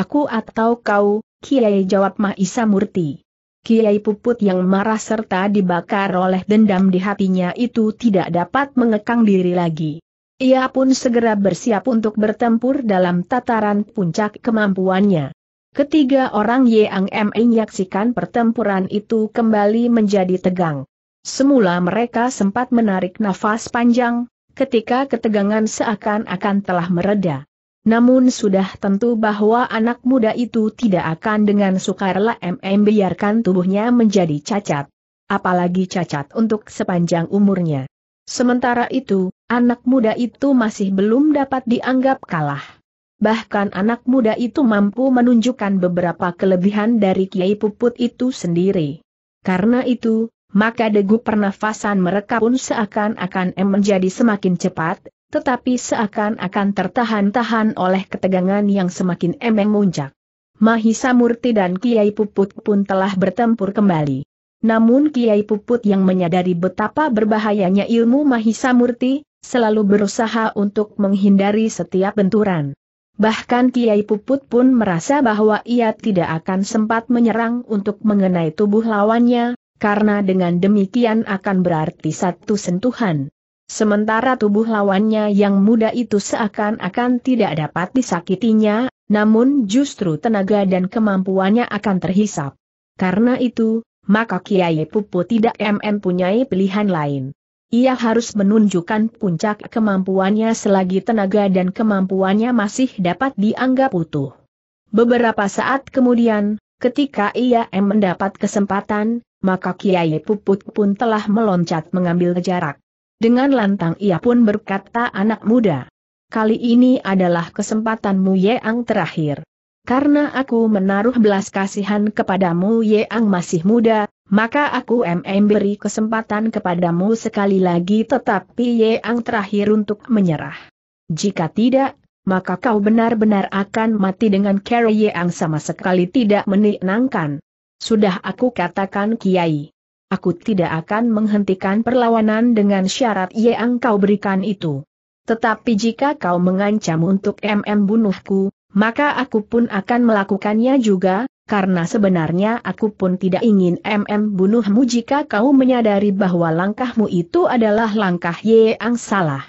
[SPEAKER 1] Aku atau kau, Kiai jawab Mahisa Murti. Kiai Puput yang marah serta dibakar oleh dendam di hatinya itu tidak dapat mengekang diri lagi. Ia pun segera bersiap untuk bertempur dalam tataran puncak kemampuannya. Ketiga orang yang menyaksikan pertempuran itu kembali menjadi tegang. Semula mereka sempat menarik nafas panjang, ketika ketegangan seakan-akan telah mereda. Namun sudah tentu bahwa anak muda itu tidak akan dengan sukarela MM biarkan tubuhnya menjadi cacat. Apalagi cacat untuk sepanjang umurnya. Sementara itu, anak muda itu masih belum dapat dianggap kalah. Bahkan anak muda itu mampu menunjukkan beberapa kelebihan dari Kiai Puput itu sendiri. Karena itu, maka degup pernafasan mereka pun seakan-akan menjadi semakin cepat, tetapi seakan-akan tertahan-tahan oleh ketegangan yang semakin emeng muncak. Mahisa Murti dan Kiai Puput pun telah bertempur kembali. Namun Kiai Puput yang menyadari betapa berbahayanya ilmu Mahisa Murti, selalu berusaha untuk menghindari setiap benturan. Bahkan Kiai Puput pun merasa bahwa ia tidak akan sempat menyerang untuk mengenai tubuh lawannya, karena dengan demikian akan berarti satu sentuhan. Sementara tubuh lawannya yang muda itu seakan-akan tidak dapat disakitinya, namun justru tenaga dan kemampuannya akan terhisap. Karena itu, maka Kiai Pupu tidak mempunyai pilihan lain. Ia harus menunjukkan puncak kemampuannya selagi tenaga dan kemampuannya masih dapat dianggap utuh. Beberapa saat kemudian, ketika ia mendapat kesempatan, maka Kiai Puput pun telah meloncat mengambil jarak. Dengan lantang ia pun berkata anak muda, kali ini adalah kesempatanmu Yeang terakhir. Karena aku menaruh belas kasihan kepadamu Yeang masih muda, maka aku MM beri kesempatan kepadamu sekali lagi tetapi Yeang terakhir untuk menyerah. Jika tidak, maka kau benar-benar akan mati dengan cara Yeang sama sekali tidak menenangkan. Sudah aku katakan Kiai. Aku tidak akan menghentikan perlawanan dengan syarat yang kau berikan itu. Tetapi jika kau mengancam untuk MM bunuhku, maka aku pun akan melakukannya juga, karena sebenarnya aku pun tidak ingin MM bunuhmu jika kau menyadari bahwa langkahmu itu adalah langkah yang salah.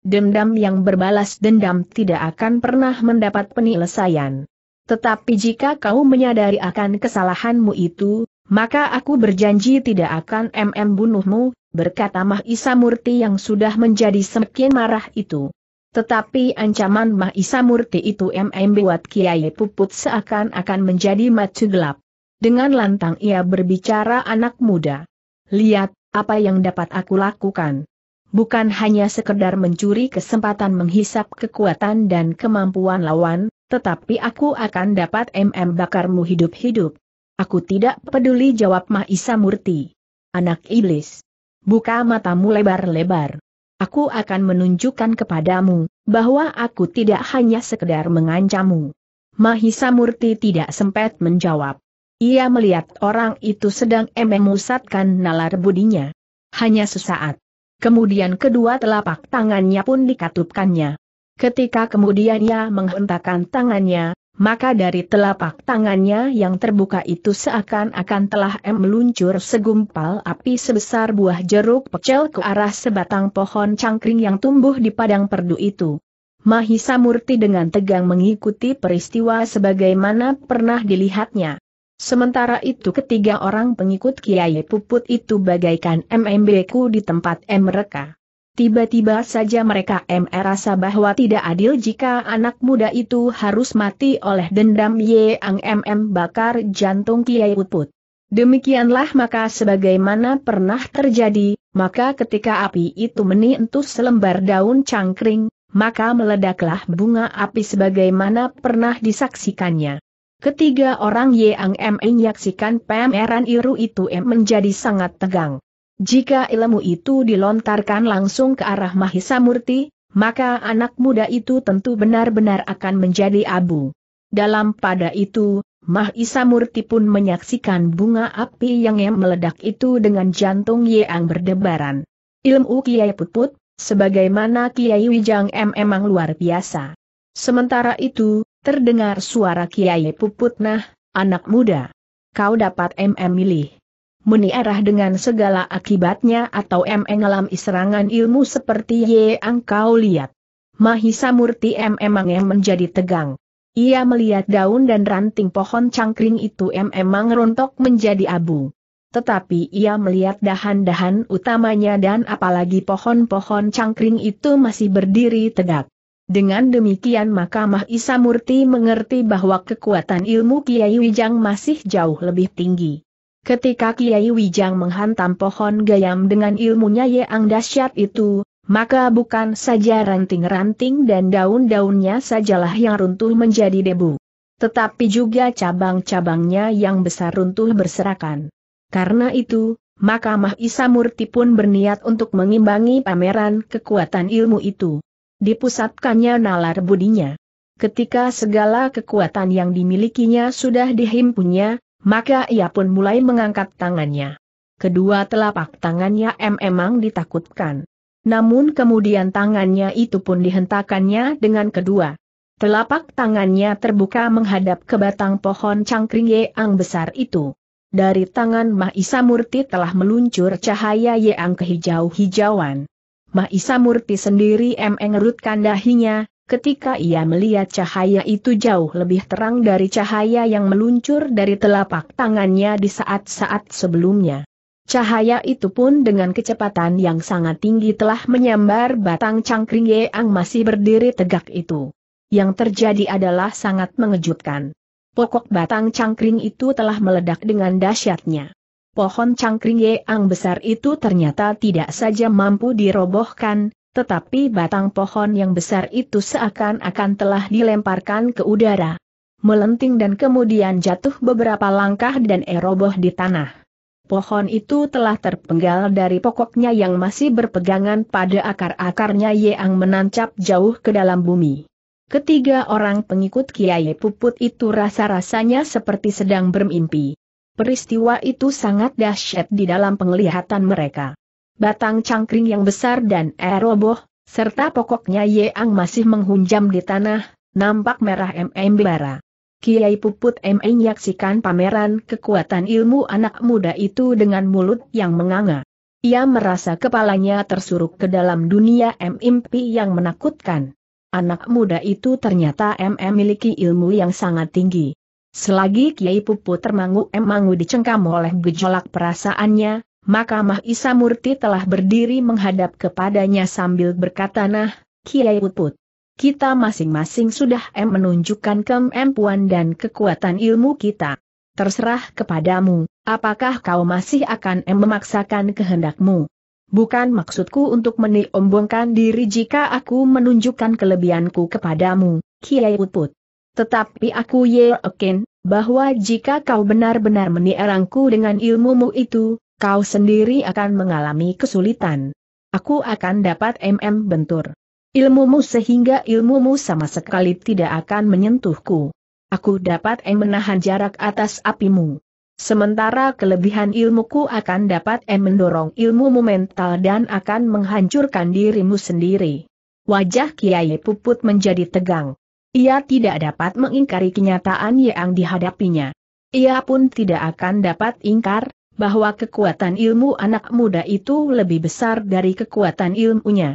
[SPEAKER 1] Dendam yang berbalas dendam tidak akan pernah mendapat penyelesaian. Tetapi jika kau menyadari akan kesalahanmu itu, maka aku berjanji tidak akan mm bunuhmu, berkata Mahisa Murti yang sudah menjadi semakin marah itu. Tetapi ancaman Mahisa Murti itu mm buat Kiai Puput seakan-akan menjadi macu gelap. Dengan lantang ia berbicara anak muda. Lihat, apa yang dapat aku lakukan. Bukan hanya sekedar mencuri kesempatan menghisap kekuatan dan kemampuan lawan, tetapi aku akan dapat MM bakarmu hidup-hidup. Aku tidak peduli jawab Mahisa Murti. Anak iblis. Buka matamu lebar-lebar. Aku akan menunjukkan kepadamu, bahwa aku tidak hanya sekedar mengancammu. Mahisa Murti tidak sempat menjawab. Ia melihat orang itu sedang memusatkan nalar budinya. Hanya sesaat. Kemudian kedua telapak tangannya pun dikatupkannya. Ketika kemudian ia menghentakkan tangannya, maka dari telapak tangannya yang terbuka itu seakan-akan telah meluncur segumpal api sebesar buah jeruk pecel ke arah sebatang pohon cangkring yang tumbuh di padang perdu itu. Mahisa Murti dengan tegang mengikuti peristiwa sebagaimana pernah dilihatnya. Sementara itu ketiga orang pengikut Kiai Puput itu bagaikan MMBku di tempat M mereka. Tiba-tiba saja mereka merasa bahwa tidak adil jika anak muda itu harus mati oleh dendam Ye Yang MM bakar jantung Kiai uput. Demikianlah maka sebagaimana pernah terjadi, maka ketika api itu menientus selembar daun cangkring, maka meledaklah bunga api sebagaimana pernah disaksikannya. Ketiga orang ye Yang MM menyaksikan pameran Iru itu m menjadi sangat tegang. Jika ilmu itu dilontarkan langsung ke arah Mahisa Murti, maka anak muda itu tentu benar-benar akan menjadi abu. Dalam pada itu, Mahisa Murti pun menyaksikan bunga api yang meledak itu dengan jantung yang berdebaran. Ilmu Kiai Puput, sebagaimana Kiai Wijang M emang luar biasa. Sementara itu, terdengar suara Kiai Puput nah, anak muda. Kau dapat MM milih meniarah dengan segala akibatnya atau mengalami serangan ilmu seperti yang kau lihat. Mahisa Murti memangnya menjadi tegang. Ia melihat daun dan ranting pohon cangkring itu memang rontok menjadi abu. Tetapi ia melihat dahan-dahan utamanya dan apalagi pohon-pohon cangkring itu masih berdiri tegak. Dengan demikian maka Mahisa Murti mengerti bahwa kekuatan ilmu Kiai Wijang masih jauh lebih tinggi. Ketika Kiai Wijang menghantam pohon gayam dengan ilmunya yang dahsyat itu, maka bukan saja ranting-ranting dan daun-daunnya sajalah yang runtuh menjadi debu. Tetapi juga cabang-cabangnya yang besar runtuh berserakan. Karena itu, maka Mahisa Murti pun berniat untuk mengimbangi pameran kekuatan ilmu itu. Dipusatkannya nalar budinya. Ketika segala kekuatan yang dimilikinya sudah dihimpunnya, maka ia pun mulai mengangkat tangannya. Kedua telapak tangannya emang ditakutkan. Namun kemudian tangannya itu pun dihentakannya dengan kedua. Telapak tangannya terbuka menghadap ke batang pohon cangkring yang besar itu. Dari tangan Mahisa Murti telah meluncur cahaya yang kehijau-hijauan. Mahisa Murti sendiri mengerutkan dahinya, ketika ia melihat cahaya itu jauh lebih terang dari cahaya yang meluncur dari telapak tangannya di saat-saat sebelumnya. Cahaya itu pun dengan kecepatan yang sangat tinggi telah menyambar batang cangkring yang masih berdiri tegak itu. Yang terjadi adalah sangat mengejutkan. Pokok batang cangkring itu telah meledak dengan dahsyatnya. Pohon cangkring yang besar itu ternyata tidak saja mampu dirobohkan, tetapi batang pohon yang besar itu seakan-akan telah dilemparkan ke udara. Melenting dan kemudian jatuh beberapa langkah dan eroboh di tanah. Pohon itu telah terpenggal dari pokoknya yang masih berpegangan pada akar-akarnya yang menancap jauh ke dalam bumi. Ketiga orang pengikut Kiai Puput itu rasa-rasanya seperti sedang bermimpi. Peristiwa itu sangat dahsyat di dalam penglihatan mereka batang cangkring yang besar dan eroboh, serta pokoknya Yeang masih menghunjam di tanah, nampak merah MM bara. Kiai Puput ME menyaksikan pameran kekuatan ilmu anak muda itu dengan mulut yang menganga. Ia merasa kepalanya tersuruk ke dalam dunia MMP yang menakutkan. Anak muda itu ternyata MM miliki ilmu yang sangat tinggi. Selagi Kiai Puput termangu mangu dicengkam oleh gejolak perasaannya, maka Mahisa Murti telah berdiri menghadap kepadanya sambil berkata nah, Kiai Uput, Kita masing-masing sudah em menunjukkan kemampuan dan kekuatan ilmu kita. Terserah kepadamu, apakah kau masih akan em memaksakan kehendakmu? Bukan maksudku untuk meniombongkan diri jika aku menunjukkan kelebihanku kepadamu, Kiai Uput. Tetapi aku yakin, bahwa jika kau benar-benar menierangku dengan ilmumu itu, kau sendiri akan mengalami kesulitan. Aku akan dapat MM bentur. Ilmumu sehingga ilmumu sama sekali tidak akan menyentuhku. Aku dapat M menahan jarak atas apimu. Sementara kelebihan ilmuku akan dapat M mendorong ilmumu mental dan akan menghancurkan dirimu sendiri. Wajah Kiai Puput menjadi tegang. Ia tidak dapat mengingkari kenyataan yang dihadapinya. Ia pun tidak akan dapat ingkar, bahwa kekuatan ilmu anak muda itu lebih besar dari kekuatan ilmunya.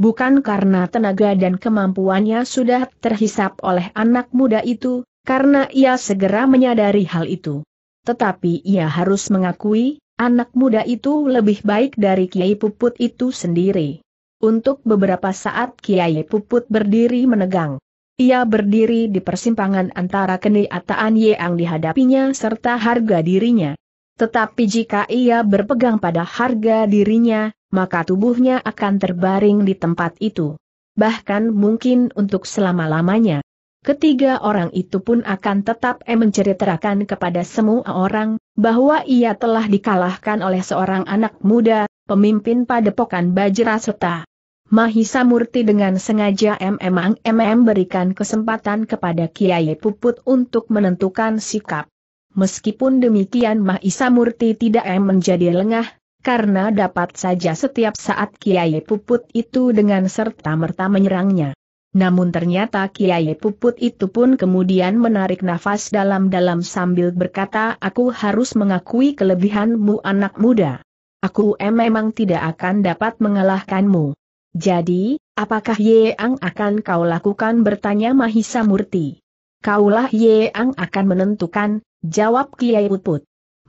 [SPEAKER 1] Bukan karena tenaga dan kemampuannya sudah terhisap oleh anak muda itu, karena ia segera menyadari hal itu. Tetapi ia harus mengakui, anak muda itu lebih baik dari Kiai Puput itu sendiri. Untuk beberapa saat Kiai Puput berdiri menegang. Ia berdiri di persimpangan antara keniataan yang dihadapinya serta harga dirinya. Tetapi jika ia berpegang pada harga dirinya, maka tubuhnya akan terbaring di tempat itu. Bahkan mungkin untuk selama-lamanya. Ketiga orang itu pun akan tetap menceritakan kepada semua orang, bahwa ia telah dikalahkan oleh seorang anak muda, pemimpin padepokan Bajrasota. Mahisa Murti dengan sengaja memang MM berikan kesempatan kepada Kiai Puput untuk menentukan sikap. Meskipun demikian Mahisa Murti tidak eh menjadi lengah, karena dapat saja setiap saat Kiai Puput itu dengan serta-merta menyerangnya. Namun ternyata Kiai Puput itu pun kemudian menarik nafas dalam-dalam sambil berkata aku harus mengakui kelebihanmu anak muda. Aku eh, memang tidak akan dapat mengalahkanmu. Jadi, apakah Yeang akan kau lakukan bertanya Mahisa Murti. Kaulah Yeang akan menentukan, Jawab Kiai Puput.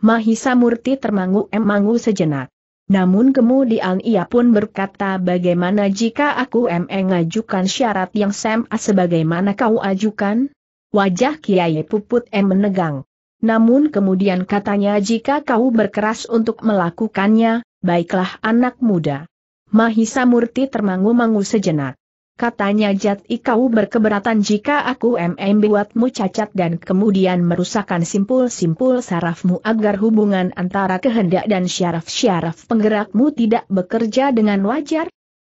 [SPEAKER 1] Mahisa Murti termangu-emangu sejenak. Namun kemudian ia pun berkata bagaimana jika aku mengajukan syarat yang sama sebagaimana kau ajukan? Wajah Kiai Puput M menegang. Namun kemudian katanya jika kau berkeras untuk melakukannya, baiklah anak muda. Mahisa Murti termangu-mangu sejenak katanya Jat Ikau berkeberatan jika aku MM buatmu cacat dan kemudian merusakkan simpul-simpul sarafmu agar hubungan antara kehendak dan syaraf-syaraf penggerakmu tidak bekerja dengan wajar,